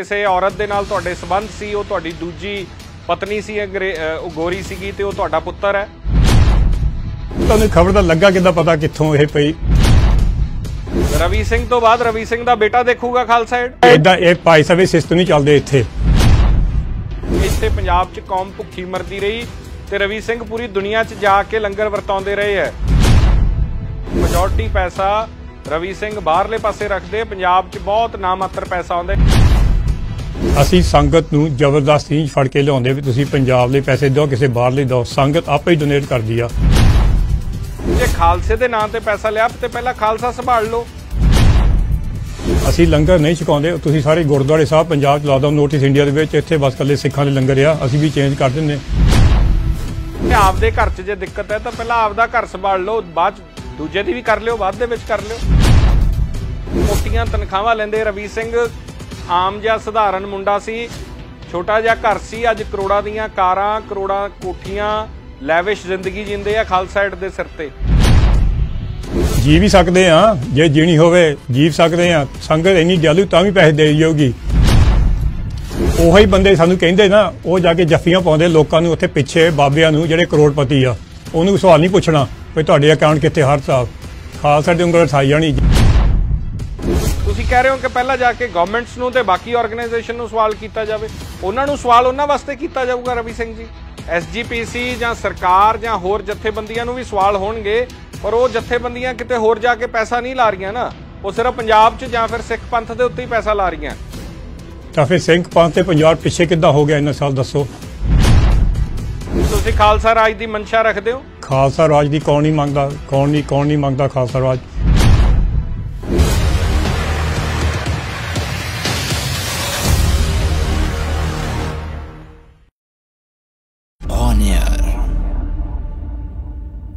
ਕਿਸੇ ਔਰਤ ਦੇ ਨਾਲ ਤੁਹਾਡੇ ਸਬੰਧ ਸੀ ਉਹ ਤੁਹਾਡੀ ਦੂਜੀ ਪਤਨੀ ਸੀ ਉਹ ਗੋਰੀ ਸੀਗੀ ਤੇ ਉਹ ਤੁਹਾਡਾ ਪੁੱਤਰ ਹੈ ਤੁਹਾਨੂੰ ਖਬਰ ਦਾ ਲੱਗਾ ਕਿੱਦਾਂ ਪਤਾ ਕਿੱਥੋਂ ਇਹ ਪਈ ਰਵੀ ਸਿੰਘ ਤੋਂ ਬਾਅਦ ਰਵੀ ਸਿੰਘ ਦਾ ਬੇਟਾ ਦੇਖੂਗਾ ਖਾਲਸਾ ਏਡ ਇਦਾਂ ਇਹ ਭਾਈ ਸਾਹਿਬ ਇਹ ਸਿਸਟਮ ਨਹੀਂ ਚੱਲਦੇ ਇੱਥੇ ਇੱਥੇ ਪੰਜਾਬ 'ਚ ਕੌਮ ਭੁੱਖੀ ਮਰਦੀ ਰਹੀ ਤੇ ਰਵੀ ਸਿੰਘ ਪੂਰੀ ਦੁਨੀਆ 'ਚ ਜਾ ਕੇ ਲੰਗਰ ਵਰਤਾਉਂਦੇ ਰਹੇ ਹੈ ਮੈਜੋਰਟੀ ਪੈਸਾ ਰਵੀ ਸਿੰਘ ਬਾਹਰਲੇ ਪਾਸੇ ਰੱਖਦੇ ਪੰਜਾਬ 'ਚ ਬਹੁਤ ਨਾਮਾਤਰ ਪੈਸਾ ਆਉਂਦਾ ਅਸੀਂ ਸੰਗਤ ਨੂੰ ਜ਼ਬਰਦਸਤੀ ਫੜ ਕੇ ਲਿਆਉਂਦੇ ਵੀ ਤੁਸੀਂ ਪੰਜਾਬ ਦੇ ਪੈਸੇ ਦਿਓ ਕਿਸੇ ਬਾਹਰਲੇ ਦਿਓ ਸੰਗਤ ਆਪੇ ਹੀ ਡੋਨੇਟ ਕਰਦੀ ਆ ਜੇ ਖਾਲਸੇ ਦੇ ਨਾਂ ਤੇ ਪੈਸਾ ਲਿਆ ਤੇ ਪਹਿਲਾਂ ਖਾਲਸਾ ਸੰਭਾਲ ਲਓ ਅਸੀਂ ਲੰਗਰ ਨਹੀਂ ਛਕਾਉਂਦੇ ਤੁਸੀਂ ਸਾਰੇ ਗੁਰਦੁਆਰੇ ਸਾਹਿਬ ਪੰਜਾਬ ਚ ਲਾ ਦਿਓ ਨੋਟਿਸ ਇੰਡੀਆ ਦੇ ਵਿੱਚ ਇੱਥੇ ਬਸ ਕੱਲੇ ਸਿੱਖਾਂ ਦੇ ਲੰਗਰ ਆ ਅਸੀਂ ਵੀ ਚੇਂਜ ਕਰ ਦਿੰਨੇ ਤੇ ਆਪਦੇ ਘਰ 'ਚ ਜੇ ਦਿੱਕਤ ਹੈ ਤਾਂ ਪਹਿਲਾਂ ਆਪਦਾ ਘਰ ਸੰਭਾਲ ਲਓ ਬਾਅਦ ਦੂਜੇ ਦੀ ਵੀ ਕਰ ਲਿਓ ਬਾਅਦ ਦੇ ਵਿੱਚ ਕਰ ਲਿਓ ਮੋਟੀਆਂ ਤਨਖਾਹਾਂ ਲੈਂਦੇ ਰਵੀ ਸਿੰਘ ਆਮ ਜਿਹਾ ਸਧਾਰਨ ਮੁੰਡਾ ਸੀ ਛੋਟਾ ਜਿਹਾ ਘਰ ਸੀ ਅੱਜ ਕਰੋੜਾਂ ਦੀਆਂ ਕਾਰਾਂ ਕਰੋੜਾਂ ਕੋਠੀਆਂ ਲੈਵਿਸ਼ ਜ਼ਿੰਦਗੀ ਜਿੰਦੇ ਆ ਖਾਲਸਾ ਏਡ ਦੇ ਸਿਰ ਤੇ ਜੀ ਵੀ ਸਕਦੇ ਆ ਜੇ ਜੀਣੀ ਹੋਵੇ ਜੀਵ ਸਕਦੇ ਆ ਸੰਗਤ ਇੰਨੀ ਜਾਲੂ ਤਾਂ ਵੀ ਪੈਸੇ ਦੇ ਜਾਊਗੀ ਉਹੀ ਬੰਦੇ ਸਾਨੂੰ ਕਹਿੰਦੇ ਨਾ ਉਹ ਜਾ ਕੇ ਜੱਫੀਆਂ ਪਾਉਂਦੇ ਲੋਕਾਂ ਨੂੰ ਉੱਥੇ ਪਿੱਛੇ ਬਾਬਿਆਂ ਨੂੰ ਜਿਹੜੇ ਕਰੋੜਪਤੀ ਆ ਉਹਨੂੰ ਸਵਾਲ ਨਹੀਂ ਪੁੱਛਣਾ ਵੀ ਤੁਹਾਡੇ ਅਕਾਊਂਟ ਕਿੱਥੇ ਹਰ ਸਾਹਿਬ ਖਾਲਸਾ ਦੀ ਉਂਗਲ ਠਾਈ ਜਾਣੀ ਤੁਸੀਂ ਕਹਿ ਰਹੇ ਹੋ ਕਿ ਪਹਿਲਾਂ ਜਾ ਕੇ ਗਵਰਨਮੈਂਟਸ ਨੂੰ ਤੇ ਬਾਕੀ ਆਰਗੇਨਾਈਜੇਸ਼ਨ ਨੂੰ ਸਵਾਲ ਕੀਤਾ ਜਾਵੇ ਉਹਨਾਂ ਨੂੰ ਸਵਾਲ ਉਹਨਾਂ ਵਾਸਤੇ ਕੀਤਾ ਜਾਊਗਾ ਰਵੀ ਸਿੰਘ ਜੀ ਐਸਜੀਪੀਸੀ ਜਾਂ ਸਰਕਾਰ ਜਾਂ ਹੋਰ ਜਥੇਬੰਦੀਆਂ ਨੂੰ ਵੀ ਸਵਾਲ ਹੋਣਗੇ ਪਰ ਉਹ ਜਥੇਬੰਦੀਆਂ ਕਿਤੇ ਹੋਰ ਜਾ ਕੇ ਪੈਸਾ ਨਹੀਂ ਲਾ ਰਹੀਆਂ ਨਾ ਉਹ ਸਿਰਫ ਪੰਜਾਬ 'ਚ ਜਾਂ ਫਿਰ ਸਿੱਖ ਪੰਥ ਦੇ ਉੱਤੇ ਹੀ ਪੈਸਾ ਲਾ ਰਹੀਆਂ ਤਾਂ ਫਿਰ ਸਿੰਘ ਪੰਥ ਤੇ ਪੰਜਾਬ ਪਿੱਛੇ ਕਿੱਦਾਂ ਹੋ ਗਿਆ ਇਹਨਾਂ ਸਾਲ ਦੱਸੋ ਤੁਸੀਂ ਖਾਲਸਾ ਰਾਜ ਦੀ ਮਨਸ਼ਾ ਰੱਖਦੇ ਹੋ ਖਾਲਸਾ ਰਾਜ ਦੀ ਕੌਣ ਨਹੀਂ ਮੰਗਦਾ ਕੌਣ ਨਹੀਂ ਕੌਣ ਨਹੀਂ ਮੰਗਦਾ ਖਾਲਸਾ ਰਾਜ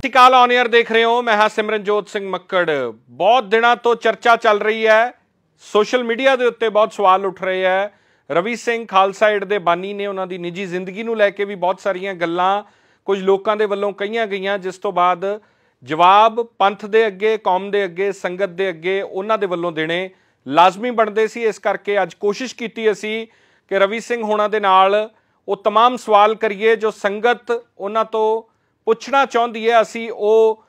ਸਤਿ ਕਾਲ ਔਨ 에ਅਰ ਦੇਖ ਰਹੇ ਹੋ ਮੈਂ ਹਾਂ ਸਿਮਰਨਜੋਤ ਸਿੰਘ ਮੱਕੜ ਬਹੁਤ ਦਿਨਾਂ ਤੋਂ ਚਰਚਾ ਚੱਲ ਰਹੀ ਹੈ ਸੋਸ਼ਲ ਮੀਡੀਆ ਦੇ ਉੱਤੇ ਬਹੁਤ ਸਵਾਲ ਉੱਠ ਰਹੇ ਹੈ ਰਵੀ ਸਿੰਘ ਖਾਲਸਾ ਏਡ ਦੇ ਬਾਨੀ ਨੇ ਉਹਨਾਂ ਦੀ ਨਿੱਜੀ ਜ਼ਿੰਦਗੀ ਨੂੰ ਲੈ ਕੇ ਵੀ ਬਹੁਤ ਸਾਰੀਆਂ ਗੱਲਾਂ ਕੁਝ ਲੋਕਾਂ ਦੇ ਵੱਲੋਂ ਕਹੀਆਂ ਗਈਆਂ ਜਿਸ ਤੋਂ ਬਾਅਦ ਜਵਾਬ ਪੰਥ ਦੇ ਅੱਗੇ ਕੌਮ ਦੇ ਅੱਗੇ ਸੰਗਤ ਦੇ ਅੱਗੇ ਉਹਨਾਂ ਦੇ ਵੱਲੋਂ ਦੇਣੇ ਲਾਜ਼ਮੀ ਬਣਦੇ ਸੀ ਇਸ ਕਰਕੇ ਅੱਜ ਕੋਸ਼ਿਸ਼ ਕੀਤੀ ਅਸੀਂ ਕਿ ਰਵੀ ਸਿੰਘ ਹੋਣਾ ਦੇ ਨਾਲ ਉਹ तमाम ਸਵਾਲ ਕਰੀਏ ਜੋ ਸੰਗਤ ਉਹਨਾਂ ਤੋਂ ਪੁੱਛਣਾ ਚਾਹੁੰਦੀ ਹੈ ਅਸੀਂ ਉਹ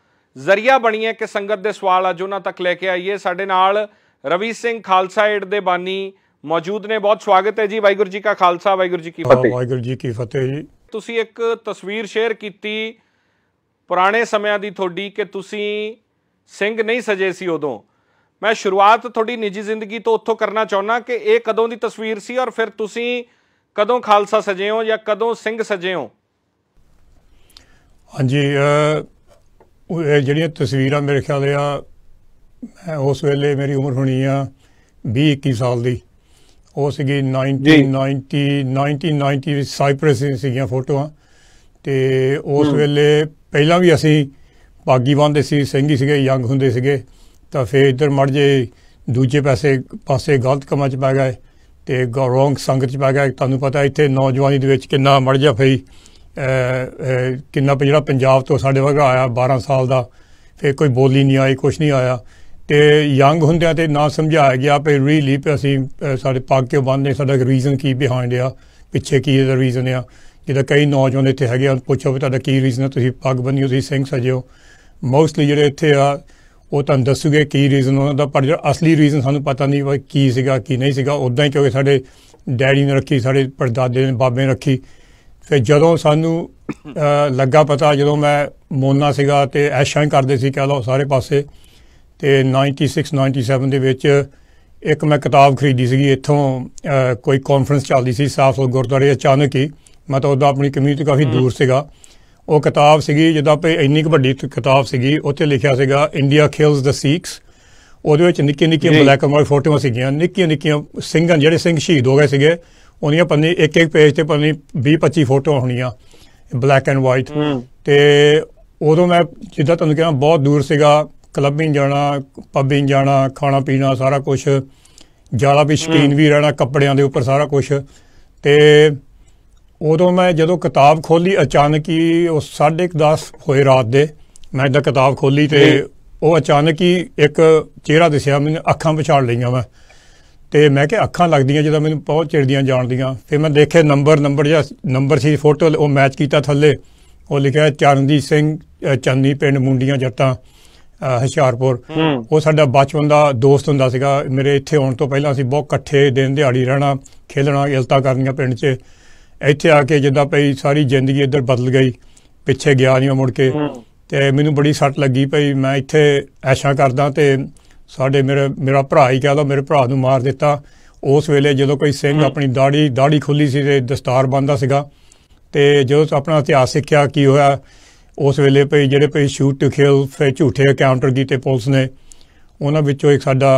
ਜ਼ਰੀਆ ਬਣੀਏ ਕਿ ਸੰਗਤ ਦੇ ਸਵਾਲ ਅੱਜ ਉਹਨਾਂ ਤੱਕ ਲੈ ਕੇ ਆਈਏ ਸਾਡੇ ਨਾਲ ਰਵੀ ਸਿੰਘ ਖਾਲਸਾ ਏਡ ਦੇ ਬਾਨੀ ਮੌਜੂਦ ਨੇ ਬਹੁਤ ਸਵਾਗਤ ਹੈ ਜੀ ਵਾਹਿਗੁਰੂ ਜੀ ਕਾ ਖਾਲਸਾ ਵਾਹਿਗੁਰੂ ਜੀ ਕੀ ਫਤਿਹ ਵਾਹਿਗੁਰੂ ਜੀ ਕੀ ਫਤਿਹ ਜੀ ਤੁਸੀਂ ਇੱਕ ਤਸਵੀਰ ਸ਼ੇਅਰ ਕੀਤੀ ਪੁਰਾਣੇ ਸਮਿਆਂ ਦੀ ਤੁਹਾਡੀ ਕਿ ਤੁਸੀਂ ਸਿੰਘ ਨਹੀਂ ਸਜੇ ਸੀ ਉਦੋਂ ਮੈਂ ਸ਼ੁਰੂਆਤ ਤੁਹਾਡੀ ਨਿੱਜੀ ਜ਼ਿੰਦਗੀ ਤੋਂ ਉੱਥੋਂ ਕਰਨਾ ਚਾਹੁੰਦਾ ਕਿ ਇਹ ਕਦੋਂ ਦੀ ਤਸਵੀਰ ਸੀ ਔਰ ਫਿਰ ਤੁਸੀਂ ਕਦੋਂ ਖਾਲਸਾ ਸਜੇ ਹੋ ਜਾਂ ਕਦੋਂ ਸਿੰਘ ਸਜੇ ਹੋ ਹਾਂਜੀ ਇਹ ਜਿਹੜੀਆਂ ਤਸਵੀਰਾਂ ਮੇਰੇ ਖਿਆਲ ਆ ਮੈਂ ਉਸ ਵੇਲੇ ਮੇਰੀ ਉਮਰ ਹੋਣੀ ਆ 20 21 ਸਾਲ ਦੀ ਉਹ ਸੀਗੀ 1990 1990 ਵਿੱਚ ਸਾਈਪ੍ਰਸ ਦੀਆਂ ਸੀਗੀਆਂ ਫੋਟੋਆਂ ਤੇ ਉਸ ਵੇਲੇ ਪਹਿਲਾਂ ਵੀ ਅਸੀਂ ਬਾਗੀਵਾਨ ਦੇ ਸੀ ਸਿੰਘੀ ਸੀਗੇ ਯੰਗ ਹੁੰਦੇ ਸੀਗੇ ਤਾਂ ਫੇਰ ਇੱਧਰ ਮੜ ਜੇ ਦੂਜੇ ਪਾਸੇ ਪਾਸੇ ਗਲਤ ਕੰਮਾਂ 'ਚ ਪੈ ਗਏ ਤੇ ਰੋਂਗ ਸੰਗਤ 'ਚ ਪੈ ਗਏ ਤੁਹਾਨੂੰ ਪਤਾ ਇੱਥੇ ਨੌਜਵਾਨੀ ਦੇ ਵਿੱਚ ਕਿੰਨਾ ਮੜ ਜਾ ਫਈ ਕਿੰਨਾ ਜਿਹੜਾ ਪੰਜਾਬ ਤੋਂ ਸਾਡੇ ਵਗਾ ਆਇਆ 12 ਸਾਲ ਦਾ ਫੇ ਕੋਈ ਬੋਲੀ ਨਹੀਂ ਆਈ ਕੁਝ ਨਹੀਂ ਆਇਆ ਤੇ ਯੰਗ ਹੁੰਦਿਆਂ ਤੇ ਨਾ ਸਮਝਾਇਆ ਗਿਆ ਪਈ ਰੀਲੀ ਪਈ ਅਸੀਂ ਸਾਡੇ ਪਾਕ ਕਿਉਂ ਬੰਦ ਨੇ ਸਾਡਾ ਰੀਜ਼ਨ ਕੀ ਬਿਹਾਈਂਡ ਆ ਪਿੱਛੇ ਕੀ ਇਹਦਾ ਰੀਜ਼ਨ ਆ ਜਿਹਦਾ ਕਈ ਨੌਜਵਾਨ ਇੱਥੇ ਹੈਗੇ ਆ ਪੁੱਛੋ ਵੀ ਤੁਹਾਡਾ ਕੀ ਰੀਜ਼ਨ ਆ ਤੁਸੀਂ ਪਾਕ ਬੰਨੀ ਹੋ ਤੁਸੀਂ ਸਿੰਘ ਸਜਿਓ ਮੋਸਟਲੀ ਜਿਹੜੇ ਇੱਥੇ ਆ ਉਹ ਤਾਂ ਦੱਸੂਗੇ ਕੀ ਰੀਜ਼ਨ ਉਹਨਾਂ ਦਾ ਪਰ ਜਿਹੜਾ ਅਸਲੀ ਰੀਜ਼ਨ ਸਾਨੂੰ ਪਤਾ ਨਹੀਂ ਵਾ ਕੀ ਸੀਗਾ ਕੀ ਨਹੀਂ ਸੀਗਾ ਉਦਾਂ ਹੀ ਕਿਉਂਕਿ ਸਾਡੇ ਡੈਡੀ ਨੇ ਰੱਖੀ ਸਾਡੇ ਪਰਦਾਦੇ ਨੇ ਬਾਬੇ ਨੇ ਰੱਖੀ ਤੇ ਜਦੋਂ ਸਾਨੂੰ ਲੱਗਾ ਪਤਾ ਜਦੋਂ ਮੈਂ ਮੋਨਾ ਸੀਗਾ ਤੇ ਐਸ਼ਾਂ ਹੀ ਕਰਦੇ ਸੀ ਕਹ ਲਓ ਸਾਰੇ ਪਾਸੇ ਤੇ 96 97 ਦੇ ਵਿੱਚ ਇੱਕ ਮੈਂ ਕਿਤਾਬ ਖਰੀਦੀ ਸੀਗੀ ਇੱਥੋਂ ਕੋਈ ਕਾਨਫਰੰਸ ਚੱਲਦੀ ਸੀ ਸਾਫਲ ਗੁਰਦੁਆਰੇ ਅਚਾਨਕ ਹੀ ਮੈਂ ਤਾਂ ਉਹਦਾ ਆਪਣੀ ਕਮਿਊਨਿਟੀ ਕਾਫੀ ਦੂਰ ਸੀਗਾ ਉਹ ਕਿਤਾਬ ਸੀਗੀ ਜਿੱਦਾਂ ਪੇ ਇੰਨੀ ਕੁ ਵੱਡੀ ਕਿਤਾਬ ਸੀਗੀ ਉੱਥੇ ਲਿਖਿਆ ਸੀਗਾ ਇੰਡੀਆ ਕਿਲਸ ਦ ਸਿੱਖਸ ਉਹਦੇ ਵਿੱਚ ਨਿੱਕੇ ਨਿੱਕੇ ਬਲੈਕ ਐਂਡ ਵਾਈਟ ਫੋਟੋਆਂ ਸੀਗੀਆਂ ਨਿੱਕੀਆਂ ਨਿੱਕੀਆਂ ਸਿੰਘਾਂ ਜਿਹੜੇ ਸਿੰਘ ਸ਼ਹੀਦ ਹੋ ਗਏ ਸੀਗੇ ਉਹਨੀਆਂ ਪੰਨੀ ਇੱਕ ਇੱਕ ਪੇਜ ਤੇ ਪੰਨੀ 20 25 ਫੋਟੋ ਹੋਣੀਆਂ ਬਲੈਕ ਐਂਡ ਵਾਈਟ ਤੇ ਉਦੋਂ ਮੈਂ ਜਿੱਦਾਂ ਤੁਹਾਨੂੰ ਕਿਹਾ ਬਹੁਤ ਦੂਰ ਸੀਗਾ ਕਲੱਬਿੰਗ ਜਾਣਾ ਪੱਬਿੰਗ ਜਾਣਾ ਖਾਣਾ ਪੀਣਾ ਸਾਰਾ ਕੁਝ ਜਾਲਾ ਵੀ ਸ਼ਕੀਨ ਵੀ ਰਹਿਣਾ ਕੱਪੜਿਆਂ ਦੇ ਉੱਪਰ ਸਾਰਾ ਕੁਝ ਤੇ ਉਦੋਂ ਮੈਂ ਜਦੋਂ ਕਿਤਾਬ ਖੋਲੀ ਅਚਾਨਕ ਹੀ ਉਹ 10:30 ਹੋਏ ਰਾਤ ਦੇ ਮੈਂ ਜਦ ਕਿਤਾਬ ਖੋਲੀ ਤੇ ਉਹ ਅਚਾਨਕ ਹੀ ਇੱਕ ਚਿਹਰਾ ਦਿਸਿਆ ਮੈਨੂੰ ਅੱਖਾਂ ਪਛਾੜ ਲਈਆਂ ਮੈਂ ਤੇ ਮੈਂ ਕਿ ਅੱਖਾਂ ਲੱਗਦੀਆਂ ਜਦੋਂ ਮੈਨੂੰ ਬਹੁਤ ਚਿਰ ਦੀਆਂ ਜਾਣਦੀਆਂ ਫਿਰ ਮੈਂ ਦੇਖੇ ਨੰਬਰ ਨੰਬਰ ਜਾਂ ਨੰਬਰ ਸੀ ਫੋਟੋ ਉਹ ਮੈਚ ਕੀਤਾ ਥੱਲੇ ਉਹ ਲਿਖਿਆ ਚਰਨਜੀਤ ਸਿੰਘ ਚੰਨੀ ਪਿੰਡ ਮੁੰਡੀਆਂ ਜੱਟਾਂ ਹਸ਼ਿਆਰਪੁਰ ਉਹ ਸਾਡਾ ਬਚਪਨ ਦਾ ਦੋਸਤ ਹੁੰਦਾ ਸੀਗਾ ਮੇਰੇ ਇੱਥੇ ਆਉਣ ਤੋਂ ਪਹਿਲਾਂ ਅਸੀਂ ਬਹੁਤ ਇਕੱਠੇ ਦਿਨ ਦਿਹਾੜੀ ਰਹਿਣਾ ਖੇਲਣਾ ਇਲਤਾ ਕਰਨੀਆਂ ਪਿੰਡ 'ਚ ਇੱਥੇ ਆ ਕੇ ਜਿੱਦਾਂ ਪਈ ਸਾਰੀ ਜ਼ਿੰਦਗੀ ਇੱਧਰ ਬਦਲ ਗਈ ਪਿੱਛੇ ਗਿਆ ਨਹੀਂ ਮੁੜ ਕੇ ਤੇ ਮੈਨੂੰ ਬੜੀ ਸੱਟ ਲੱਗੀ ਪਈ ਮੈਂ ਇੱਥੇ ਐਸ਼ਾ ਕਰਦਾ ਤੇ ਸਾਡੇ ਮੇਰੇ ਮੇਰਾ ਭਰਾ ਹੀ ਕਹਦਾ ਮੇਰੇ ਭਰਾ ਨੂੰ ਮਾਰ ਦਿੱਤਾ ਉਸ ਵੇਲੇ ਜਦੋਂ ਕੋਈ ਸਿੰਘ ਆਪਣੀ ਦਾੜੀ ਦਾੜੀ ਖੁੱਲੀ ਸੀ ਤੇ ਦਸਤਾਰ ਬੰਨਦਾ ਸੀਗਾ ਤੇ ਜਦੋਂ ਆਪਣਾ ਇਤਿਹਾਸ ਸਿੱਖਿਆ ਕੀ ਹੋਇਆ ਉਸ ਵੇਲੇ ਪਈ ਜਿਹੜੇ ਪਈ ਸ਼ੂਟ ਟੂ ਖੇਲ ਫੇ ਝੂਠੇ ਕਾਊਂਟਰ ਕੀਤੇ ਪੁਲਿਸ ਨੇ ਉਹਨਾਂ ਵਿੱਚੋਂ ਇੱਕ ਸਾਡਾ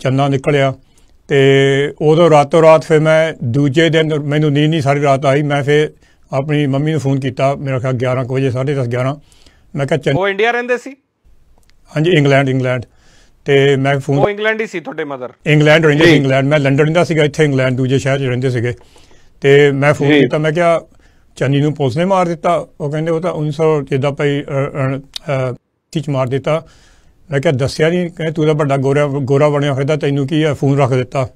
ਚੰਨਾ ਨਿਕਲਿਆ ਤੇ ਉਦੋਂ ਰਾਤੋਂ ਰਾਤ ਫੇ ਮੈਂ ਦੂਜੇ ਦਿਨ ਮੈਨੂੰ ਨੀਂਦ ਨਹੀਂ ਸਾਰੀ ਰਾਤ ਆਈ ਮੈਂ ਫੇ ਆਪਣੀ ਮੰਮੀ ਨੂੰ ਫੋਨ ਕੀਤਾ ਮੇਰਾ ਖਿਆਲ 11 ਵਜੇ 10:30 11 ਮੈਂ ਕਿਹਾ ਉਹ ਇੰਡੀਆ ਰਹਿੰਦੇ ਸੀ ਹਾਂਜੀ ਇੰਗਲੈਂਡ ਇੰਗਲੈਂਡ ਤੇ ਮੈਂ ਫੋਨ ਉਹ ਇੰਗਲੈਂਡ ਹੀ ਸੀ ਤੁਹਾਡੇ ਮਦਰ ਇੰਗਲੈਂਡ ਰਹਿੰਦੇ ਸੀ ਇੰਗਲੈਂਡ ਮੈਂ ਲੰਡਨ ਦਾ ਸੀਗਾ ਇੱਥੇ ਇੰਗਲੈਂਡ ਦੂਜੇ ਸ਼ਹਿਰ 'ਚ ਰਹਿੰਦੇ ਸੀਗੇ ਤੇ ਮੈਂ ਫੋਨ ਕੀਤਾ ਮੈਂ ਕਿਹਾ ਚੰਨੀ ਨੂੰ ਪੁਲਿਸ ਨੇ ਮਾਰ ਦਿੱਤਾ ਉਹ ਕਹਿੰਦੇ ਉਹ ਤਾਂ 1900 ਜਿੱਦਾਂ ਪਈ ਟੀਚ ਮਾਰ ਦਿੱਤਾ ਮੈਂ ਕਿਹਾ ਦੱਸਿਆ ਨਹੀਂ ਕਹਿੰਦੇ ਤੂੰ ਤਾਂ ਵੱਡਾ ਗੋਰਾ ਗੋਰਾ ਬਣਿਆ ਹੋਇਆ ਤੈਨੂੰ ਕੀ ਆ ਫੋਨ ਰੱਖ ਦਿੱਤਾ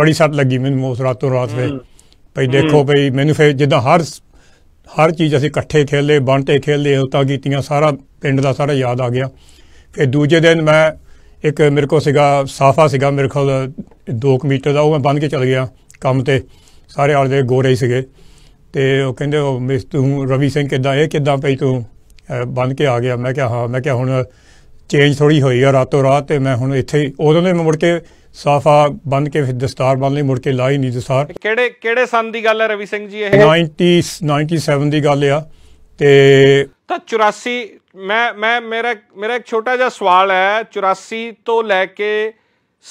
ਬੜੀ ਸੱਟ ਲੱਗੀ ਮੈਨੂੰ ਉਸ ਰਾਤੋਂ ਰਾਤ ਵੇ ਭਈ ਦੇਖੋ ਭਈ ਮੈਨੂੰ ਫੇਰ ਜਿੱਦਾਂ ਹਰ ਹਰ ਚੀਜ਼ ਅਸੀਂ ਇਕੱਠੇ ਖੇਲੇ ਬੰਟੇ ਖੇਲੇ ਉਤਾ ਕੀਤੀਆਂ ਸਾਰਾ ਪਿੰਡ ਦਾ ਸਾਰਾ ਯਾਦ ਆ ਗਿਆ ਫੇ ਦੂਜੇ ਦਿਨ ਮੈਂ ਇੱਕ ਮੇਰੇ ਕੋਲ ਸੀਗਾ ਸਾਫਾ ਸੀਗਾ ਮੇਰੇ ਕੋਲ 2 ਮੀਟਰ ਦਾ ਉਹ ਮੈਂ ਬੰਨ ਕੇ ਚਲ ਗਿਆ ਕੰਮ ਤੇ ਸਾਰੇ ਆਲ ਦੇ ਗੋਰੇ ਹੀ ਸੀਗੇ ਤੇ ਉਹ ਕਹਿੰਦੇ ਉਹ ਮਿਸ ਤੂੰ ਰਵੀ ਸਿੰਘ ਕਿਦਾਂ ਇਹ ਕਿਦਾਂ ਪਈ ਤੂੰ ਬੰਨ ਕੇ ਆ ਗਿਆ ਮੈਂ ਕਿਹਾ ਹਾਂ ਮੈਂ ਕਿਹਾ ਹੁਣ ਚੇਂਜ ਥੋੜੀ ਹੋਈ ਆ ਰਾਤੋਂ ਰਾਤ ਤੇ ਮੈਂ ਹੁਣ ਇੱਥੇ ਉਦੋਂ ਦੇ ਮੈਂ ਮੁੜ ਕੇ ਸਾਫਾ ਬੰਨ ਕੇ ਫਿਰ ਦਸਤਾਰ ਬੰਨ ਲਈ ਮੁੜ ਕੇ ਲਾਈ ਨਹੀਂ ਦਸਤਾਰ ਕਿਹੜੇ ਕਿਹੜੇ ਸਨ ਦੀ ਗੱਲ ਹੈ ਰਵੀ ਸਿੰਘ ਜੀ ਇਹ 90 97 ਦੀ ਗੱਲ ਆ ਤੇ ਤਾਂ 84 ਮੈਂ ਮੈਂ ਮੇਰਾ ਮੇਰਾ ਇੱਕ ਛੋਟਾ ਜਿਹਾ ਸਵਾਲ ਹੈ 84 ਤੋਂ ਲੈ ਕੇ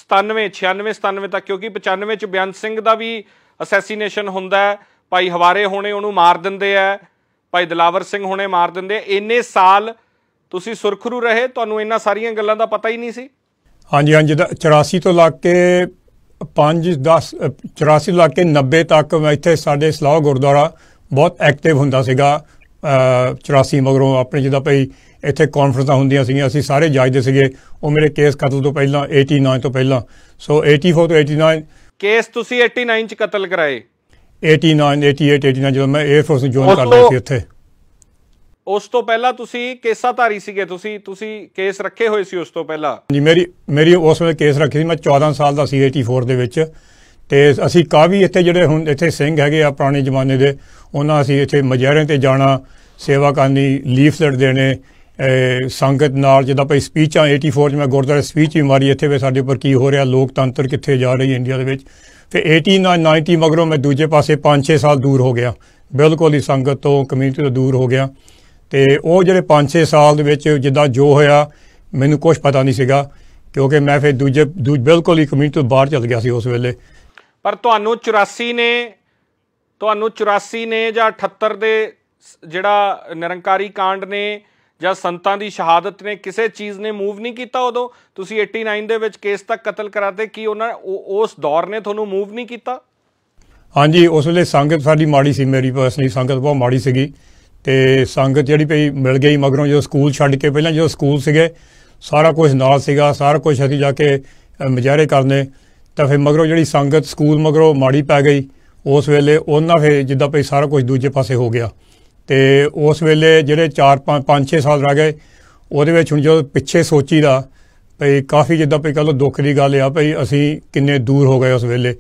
97 96 97 ਤੱਕ ਕਿਉਂਕਿ 95 ਚ ਬਿਆਨ ਸਿੰਘ ਦਾ ਵੀ ਅਸੈਸੀਨੇਸ਼ਨ ਹੁੰਦਾ ਹੈ ਭਾਈ ਹਵਾਰੇ ਹੋਣੇ ਉਹਨੂੰ ਮਾਰ ਦਿੰਦੇ ਆ ਭਾਈ ਦਲਾਵਰ ਸਿੰਘ ਹੋਣੇ ਮਾਰ ਦਿੰਦੇ ਇੰਨੇ ਸਾਲ ਤੁਸੀਂ ਸੁਰਖਰੂ ਰਹੇ ਤੁਹਾਨੂੰ ਇੰਨਾ ਸਾਰੀਆਂ ਗੱਲਾਂ ਦਾ ਪਤਾ ਹੀ ਨਹੀਂ ਸੀ ਹਾਂਜੀ ਹਾਂਜੀ 84 ਤੋਂ ਲੱਗ ਕੇ 5 10 84 ਲੱਗ ਕੇ 90 ਤੱਕ ਇੱਥੇ ਸਾਡੇ ਸਲਾਹ ਗੁਰਦੁਆਰਾ ਬਹੁਤ ਐਕਟਿਵ ਹੁੰਦਾ ਸੀਗਾ 84 ਮਗਰੋਂ ਆਪਣੇ ਜਿਹਦਾ ਭਈ ਇੱਥੇ ਕਾਨਫਰੰਸਾਂ ਹੁੰਦੀਆਂ ਸੀਗੀਆਂ ਅਸੀਂ ਸਾਰੇ ਜੱਜਦੇ ਸੀਗੇ ਉਹ ਮੇਰੇ ਕੇਸ ਕਤਲ ਤੋਂ ਪਹਿਲਾਂ 89 ਤੋਂ ਪਹਿਲਾਂ ਸੋ 84 ਤੋਂ 89 ਕੇਸ ਤੁਸੀਂ 89 ਚ ਕਤਲ ਕਰਾਏ 89 88 89 ਜਦੋਂ ਮੈਂ 에ਅਰ ਫੋਰਸ ਜੁਆਇਨ ਕਰਦਾ ਸੀ ਇੱਥੇ ਉਸ ਤੋਂ ਪਹਿਲਾਂ ਤੁਸੀਂ ਕੇਸਾਧਾਰੀ ਸੀਗੇ ਤੁਸੀਂ ਤੁਸੀਂ ਕੇਸ ਰੱਖੇ ਹੋਏ ਸੀ ਉਸ ਤੋਂ ਪਹਿਲਾਂ ਜੀ ਮੇਰੀ ਮੇਰੀ ਉਸ ਵੇਲੇ ਕੇਸ ਰੱਖੀ ਸੀ ਮੈਂ 14 ਸਾਲ ਦਾ ਸੀ 84 ਦੇ ਵਿੱਚ ਤੇ ਅਸੀਂ ਕਾਫੀ ਇੱਥੇ ਜਿਹੜੇ ਹੁਣ ਇੱਥੇ ਸਿੰਘ ਹੈਗੇ ਆ ਪੁਰਾਣੇ ਜ਼ਮਾਨੇ ਦੇ ਉਹਨਾਂ ਅਸੀਂ ਇੱਥੇ ਮਜਾਰੇ ਤੇ ਜਾਣਾ ਸੇਵਾ ਕਰਨੀ ਲੀਫਲੈਟ ਦੇਣੇ ਸੰਗਤ ਨਾਲ ਜਿੱਦਾਂ ਭਾਈ ਸਪੀਚਾਂ 84 ਚ ਮੈਂ ਗੁਰਦੁਆਰਾ ਸਪੀਚ ਵੀ ਮਾਰੀ ਇੱਥੇ ਵੀ ਸਾਡੇ ਉੱਪਰ ਕੀ ਹੋ ਰਿਹਾ ਲੋਕਤੰਤਰ ਕਿੱਥੇ ਜਾ ਰਹੀ ਇੰਡੀਆ ਦੇ ਵਿੱਚ ਫਿਰ 1890 ਮਗਰੋਂ ਮੈਂ ਦੂਜੇ ਪਾਸੇ 5-6 ਸਾਲ ਦੂਰ ਹੋ ਗਿਆ ਬਿਲਕੁਲ ਹੀ ਸੰਗਤ ਤੋਂ ਕਮਿਊਨਿਟੀ ਤੋਂ ਦੂਰ ਹੋ ਗਿਆ ਤੇ ਉਹ ਜਿਹੜੇ 5-6 ਸਾਲ ਦੇ ਵਿੱਚ ਜਿੱਦਾਂ ਜੋ ਹੋਇਆ ਮੈਨੂੰ ਕੁਝ ਪਤਾ ਨਹੀਂ ਸੀਗਾ ਕਿਉਂਕਿ ਮੈਂ ਫਿਰ ਦੂਜੇ ਬਿਲਕੁਲ ਹੀ ਕਮਿਊਨਿਟੀ ਤੋਂ ਬਾਹਰ ਚਲ ਗਿਆ ਸੀ ਉਸ ਵੇਲੇ ਪਰ ਤੁਹਾਨੂੰ 84 ਨੇ ਤੁਹਾਨੂੰ 84 ਨੇ ਜਾਂ 78 ਦੇ ਜਿਹੜਾ ਨਿਰੰਕਾਰੀ ਕਾਂਡ ਨੇ ਜਾਂ ਸੰਤਾਂ ਦੀ ਸ਼ਹਾਦਤ ਨੇ ਕਿਸੇ ਚੀਜ਼ ਨੇ ਮੂਵ ਨਹੀਂ ਕੀਤਾ ਉਦੋਂ ਤੁਸੀਂ 89 ਦੇ ਵਿੱਚ ਕੇਸ ਤੱਕ ਕਤਲ ਕਰਾਤੇ ਕੀ ਉਹਨਾਂ ਉਸ ਦੌਰ ਨੇ ਤੁਹਾਨੂੰ ਮੂਵ ਨਹੀਂ ਕੀਤਾ ਹਾਂਜੀ ਉਸ ਵੇਲੇ ਸੰਗਤ ਸਾਡੀ ਮਾੜੀ ਸੀ ਮੇਰੀ ਪਰਸਨਲੀ ਸੰਗਤ ਬਹੁਤ ਮਾੜੀ ਸੀਗੀ ਤੇ ਸੰਗਤ ਜਿਹੜੀ ਪਈ ਮਿਲ ਗਈ ਮਗਰੋਂ ਜਦੋਂ ਸਕੂਲ ਛੱਡ ਕੇ ਪਹਿਲਾਂ ਜਦੋਂ ਸਕੂਲ ਸੀਗੇ ਸਾਰਾ ਕੁਝ ਨਾਲ ਸੀਗਾ ਸਾਰਾ ਕੁਝ ਅਸੀਂ ਜਾ ਕੇ ਮਜਾਰੇ ਕਰਨੇ ਤਾਂ ਫਿਰ ਮਗਰੋਂ ਜਿਹੜੀ ਸੰਗਤ ਸਕੂਲ ਮਗਰੋਂ ਮਾੜੀ ਪੈ ਗਈ ਉਸ ਵੇਲੇ ਉਹਨਾਂ ਫਿਰ ਜਿੱਦਾਂ ਭਈ ਸਾਰਾ ਕੁਝ ਦੂਜੇ ਪਾਸੇ ਹੋ ਗਿਆ ਤੇ ਉਸ ਵੇਲੇ ਜਿਹੜੇ 4 5 5-6 ਸਾਲ ਰਹਿ ਗਏ ਉਹਦੇ ਵਿੱਚ ਹੁਣ ਜਦੋਂ ਪਿੱਛੇ ਸੋਚੀਦਾ ਭਈ ਕਾਫੀ ਜਿੱਦਾਂ ਭਈ ਕਹਿੰਦਾ ਦੁੱਖ ਦੀ ਗੱਲ ਆ ਭਈ ਅਸੀਂ ਕਿੰਨੇ ਦੂਰ ਹੋ ਗਏ ਉਸ ਵੇਲੇ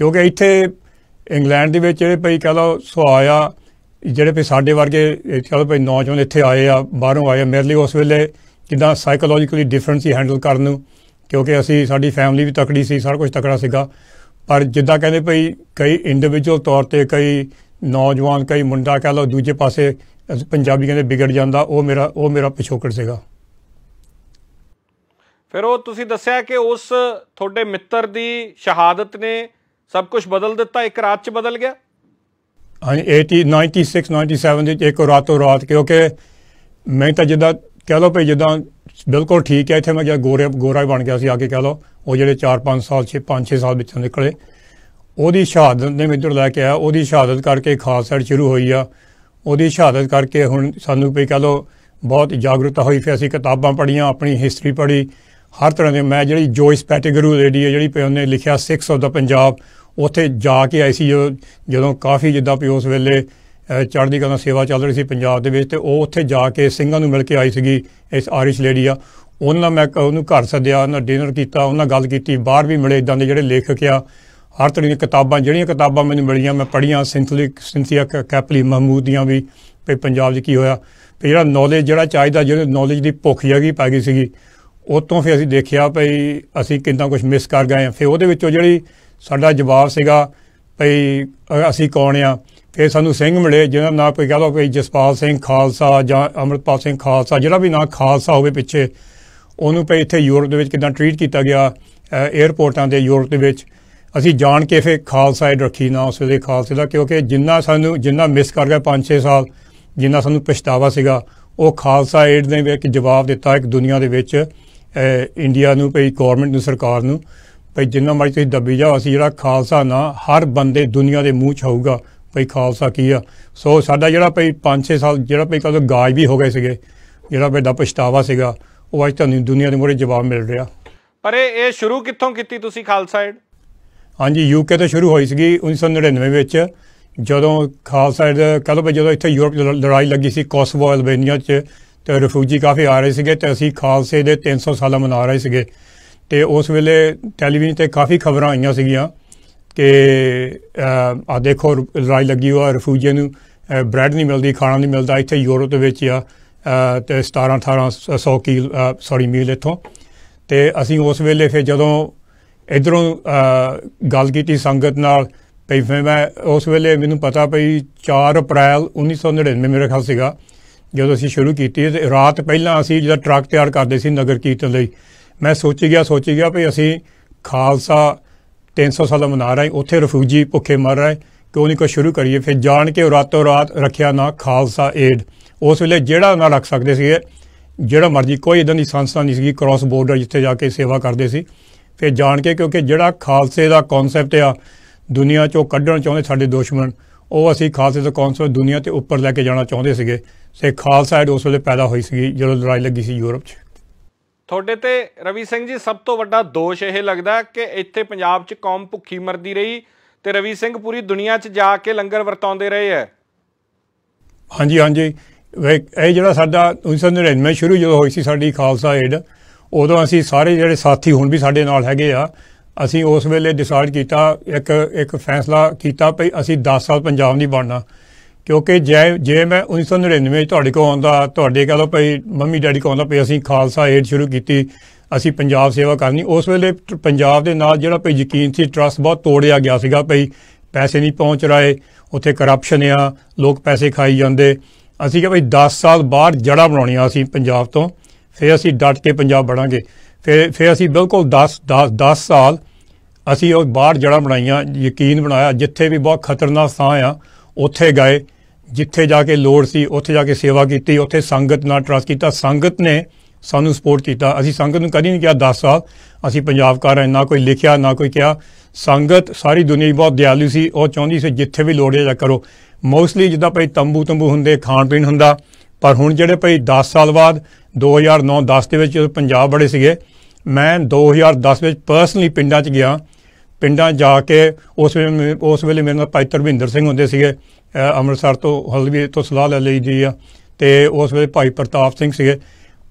ਕਿਉਂਕਿ ਇੱਥੇ ਇੰਗਲੈਂਡ ਦੇ ਵਿੱਚ ਜਿਹੜੇ ਭਈ ਕਹਿੰਦਾ ਸੋ ਜਿਹੜੇ ਭਈ ਸਾਡੇ ਵਰਗੇ ਚਲੋ ਭਈ ਨੌਜਵਾਨ ਇੱਥੇ ਆਏ ਆ ਬਾਹਰੋਂ ਆਏ ਮੇਰੇ ਲਈ ਉਸ ਵੇਲੇ ਕਿਦਾਂ ਸਾਈਕੋਲੋਜੀਕਲੀ ਡਿਫਰੈਂਸ ਹੀ ਹੈਂਡਲ ਕਰਨ ਨੂੰ ਕਿਉਂਕਿ ਅਸੀਂ ਸਾਡੀ ਫੈਮਿਲੀ ਵੀ ਤਕੜੀ ਸੀ ਸਾਰਾ ਕੁਝ ਤਕੜਾ ਸੀਗਾ ਪਰ ਜਿੱਦਾਂ ਕਹਿੰਦੇ ਭਈ ਕਈ ਇੰਡੀਵਿਜੂਅਲ ਤੌਰ ਤੇ ਕਈ ਨੌਜਵਾਨ ਕਈ ਮੁੰਡਾ ਕਹ ਲੋ ਦੂਜੇ ਪਾਸੇ ਪੰਜਾਬੀ ਕਹਿੰਦੇ ਵਿਗੜ ਜਾਂਦਾ ਉਹ ਮੇਰਾ ਉਹ ਮੇਰਾ ਪਿਛੋਕੜ ਸੀਗਾ ਫਿਰ ਉਹ ਤੁਸੀਂ ਦੱਸਿਆ ਕਿ ਉਸ ਤੁਹਾਡੇ ਮਿੱਤਰ ਦੀ ਸ਼ਹਾਦਤ ਨੇ ਸਭ ਕੁਝ ਬਦਲ ਦਿੱਤਾ ਇੱਕ ਰਾਤ 'ਚ ਬਦਲ ਗਿਆ ਹਾਂ 80 96 97 ਦੇ ਇੱਕ ਰਾਤੋਂ ਰਾਤ ਕਿਉਂਕਿ ਮੈਂ ਤਾਂ ਜਿੱਦਾਂ ਕਹ ਲੋ ਭਈ ਜਿੱਦਾਂ ਬਿਲਕੁਲ ਠੀਕ ਹੈ ਇੱਥੇ ਮੈਂ ਗੋਰੇ ਗੋਰਾ ਗੋਰਾ ਬਣ ਗਿਆ ਸੀ ਆ ਕੇ ਕਹ ਲਓ ਉਹ ਜਿਹੜੇ 4-5 ਸਾਲ 6-5-6 ਸਾਲ ਵਿੱਚੋਂ ਨਿਕਲੇ ਉਹਦੀ ਸ਼ਹਾਦਤ ਨੇ ਮੈਨੂੰ ਲੈ ਕੇ ਆਇਆ ਉਹਦੀ ਸ਼ਹਾਦਤ ਕਰਕੇ ਖਾਲਸਾ ਸ਼ੁਰੂ ਹੋਈ ਆ ਉਹਦੀ ਸ਼ਹਾਦਤ ਕਰਕੇ ਹੁਣ ਸਾਨੂੰ ਵੀ ਕਹ ਲਓ ਬਹੁਤ ਜਾਗਰੂਕਤਾ ਹੋਈ ਫਿਰ ਅਸੀਂ ਕਿਤਾਬਾਂ ਪੜ੍ਹੀਆਂ ਆਪਣੀ ਹਿਸਟਰੀ ਪੜ੍ਹੀ ਹਰ ਤਰ੍ਹਾਂ ਦੇ ਮੈਂ ਜਿਹੜੀ ਜੋਇਸ ਪੈਟੇਗਰੂ ਰੇਡੀ ਹੈ ਜਿਹੜੀ ਉਹਨੇ ਲਿਖਿਆ ਸਿਕਸ ਆਫ ਦਾ ਪੰਜਾਬ ਉੱਥੇ ਜਾ ਕੇ ਆਈ ਸੀ ਜਦੋਂ ਕਾਫੀ ਜਿੱਦਾਂ ਉਸ ਵੇਲੇ ਚੜ੍ਹਦੀ ਕਲਾ ਸੇਵਾ ਚੱਲ ਰਹੀ ਸੀ ਪੰਜਾਬ ਦੇ ਵਿੱਚ ਤੇ ਉਹ ਉੱਥੇ ਜਾ ਕੇ ਸਿੰਘਾਂ ਨੂੰ ਮਿਲ ਕੇ ਆਈ ਸੀਗੀ ਇਸ ਆਰਿਸ਼ ਲੇਡੀ ਆ ਉਹਨਾਂ ਨਾਲ ਮੈਂ ਉਹਨੂੰ ਘਰ ਸੱਦਿਆ ਉਹਨਾਂ ਡਿਨਰ ਕੀਤਾ ਉਹਨਾਂ ਗੱਲ ਕੀਤੀ ਬਾਹਰ ਵੀ ਮਿਲੇ ਇਦਾਂ ਦੇ ਜਿਹੜੇ ਲੇਖਕ ਆ ਹਰ ਤਰ੍ਹਾਂ ਦੀਆਂ ਕਿਤਾਬਾਂ ਜਿਹੜੀਆਂ ਕਿਤਾਬਾਂ ਮੈਨੂੰ ਮਿਲੀਆਂ ਮੈਂ ਪੜ੍ਹੀਆਂ ਸਿੰਥਲਿਕ ਸਿੰਥੀਆ ਕੈਪਲੀ ਮਹਿਮੂਦ ਦੀਆਂ ਵੀ ਪਈ ਪੰਜਾਬ 'ਚ ਕੀ ਹੋਇਆ ਤੇ ਜਿਹੜਾ ਨੌਲੇਜ ਜਿਹੜਾ ਚਾਹੀਦਾ ਜਿਹੜੇ ਨੌਲੇਜ ਦੀ ਭੁੱਖ ਜਗੀ ਪੈ ਗਈ ਸੀਗੀ ਉਤੋਂ ਫਿਰ ਅਸੀਂ ਦੇਖਿਆ ਭਈ ਅਸੀਂ ਕਿੰਨਾ ਕੁਝ ਮਿਸ ਕਰ ਗਏ ਆ ਫਿਰ ਉਹਦੇ ਵਿੱਚੋਂ ਜਿਹੜੀ ਸਾਡਾ ਜਵਾਬ ਸੀਗਾ ਭਈ ਅਸੀਂ ਕੌਣ ਆ ਫਿਰ ਸਾਨੂੰ ਸਿੰਘ ਮਿਲੇ ਜਿਹਨਾਂ ਦਾ ਕੋਈ ਕਹਦਾ ਕੋਈ ਜਸਪਾਲ ਸਿੰਘ ਖਾਲਸਾ ਜਾਂ ਅਮਰਪਾਲ ਸਿੰਘ ਖਾਲਸਾ ਜਿਹੜਾ ਵੀ ਨਾ ਖਾਲਸਾ ਹੋਵੇ ਪਿੱਛੇ ਉਹਨੂੰ ਪਈ ਇੱਥੇ ਯੂਰਪ ਦੇ ਵਿੱਚ ਕਿਦਾਂ ਟ੍ਰੀਟ ਕੀਤਾ ਗਿਆ 에ਅਰਪੋਰਟਾਂ ਦੇ ਯੂਰਪ ਦੇ ਵਿੱਚ ਅਸੀਂ ਜਾਣ ਕੇ ਫਿਰ ਖਾਲਸਾ ਏਡ ਰੱਖੀ ਨਾ ਉਸ ਦੇ ਖਾਲਸੇ ਦਾ ਕਿਉਂਕਿ ਜਿੰਨਾ ਸਾਨੂੰ ਜਿੰਨਾ ਮਿਸ ਕਰ ਗਿਆ 5-6 ਸਾਲ ਜਿੰਨਾ ਸਾਨੂੰ ਪਛਤਾਵਾ ਸੀਗਾ ਉਹ ਖਾਲਸਾ ਏਡ ਨੇ ਇੱਕ ਜਵਾਬ ਦਿੱਤਾ ਇੱਕ ਦੁਨੀਆ ਦੇ ਵਿੱਚ ਇੰਡੀਆ ਨੂੰ ਪਈ ਗਵਰਨਮੈਂਟ ਨੂੰ ਸਰਕਾਰ ਨੂੰ ਪਈ ਜਿੰਨਾ ਮਰਜ਼ੀ ਤੁਸੀਂ ਦੱਬੀ ਜਾਓ ਅਸੀਂ ਜਿਹੜਾ ਖਾਲਸਾ ਨਾ ਹਰ ਬੰਦੇ ਦੁਨੀਆ ਦੇ ਮੂੰਹ 'ਚ ਆਊਗਾ ਭਈ ਖਾਲਸਾ ਕੀ ਆ ਸੋ ਸਾਡਾ ਜਿਹੜਾ ਭਈ 5-6 ਸਾਲ ਜਿਹੜਾ ਭਈ ਕਦੋਂ ਗਾਜ ਵੀ ਹੋ ਗਏ ਸੀਗੇ ਜਿਹੜਾ ਭਈ ਦਾ ਪਛਤਾਵਾ ਸੀਗਾ ਉਹ ਅੱਜ ਤਾਂ ਦੁਨੀਆ ਦੇ ਮੋਰੇ ਜਵਾਬ ਮਿਲ ਰਿਹਾ ਪਰ ਇਹ ਸ਼ੁਰੂ ਕਿੱਥੋਂ ਕੀਤੀ ਤੁਸੀਂ ਖਾਲਸਾ ਏਡ ਹਾਂਜੀ ਯੂਕੇ ਤੋਂ ਸ਼ੁਰੂ ਹੋਈ ਸੀਗੀ 1999 ਵਿੱਚ ਜਦੋਂ ਖਾਲਸਾ ਏਡ ਕਦੋਂ ਭਈ ਜਦੋਂ ਇੱਥੇ ਯੂਰਪ ਲੜਾਈ ਲੱਗੀ ਸੀ ਕੋਸਵੋ ਅਲਬੇਨੀਆ 'ਚ ਤੇ ਰਿਫਿਊਜੀ ਕਾਫੀ ਆ ਰਹੇ ਸੀਗੇ ਤੇ ਅਸੀਂ ਖਾਲਸੇ ਦੇ 300 ਸਾਲਾ ਮਨਾ ਰਹੇ ਸੀਗੇ ਤੇ ਉਸ ਵੇਲੇ ਟੈਲੀਵਿਜ਼ਨ ਤੇ ਕਾਫੀ ਖਬਰਾਂ ਆਈਆਂ ਸੀਗੀਆਂ ਕਿ ਆ ਦੇਖੋ ਇਜ਼ਰਾਈਲ ਲੱਗੀ ਹੋਇਆ ਰਫੂਜੇ ਨੂੰ ਬ੍ਰੈਡ ਨਹੀਂ ਮਿਲਦੀ ਖਾਣਾ ਨਹੀਂ ਮਿਲਦਾ ਇੱਥੇ ਯੂਰਪ ਦੇ ਵਿੱਚ ਆ ਤੇ 17 18 100 ਕਿਲ ਸੌਰੀ ਮੀਲ ਇਥੋਂ ਤੇ ਅਸੀਂ ਉਸ ਵੇਲੇ ਫਿਰ ਜਦੋਂ ਇਧਰੋਂ ਗੱਲ ਕੀਤੀ ਸੰਗਤ ਨਾਲ ਪਈ ਫਿਰ ਮੈਂ ਉਸ ਵੇਲੇ ਮੈਨੂੰ ਪਤਾ ਪਈ 4 ਅਪ੍ਰੈਲ 1999 ਮੇਰੇ ਖਿਆਲ ਸੀਗਾ ਜਦੋਂ ਅਸੀਂ ਸ਼ੁਰੂ ਕੀਤੀ ਤੇ ਰਾਤ ਪਹਿਲਾਂ ਅਸੀਂ ਜਿਹੜਾ ਟਰੱਕ ਤਿਆਰ ਕਰਦੇ ਸੀ ਨਗਰ ਕੀਰਤਨ ਲਈ ਮੈਂ ਸੋਚ ਗਿਆ ਸੋਚ ਗਿਆ ਭਈ ਅਸੀਂ ਖਾਲਸਾ 300 ਦਾ ਮਨਾ ਰਹੇ ਉੱਥੇ ਰਫੂਜੀ ਭੁੱਖੇ ਮਰ ਰਹੇ ਕਿਉਂ ਨਹੀਂ ਕੋ ਸ਼ੁਰੂ ਕਰੀਏ ਫਿਰ ਜਾਣ ਕੇ ਰਾਤੋਂ ਰਾਤ ਰੱਖਿਆ ਨਾ ਖਾਲਸਾ ਏਡ ਉਸ ਵੇਲੇ ਜਿਹੜਾ ਨਾ ਰੱਖ ਸਕਦੇ ਸੀਗੇ ਜਿਹੜਾ ਮਰਜੀ ਕੋਈ ਇਦਾਂ ਦੀ ਸੰਸਥਾ ਨਹੀਂ ਸੀਗੀ ਕ੍ਰਾਸ ਬਾਰਡਰ ਜਿੱਥੇ ਜਾ ਕੇ ਸੇਵਾ ਕਰਦੇ ਸੀ ਫਿਰ ਜਾਣ ਕੇ ਕਿਉਂਕਿ ਜਿਹੜਾ ਖਾਲਸੇ ਦਾ ਕਨਸੈਪਟ ਆ ਦੁਨੀਆ ਚੋਂ ਕੱਢਣ ਚਾਹੁੰਦੇ ਸਾਡੇ ਦੁਸ਼ਮਣ ਉਹ ਅਸੀਂ ਖਾਲਸੇ ਦਾ ਕਨਸੈਪਟ ਦੁਨੀਆ ਤੇ ਉੱਪਰ ਲੈ ਕੇ ਜਾਣਾ ਚਾਹੁੰਦੇ ਸੀਗੇ ਸੇ ਖਾਲਸਾ ਏਡ ਉਸ ਵੇਲੇ ਪੈਦਾ ਹੋਈ ਸੀਗੀ ਜਦੋਂ ਲੜਾਈ ਲੱਗੀ ਸੀ ਯੂਰਪ 'ਚ ਤੁਹਾਡੇ ਤੇ ਰਵੀ ਸਿੰਘ ਜੀ ਸਭ ਤੋਂ ਵੱਡਾ ਦੋਸ਼ ਇਹ ਲੱਗਦਾ ਕਿ ਇੱਥੇ ਪੰਜਾਬ 'ਚ ਕੌਮ ਭੁੱਖੀ ਮਰਦੀ ਰਹੀ ਤੇ ਰਵੀ ਸਿੰਘ ਪੂਰੀ ਦੁਨੀਆ 'ਚ ਜਾ ਕੇ ਲੰਗਰ ਵਰਤਾਉਂਦੇ ਰਹੇ ਐ ਹਾਂਜੀ ਹਾਂਜੀ ਇਹ ਜਿਹੜਾ ਸਾਡਾ 1999 ਸ਼ੁਰੂ ਜਦੋਂ ਹੋਈ ਸੀ ਸਾਡੀ ਖਾਲਸਾ ਏਡ ਉਦੋਂ ਅਸੀਂ ਸਾਰੇ ਜਿਹੜੇ ਸਾਥੀ ਹੁਣ ਵੀ ਸਾਡੇ ਨਾਲ ਹੈਗੇ ਆ ਅਸੀਂ ਉਸ ਵੇਲੇ ਡਿਸਾਈਡ ਕੀਤਾ ਇੱਕ ਇੱਕ ਫੈਸਲਾ ਕੀਤਾ ਭਈ ਅਸੀਂ 10 ਸਾਲ ਪੰਜਾਬ ਨਹੀਂ ਬਣਨਾ ਕਿਉਂਕਿ ਜੇ ਜੇ ਮੈਂ 1999 ਵਿੱਚ ਤੁਹਾਡੇ ਕੋਲ ਆਉਂਦਾ ਤੁਹਾਡੇ ਕਹਿੰਦਾ ਭਾਈ ਭਈ ਮੰਮੀ ਡੈਡੀ ਕੋਲ ਆਉਂਦਾ ਭਈ ਅਸੀਂ ਖਾਲਸਾ ਏਡ ਸ਼ੁਰੂ ਕੀਤੀ ਅਸੀਂ ਪੰਜਾਬ ਸੇਵਾ ਕਰਨੀ ਉਸ ਵੇਲੇ ਪੰਜਾਬ ਦੇ ਨਾਲ ਜਿਹੜਾ ਭਈ ਯਕੀਨ ਸੀ ਟਰਸਟ ਬਹੁਤ ਤੋੜਿਆ ਗਿਆ ਸੀਗਾ ਭਈ ਪੈਸੇ ਨਹੀਂ ਪਹੁੰਚ ਰਹੇ ਉੱਥੇ ਕਰਪਸ਼ਨ ਆ ਲੋਕ ਪੈਸੇ ਖਾਈ ਜਾਂਦੇ ਅਸੀਂ ਕਿਹਾ ਭਈ 10 ਸਾਲ ਬਾਅਦ ਜੜਾ ਬਣਾਉਣੀਆਂ ਅਸੀਂ ਪੰਜਾਬ ਤੋਂ ਫਿਰ ਅਸੀਂ ਡਟ ਕੇ ਪੰਜਾਬ ਬਣਾਂਗੇ ਫਿਰ ਫਿਰ ਅਸੀਂ ਬਿਲਕੁਲ 10 10 ਸਾਲ ਅਸੀਂ ਉਹ ਬਾਹਰ ਜੜਾ ਬਣਾਈਆਂ ਯਕੀਨ ਬਣਾਇਆ ਜਿੱਥੇ ਵੀ ਬਹੁਤ ਖਤਰਨਾਕ ਥਾਂ ਆ ਉੱਥੇ ਗਏ ਜਿੱਥੇ ਜਾ ਕੇ ਲੋੜ ਸੀ ਉੱਥੇ ਜਾ ਕੇ ਸੇਵਾ ਕੀਤੀ ਉੱਥੇ ਸੰਗਤ ਨਾਲ ਟਰਸਟ ਕੀਤਾ ਸੰਗਤ ਨੇ ਸਾਨੂੰ ਸਪੋਰਟ ਕੀਤਾ ਅਸੀਂ ਸੰਗਤ ਨੂੰ ਕਦੀ ਨਹੀਂ ਕਿਹਾ 10 ਸਾਲ ਅਸੀਂ ਪੰਜਾਬਕਾਰ ਐ ਨਾ ਕੋਈ ਲਿਖਿਆ ਨਾ ਕੋਈ ਕਿਹਾ ਸੰਗਤ ਸਾਰੀ ਦੁਨੀਆ ਬਹੁਤ ਦਿਆਲੂ ਸੀ ਉਹ ਚਾਹੁੰਦੀ ਸੀ ਜਿੱਥੇ ਵੀ ਲੋੜਿਆ ਜਾ ਕਰੋ ਮੋਸਟਲੀ ਜਿੱਦਾਂ ਭਈ ਤੰਬੂ ਤੰਬੂ ਹੁੰਦੇ ਖਾਣ ਪੀਣ ਹੁੰਦਾ ਪਰ ਹੁਣ ਜਿਹੜੇ ਭਈ 10 ਸਾਲ ਬਾਅਦ 2009-10 ਦੇ ਵਿੱਚ ਪੰਜਾਬ ਬੜੇ ਸੀਗੇ ਮੈਂ 2010 ਵਿੱਚ ਪਰਸਨਲੀ ਪਿੰਡਾਂ 'ਚ ਗਿਆ ਪਿੰਡਾਂ ਜਾ ਕੇ ਉਸ ਵੇਲੇ ਉਸ ਵੇਲੇ ਮੇਰੇ ਨਾਲ ਭਾਈ ਤਰਵਿੰਦਰ ਸਿੰਘ ਹੁੰਦੇ ਸੀਗੇ ਅੰਮ੍ਰਿਤਸਰ ਤੋਂ ਹਲਵੀ ਤੋਂ ਸਲਾਹ ਲੈ ਲਈ ਜੀ ਆ ਤੇ ਉਸ ਵੇਲੇ ਭਾਈ ਪ੍ਰਤਾਪ ਸਿੰਘ ਸੀਗੇ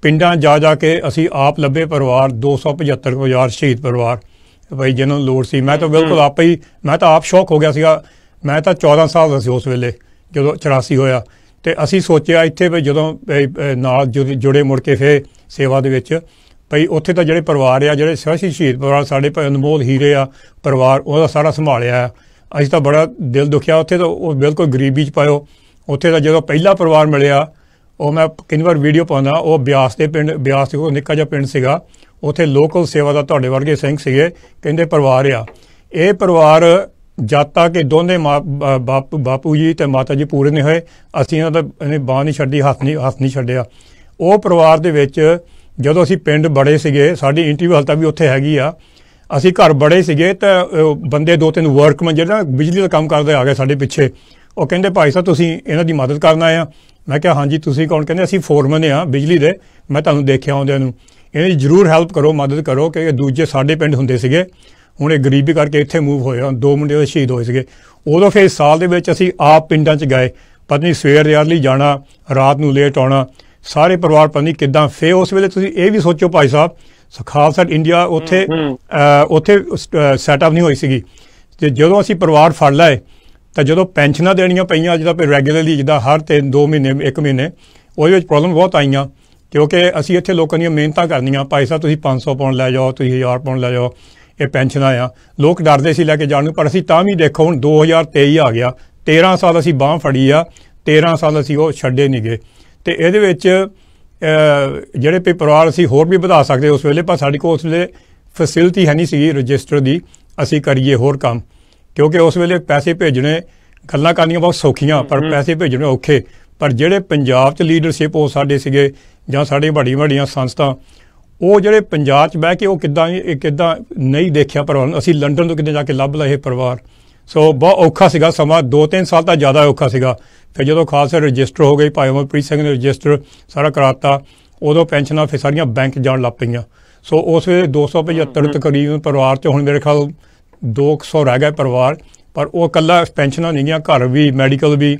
ਪਿੰਡਾਂ ਜਾ ਜਾ ਕੇ ਅਸੀਂ ਆਪ ਲੱਭੇ ਪਰਿਵਾਰ 275 ਪਰਿਵਾਰ ਸ਼ਹੀਦ ਪਰਿਵਾਰ ਭਾਈ ਜਿਹਨਾਂ ਨੂੰ ਲੋੜ ਸੀ ਮੈਂ ਤਾਂ ਬਿਲਕੁਲ ਆਪ ਹੀ ਮੈਂ ਤਾਂ ਆਪ ਸ਼ੌਕ ਹੋ ਗਿਆ ਸੀਗਾ ਮੈਂ ਤਾਂ 14 ਸਾਲ ਦਾ ਸੀ ਉਸ ਵੇਲੇ ਜਦੋਂ 84 ਹੋਇਆ ਤੇ ਅਸੀਂ ਸੋਚਿਆ ਇੱਥੇ ਵੀ ਜਦੋਂ ਨਾਲ ਜੁੜੇ ਮੁੜ ਕੇ ਫੇ ਸੇਵਾ ਦੇ ਵਿੱਚ ਭਈ ਉੱਥੇ ਤਾਂ ਜਿਹੜੇ ਪਰਿਵਾਰ ਆ ਜਿਹੜੇ ਸਿਆਸੀ ਸ਼ਹੀਦ ਪਰਿਵਾਰ ਸਾਡੇ ਭਾਈ ਅਨਮੋਲ ਹੀਰੇ ਆ ਪਰਿਵਾਰ ਉਹਦਾ ਸਾਰਾ ਸੰਭਾਲਿਆ ਅਸੀਂ ਤਾਂ ਬੜਾ ਦਿਲ ਦੁਖਿਆ ਉੱਥੇ ਤਾਂ ਉਹ ਬਿਲਕੁਲ ਗਰੀਬੀ ਚ ਪਾਇਓ ਉੱਥੇ ਦਾ ਜਦੋਂ ਪਹਿਲਾ ਪਰਿਵਾਰ ਮਿਲਿਆ ਉਹ ਮੈਂ ਕਿੰਨੀ ਵਾਰ ਵੀਡੀਓ ਪਾਉਂਦਾ ਉਹ ਬਿਆਸ ਦੇ ਪਿੰਡ ਬਿਆਸ ਦੇ ਕੋਲ ਨਿੱਕਾ ਜਿਹਾ ਪਿੰਡ ਸੀਗਾ ਉੱਥੇ ਲੋਕਲ ਸੇਵਾ ਦਾ ਤੁਹਾਡੇ ਵਰਗੇ ਸਿੰਘ ਸੀਗੇ ਕਹਿੰਦੇ ਪਰਿਵਾਰ ਆ ਇਹ ਪਰਿਵਾਰ ਜਾਤਾ ਕਿ ਦੋਨੇ ਬਾਪੂ ਬਾਪੂ ਜੀ ਤੇ ਮਾਤਾ ਜੀ ਪੂਰੇ ਨਹੀਂ ਹੋਏ ਅਸੀਂ ਉਹਨਾਂ ਦਾ ਬਾਂ ਬਾਹ ਨਹੀਂ ਛੱਡੀ ਹੱਥ ਨਹੀਂ ਹੱਥ ਨਹੀਂ ਛੱਡਿਆ ਉਹ ਪਰਿਵਾਰ ਦੇ ਵਿੱਚ ਜਦੋਂ ਅਸੀਂ ਪਿੰਡ ਬੜੇ ਸੀਗੇ ਸਾਡੀ ਇੰਟਰਵਿਊ ਹਲਤਾ ਵੀ ਉੱਥੇ ਹੈਗੀ ਆ ਅਸੀਂ ਘਰ ਬੜੇ ਸੀਗੇ ਤਾਂ ਬੰਦੇ ਦੋ ਤਿੰਨ ਵਰਕਮੈਨ ਜਿਹੜਾ ਬਿਜਲੀ ਦਾ ਕੰਮ ਕਰਦੇ ਆ ਗਏ ਸਾਡੇ ਪਿੱਛੇ ਉਹ ਕਹਿੰਦੇ ਭਾਈ ਸਾਹਿਬ ਤੁਸੀਂ ਇਹਨਾਂ ਦੀ ਮਦਦ ਕਰਨ ਆਏ ਆ ਮੈਂ ਕਿਹਾ ਹਾਂਜੀ ਤੁਸੀਂ ਕੌਣ ਕਹਿੰਦੇ ਅਸੀਂ ਫੋਰਮਨ ਆ ਬਿਜਲੀ ਦੇ ਮੈਂ ਤੁਹਾਨੂੰ ਦੇਖਿਆ ਆਉਂਦਿਆਂ ਨੂੰ ਇਹਨਾਂ ਦੀ ਜ਼ਰੂਰ ਹੈਲਪ ਕਰੋ ਮਦਦ ਕਰੋ ਕਿ ਇਹ ਦੂਜੇ ਸਾਡੇ ਪਿੰਡ ਹੁੰਦੇ ਸੀਗੇ ਹੁਣ ਇਹ ਗਰੀਬੀ ਕਰਕੇ ਇੱਥੇ ਮੂਵ ਹੋਏ ਹਨ ਦੋ ਮੁੰਡੇ ਉਹ ਸ਼ਹੀਦ ਹੋਏ ਸੀਗੇ ਉਦੋਂ ਫਿਰ ਸਾਲ ਦੇ ਵਿੱਚ ਅਸੀਂ ਆਪ ਪਿੰਡਾਂ 'ਚ ਗਏ ਪਤਨੀ ਸਵੇਰ ਦੇ ਲਈ ਜਾਣਾ ਰਾਤ ਨੂੰ ਲੇਟ ਆਉਣਾ ਸਾਰੇ ਪਰਿਵਾਰ ਪਤਨੀ ਕਿਦਾਂ ਫੇ ਉਸ ਵੇਲੇ ਤੁਸੀਂ ਇਹ ਵੀ ਸੋਚੋ ਭਾਈ ਸਾਹਿਬ ਖਾਲਸਾ ਇੰਡੀਆ ਉੱਥੇ ਉੱਥੇ ਸੈਟਅਪ ਨਹੀਂ ਹੋਈ ਸੀਗੀ ਤੇ ਜਦੋਂ ਅਸੀਂ ਪਰਿਵਾਰ ਫੜ ਲਾਏ ਤਾਂ ਜਦੋਂ ਪੈਨਸ਼ਨਾਂ ਦੇਣੀਆਂ ਪਈਆਂ ਜਿਹਦਾ ਪੇ ਰੈਗੂਲਰਲੀ ਜਿਹਦਾ ਹਰ ਤੇ 2 ਮਹੀਨੇ 1 ਮਹੀਨੇ ਉਹ ਵਿੱਚ ਪ੍ਰੋਬਲਮ ਬਹੁਤ ਆਈਆਂ ਕਿਉਂਕਿ ਅਸੀਂ ਇੱਥੇ ਲੋਕਾਂ ਦੀਆਂ ਮਿਹਨਤਾਂ ਕਰਨੀਆਂ ਭਾਈ ਸਾਹਿਬ ਤੁਸੀਂ 500 ਪਾਉਣ ਲੈ ਜਾਓ ਤੁਸੀਂ 1000 ਪਾਉਣ ਲੈ ਜਾਓ ਇਹ ਪੈਨਸ਼ਨ ਆ ਲੋਕ ਡਰਦੇ ਸੀ ਲੈ ਕੇ ਜਾਣ ਨੂੰ ਪਰ ਅਸੀਂ ਤਾਂ ਵੀ ਦੇਖੋ ਹੁਣ 2023 ਆ ਗਿਆ 13 ਸਾਲ ਅਸੀਂ ਬਾਹ ਫੜੀ ਆ 13 ਸਾਲ ਅਸੀਂ ਉਹ ਛੱਡੇ ਨਹੀਂ ਗਏ ਤੇ ਇਹਦੇ ਵਿੱਚ ਜਿਹੜੇ ਪਰਿਵਾਰ ਅਸੀਂ ਹੋਰ ਵੀ ਵਧਾ ਸਕਦੇ ਉਸ ਵੇਲੇ ਪਰ ਸਾਡੇ ਕੋਲ ਉਸ ਵੇਲੇ ਫੈਸਿਲਿਟੀ ਹੈ ਨਹੀਂ ਸੀ ਰਜਿਸਟਰ ਦੀ ਅਸੀਂ ਕਰੀਏ ਹੋਰ ਕੰਮ ਕਿਉਂਕਿ ਉਸ ਵੇਲੇ ਪੈਸੇ ਭੇਜਣੇ ਗੱਲਾਂ ਕਰਨੀਆਂ ਬਹੁਤ ਸੌਖੀਆਂ ਪਰ ਪੈਸੇ ਭੇਜਣੇ ਔਖੇ ਪਰ ਜਿਹੜੇ ਪੰਜਾਬ 'ਚ ਲੀਡਰਸ਼ਿਪ ਉਹ ਸਾਡੇ ਸੀਗੇ ਜਾਂ ਸਾਡੇ ਵੱਡੀ ਵੱਡੀਆਂ ਸੰਸਥਾ ਉਹ ਜਿਹੜੇ ਪੰਜਾਬ 'ਚ ਬਹਿ ਕੇ ਉਹ ਕਿੱਦਾਂ ਇਹ ਕਿੱਦਾਂ ਨਹੀਂ ਦੇਖਿਆ ਪਰ ਅਸੀਂ ਲੰਡਨ ਤੋਂ ਕਿਤੇ ਜਾ ਕੇ ਲੱਭ ਲਏ ਇਹ ਪਰਿਵਾਰ ਸੋ ਬਹੁਤ ਔਖਾ ਸੀਗਾ ਸਮਾਂ 2-3 ਸਾਲ ਤਾਂ ਜ਼ਿਆਦਾ ਔਖਾ ਸੀਗਾ ਫਿਰ ਜਦੋਂ ਖਾਲਸਾ ਰਜਿਸਟਰ ਹੋ ਗਈ ਭਾਈ ਅਮਰਪ੍ਰੀਤ ਸਿੰਘ ਨੇ ਰਜਿਸਟਰ ਸਾਰਾ ਕਰਾਤਾ ਉਦੋਂ ਪੈਨਸ਼ਨਾਂ ਫਿਰ ਸਾਰੀਆਂ ਬੈਂਕ ਜਾਣ ਲੱਗ ਪਈਆਂ ਸੋ ਉਸ ਵੇਲੇ 275 ਤਕਰੀਬਨ ਪਰਿਵਾਰ ਚ ਹੁਣ ਮੇਰੇ ਖਿਆਲ 200 ਰਹਿ ਗਏ ਪਰਿਵਾਰ ਪਰ ਉਹ ਇਕੱਲਾ ਪੈਨਸ਼ਨਾਂ ਨਹੀਂ ਗਿਆ ਘਰ ਵੀ ਮੈਡੀਕਲ ਵੀ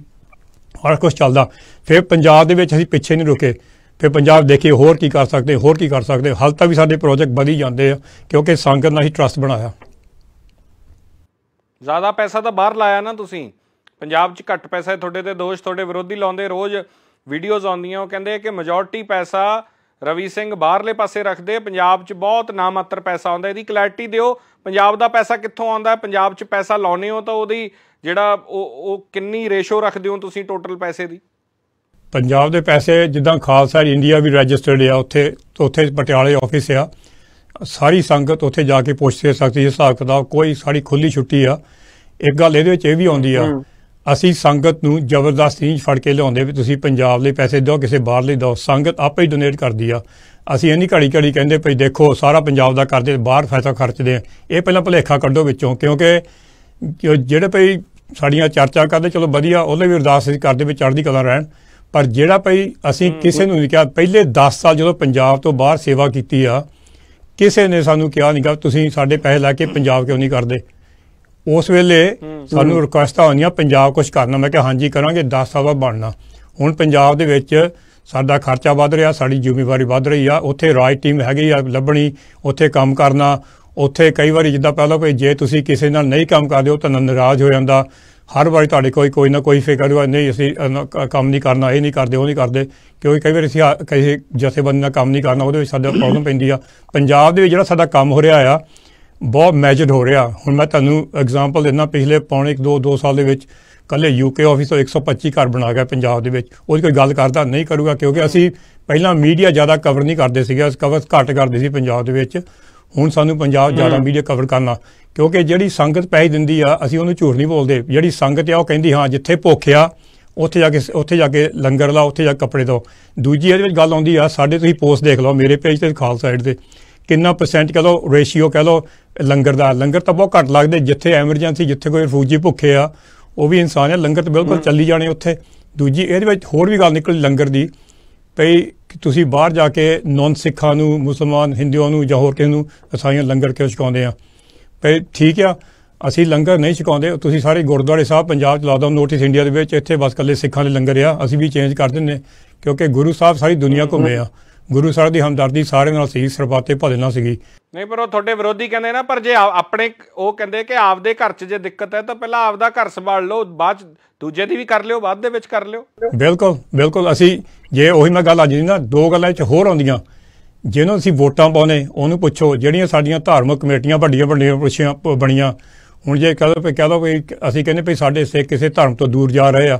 ਹਰ ਕੁਝ ਚੱਲਦਾ ਫਿਰ ਪੰਜਾਬ ਦੇ ਵਿੱਚ ਅਸੀਂ ਪਿੱਛੇ ਨਹੀਂ ਰੁਕੇ ਫਿਰ ਪੰਜਾਬ ਦੇਖੇ ਹੋਰ ਕੀ ਕਰ ਸਕਦੇ ਹੋਰ ਕੀ ਕਰ ਸਕਦੇ ਹਾਲ ਤਾਂ ਵੀ ਸਾਡੇ ਪ੍ਰੋਜੈਕਟ ਵਧੀ ਜਾਂਦੇ ਆ ਕਿਉਂਕਿ ਸੰਗਤ ਨਾਲ ਹੀ ਟਰਸਟ ਬਣਾਇਆ ਜ਼ਿਆਦਾ ਪੈਸਾ ਤਾਂ ਬਾਹਰ ਲਾਇਆ ਨਾ ਤੁਸੀਂ ਪੰਜਾਬ 'ਚ ਘੱਟ ਪੈਸਾ ਹੈ ਤੁਹਾਡੇ ਤੇ ਦੋਸ਼ ਤੁਹਾਡੇ ਵਿਰੋਧੀ ਲਾਉਂਦੇ ਰੋਜ਼ ਵੀਡੀਓਜ਼ ਆਉਂਦੀਆਂ ਉਹ ਕਹਿੰਦੇ ਕਿ ਮੈਜੋਰਟੀ ਪੈਸਾ ਰਵੀ ਸਿੰਘ ਬਾਹਰਲੇ ਪਾਸੇ ਰੱਖਦੇ ਪੰਜਾਬ 'ਚ ਬਹੁਤ ਨਾਮਾਤਰ ਪੈਸਾ ਆਉਂਦਾ ਇਹਦੀ ਕਲੈਰਿਟੀ ਦਿਓ ਪੰਜਾਬ ਦਾ ਪੈਸਾ ਕਿੱਥੋਂ ਆਉਂਦਾ ਪੰਜਾਬ 'ਚ ਪੈਸਾ ਲਾਉਨੇ ਹੋ ਤਾਂ ਉਹਦੀ ਜਿਹੜਾ ਉਹ ਉਹ ਕਿੰਨੀ ਰੇਸ਼ੋ ਰੱਖਦੇ ਹੋ ਤੁਸੀਂ ਟੋਟਲ ਪੈਸੇ ਦੀ ਪੰਜਾਬ ਦੇ ਪੈਸੇ ਜਿੱਦਾਂ ਖਾਲਸਾ ਇੰਡੀਆ ਵੀ ਰਜਿਸਟਰਡ ਆ ਉੱਥੇ ਉੱਥੇ ਪਟਿਆਲੇ ਆਫਿਸ ਆ ਸਾਰੀ ਸੰਗਤ ਉੱਥੇ ਜਾ ਕੇ ਪੁੱਛ ਸਕਦੇ ਸਕਦੀ ਹੈ ਹਿਸਾਬ ਕਿਤਾਬ ਕੋਈ ਸਾਡੀ ਖੁੱਲੀ ਛੁੱਟੀ ਆ ਇੱਕ ਗੱਲ ਇਹਦੇ ਵਿੱਚ ਇਹ ਵੀ ਆਉਂਦੀ ਆ ਅਸੀਂ ਸੰਗਤ ਨੂੰ ਜ਼ਬਰਦਸਤੀ ਨਹੀਂ ਫੜ ਕੇ ਲਿਆਉਂਦੇ ਵੀ ਤੁਸੀਂ ਪੰਜਾਬ ਲਈ ਪੈਸੇ ਦਿਓ ਕਿਸੇ ਬਾਹਰ ਲਈ ਦਿਓ ਸੰਗਤ ਆਪੇ ਹੀ ਡੋਨੇਟ ਕਰਦੀ ਆ ਅਸੀਂ ਇਹ ਨਹੀਂ ਘੜੀ ਘੜੀ ਕਹਿੰਦੇ ਭਈ ਦੇਖੋ ਸਾਰਾ ਪੰਜਾਬ ਦਾ ਕਰਦੇ ਬਾਹਰ ਫੈਸਲਾ ਖਰਚਦੇ ਇਹ ਪਹਿਲਾਂ ਭਲੇਖਾ ਕੱਢੋ ਵਿੱਚੋਂ ਕਿਉਂਕਿ ਜਿਹੜੇ ਭਈ ਸਾਡੀਆਂ ਚਰਚਾ ਕਰਦੇ ਚਲੋ ਵਧੀਆ ਉਹਦੇ ਵੀ ਅਰਦਾਸ ਅਸੀਂ ਕਰਦੇ ਵੀ ਚੜ੍ਹਦੀ ਕਲਾ ਰਹਿਣ ਪਰ ਜਿਹੜਾ ਭਈ ਅਸੀਂ ਕਿਸੇ ਨੂੰ ਨਹੀਂ ਕਿਹਾ ਪਹਿਲੇ 10 ਸਾਲ ਜਦੋਂ ਪੰਜਾਬ ਤੋਂ ਬਾਹਰ ਸੇਵਾ ਕੀਤੀ ਆ ਕਿਸੇ ਨੇ ਸਾਨੂੰ ਕਿਹਾ ਨਹੀਂ ਕਿ ਤੁਸੀਂ ਸਾਡੇ ਪੈਸੇ ਲਾ ਕੇ ਪੰਜਾਬ ਕਿਉਂ ਨਹੀਂ ਕਰਦੇ ਉਸ ਵੇਲੇ ਸਾਨੂੰ ਰਿਕੁਐਸਟਾਂ ਆਉਂਦੀਆਂ ਪੰਜਾਬ ਕੁਝ ਕਰਨਾ ਮੈਂ ਕਿਹਾ ਹਾਂਜੀ ਕਰਾਂਗੇ 10 ਸਾਲ ਬਾਅਦ ਬਣਨਾ ਹੁਣ ਪੰਜਾਬ ਦੇ ਵਿੱਚ ਸਾਡਾ ਖਰਚਾ ਵੱਧ ਰਿਹਾ ਸਾਡੀ ਜ਼ਿੰਮੇਵਾਰੀ ਵੱਧ ਰਹੀ ਆ ਉੱਥੇ ਰਾਜ ਟੀਮ ਹੈਗੀ ਆ ਲੱਭਣੀ ਉੱਥੇ ਕੰਮ ਕਰਨਾ ਉੱਥੇ ਕਈ ਵਾਰੀ ਜਿੱਦਾਂ ਪਹਿਲਾਂ ਕੋਈ ਜੇ ਤੁਸੀਂ ਕਿਸੇ ਨਾਲ ਨਹੀਂ ਕੰਮ ਕਰਦੇ ਹੋ ਤਾਂ ਨਾਰਾਜ਼ ਹੋ ਜਾਂਦਾ ਹਰ ਵਾਰੀ ਤੁਹਾਡੇ ਕੋਈ ਕੋਈ ਨਾ ਕੋਈ ਫਿਕਰ ਹੋਵੇ ਨਹੀਂ ਅਸੀਂ ਕੰਮ ਨਹੀਂ ਕਰਨਾ ਇਹ ਨਹੀਂ ਕਰਦੇ ਉਹ ਨਹੀਂ ਕਰਦੇ ਕਿਉਂਕਿ ਕਈ ਵਾਰ ਅਸੀਂ ਕਈ ਜਥੇਬੰਦ ਨਾਲ ਕੰਮ ਨਹੀਂ ਕਰਨਾ ਉਹਦੇ ਵਿੱਚ ਸਾਡਾ ਪ੍ਰੋਬਲਮ ਪੈਂਦੀ ਆ ਪੰਜਾਬ ਦੇ ਵਿੱਚ ਜਿਹੜਾ ਸਾਡਾ ਕੰਮ ਹੋ ਰਿਹਾ ਆ ਬਹੁਤ ਮੈਜਡ ਹੋ ਰਿਹਾ ਹੁਣ ਮੈਂ ਤੁਹਾਨੂੰ ਐਗਜ਼ਾਮਪਲ ਦਿੰਦਾ ਪਿਛਲੇ ਪੌਣੇ 2 2 ਸਾਲ ਦੇ ਵਿੱਚ ਕੱਲੇ ਯੂਕੇ ਆਫਿਸ ਤੋਂ 125 ਘਰ ਬਣਾ ਗਿਆ ਪੰਜਾਬ ਦੇ ਵਿੱਚ ਉਹਦੀ ਕੋਈ ਗੱਲ ਕਰਦਾ ਨਹੀਂ ਕਰੂਗਾ ਕਿਉਂਕਿ ਅਸੀਂ ਪਹਿਲਾਂ ਮੀਡੀਆ ਜ਼ਿਆਦਾ ਕਵਰ ਨਹੀਂ ਕਰਦੇ ਸੀਗੇ ਅਸੀਂ ਕਵਰ ਘੱਟ ਕਰਦੇ ਸੀ ਪੰਜਾਬ ਦੇ ਵਿੱਚ ਹੁਣ ਸਾਨੂੰ ਪੰਜਾਬ ਜ਼ਿਆਦਾ ਮੀਡੀਆ ਕਵਰ ਕਰਨਾ ਕਿਉਂਕਿ ਜਿਹੜੀ ਸੰਗਤ ਪੈਸੇ ਦਿੰਦੀ ਆ ਅਸੀਂ ਉਹਨੂੰ ਝੂਠ ਨਹੀਂ ਬੋਲਦੇ ਜਿਹੜੀ ਸੰਗਤ ਆ ਉਹ ਕਹਿੰਦੀ ਹਾਂ ਜਿੱਥੇ ਭੁੱਖ ਆ ਉੱਥੇ ਜਾ ਕੇ ਉੱਥੇ ਜਾ ਕੇ ਲੰਗਰ ਲਾ ਉੱਥੇ ਜਾ ਕੱਪੜੇ ਦੋ ਦੂਜੀ ਇਹਦੇ ਵਿੱਚ ਗੱਲ ਆਉਂਦੀ ਆ ਸਾਡੇ ਤੁਸੀਂ ਪੋਸਟ ਦੇਖ ਲਓ ਮੇਰੇ ਪੇਜ ਤੇ ਖਾਲਸਾ ਸਾਈਡ ਤੇ ਕਿੰਨਾ ਪਰਸੈਂਟ ਕਹ ਲਓ ਰੇਸ਼ੀਓ ਕਹ ਲਓ ਲੰਗਰ ਦਾ ਲੰਗਰ ਤਾਂ ਬਹੁਤ ਘੱਟ ਲੱਗਦੇ ਜਿੱਥੇ ਐਮਰਜੈਂਸੀ ਜਿੱਥੇ ਕੋਈ ਰਫੂਜੀ ਭੁੱਖੇ ਆ ਉਹ ਵੀ ਇਨਸਾਨ ਆ ਲੰਗਰ ਤਾਂ ਬਿਲਕੁਲ ਚੱਲੀ ਜਾਣੇ ਉੱਥੇ ਦੂਜੀ ਇਹਦੇ ਵਿੱਚ ਹੋਰ ਵੀ ਗੱਲ ਨਿਕਲੀ ਲੰਗਰ ਦੀ ਭਈ ਕਿ ਤੁਸੀਂ ਬਾਹਰ ਜਾ ਕੇ ਨੌਨ ਸਿੱਖਾਂ ਨੂੰ ਮੁਸਲਮਾਨ ਹਿੰਦੂਆਂ ਨੂੰ ਜਾਂ ਹੋਰ ਕਿਸੇ ਨੂੰ ਅਸਾਈਆਂ ਲੰਗਰ ਕਿਉਂ ਛਕਾਉਂਦੇ ਆ ਭਈ ਠੀਕ ਆ ਅਸੀਂ ਲੰਗਰ ਨਹੀਂ ਛਕਾਉਂਦੇ ਤੁਸੀਂ ਸਾਰੇ ਗੁਰਦੁਆਰੇ ਸਾਹਿਬ ਪੰਜਾਬ ਚ ਲਾ ਦੋ ਨੋਟਿਸ ਇੰਡੀਆ ਦੇ ਵਿੱਚ ਇੱਥੇ ਬਸ ਕੱਲੇ ਸਿੱਖਾਂ ਦੇ ਲੰਗਰ ਆ ਅਸੀਂ ਵੀ ਚੇਂਜ ਕਰ ਦਿੰਨੇ ਕਿਉਂਕਿ ਗੁਰੂ ਸਾਹਿਬ ਸਾਰੀ ਦੁਨੀਆ ਘੁੰਮੇ ਆ ਗੁਰੂ ਸਾਹਿਬ ਦੀ ਹਮਦਰਦੀ ਸਾਰੇ ਨਾਲ ਸੀ ਸਰਬਾਤੇ ਭਲੇ ਨਾਲ ਸੀਗੀ ਨਹੀਂ ਪਰ ਉਹ ਤੁਹਾਡੇ ਵਿਰੋਧੀ ਕਹਿੰਦੇ ਨਾ ਪਰ ਜੇ ਆਪਣੇ ਉਹ ਕਹਿੰਦੇ ਕਿ ਆਪਦੇ ਘਰ 'ਚ ਜੇ ਦਿੱਕਤ ਹੈ ਤਾਂ ਪਹਿਲਾਂ ਆਪਦਾ ਘਰ ਸੰਭਾਲ ਲਓ ਬਾਅਦ 'ਚ ਦੂਜੇ ਦੀ ਵੀ ਕਰ ਲਿਓ ਬਾਅਦ ਦੇ ਵਿੱਚ ਕਰ ਲਿਓ ਬਿਲਕੁਲ ਬਿਲਕੁਲ ਅਸੀਂ ਜੇ ਉਹੀ ਮੈਂ ਗੱਲ ਅੱਜ ਨਾ ਦੋ ਗੱਲਾਂ ਵਿੱਚ ਹੋਰ ਆਉਂਦੀਆਂ ਜਿਹਨੂੰ ਅਸੀਂ ਵੋਟਾਂ ਪਾਉਨੇ ਉਹਨੂੰ ਪੁੱਛੋ ਜਿਹੜੀਆਂ ਸਾਡੀਆਂ ਧਾਰਮਿਕ ਕਮੇਟੀਆਂ ਵੱਡੀਆਂ ਵੱਡੀਆਂ ਪੁੱਛੀਆਂ ਬਣੀਆਂ ਹੁਣ ਜੇ ਕਹੋ ਵੀ ਕਹੋ ਵੀ ਅਸੀਂ ਕਹਿੰਦੇ ਵੀ ਸਾਡੇ ਸਿੱਖ ਕਿਸੇ ਧਰਮ ਤੋਂ ਦੂਰ ਜਾ ਰਹੇ ਆ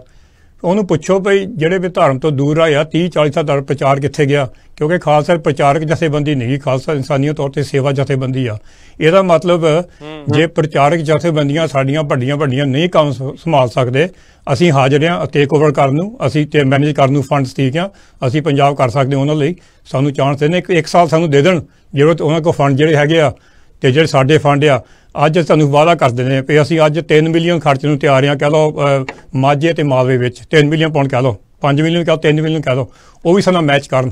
ਉਹਨੂੰ ਪੁੱਛੋ ਭਈ ਜਿਹੜੇ ਵੀ ਧਰਮ ਤੋਂ ਦੂਰ ਆ ਜਾਂ 30 40 ਸਾਲ ਦਾ ਪ੍ਰਚਾਰ ਕਿੱਥੇ ਗਿਆ ਕਿਉਂਕਿ ਖਾਲਸਾ ਪ੍ਰਚਾਰਕ ਜਥੇਬੰਦੀ ਨਹੀਂ ਖਾਲਸਾ ਇਨਸਾਨੀਅਤ ਤੌਰ ਤੇ ਸੇਵਾ ਜਥੇਬੰਦੀ ਆ ਇਹਦਾ ਮਤਲਬ ਜੇ ਪ੍ਰਚਾਰਕ ਜਥੇਬੰਦੀਆਂ ਸਾਡੀਆਂ ਵੱਡੀਆਂ ਵੱਡੀਆਂ ਨਹੀਂ ਕੰਮ ਸੰਭਾਲ ਸਕਦੇ ਅਸੀਂ ਹਾਜ਼ਰ ਹਾਂ ਟੇਕ ਓਵਰ ਕਰਨ ਨੂੰ ਅਸੀਂ ਤੇ ਮੈਨੇਜ ਕਰਨ ਨੂੰ ਫੰਡਸ ਠੀਕ ਆ ਅਸੀਂ ਪੰਜਾਬ ਕਰ ਸਕਦੇ ਉਹਨਾਂ ਲਈ ਸਾਨੂੰ ਚਾਂਸ ਦੇਣ ਇੱਕ ਸਾਲ ਸਾਨੂੰ ਦੇ ਦੇਣ ਜਿਹੜਾ ਉਹਨਾਂ ਕੋਲ ਫੰਡ ਜਿਹੜੇ ਹੈਗੇ ਆ ਤੇ ਜਿਹੜੇ ਸਾਡੇ ਫੰਡ ਆ ਅੱਜ ਸਾਨੂੰ ਵਾਅਦਾ ਦਿੰਦੇ ਨੇ ਕਿ ਅਸੀਂ ਅੱਜ 3 ਮਿਲੀਅਨ ਖਰਚ ਨੂੰ ਤਿਆਰ ਹਾਂ ਕਹ ਲਓ ਮਾਝੇ ਤੇ ਮਾਲਵੇ ਵਿੱਚ 3 ਮਿਲੀਅਨ ਪਾਉਣ ਕਹ ਲਓ 5 ਮਿਲੀਅਨ ਕਹੋ 3 ਮਿਲੀਅਨ ਕਹ ਲਓ ਉਹ ਵੀ ਸਾਨੂੰ ਮੈਚ ਕਰਨ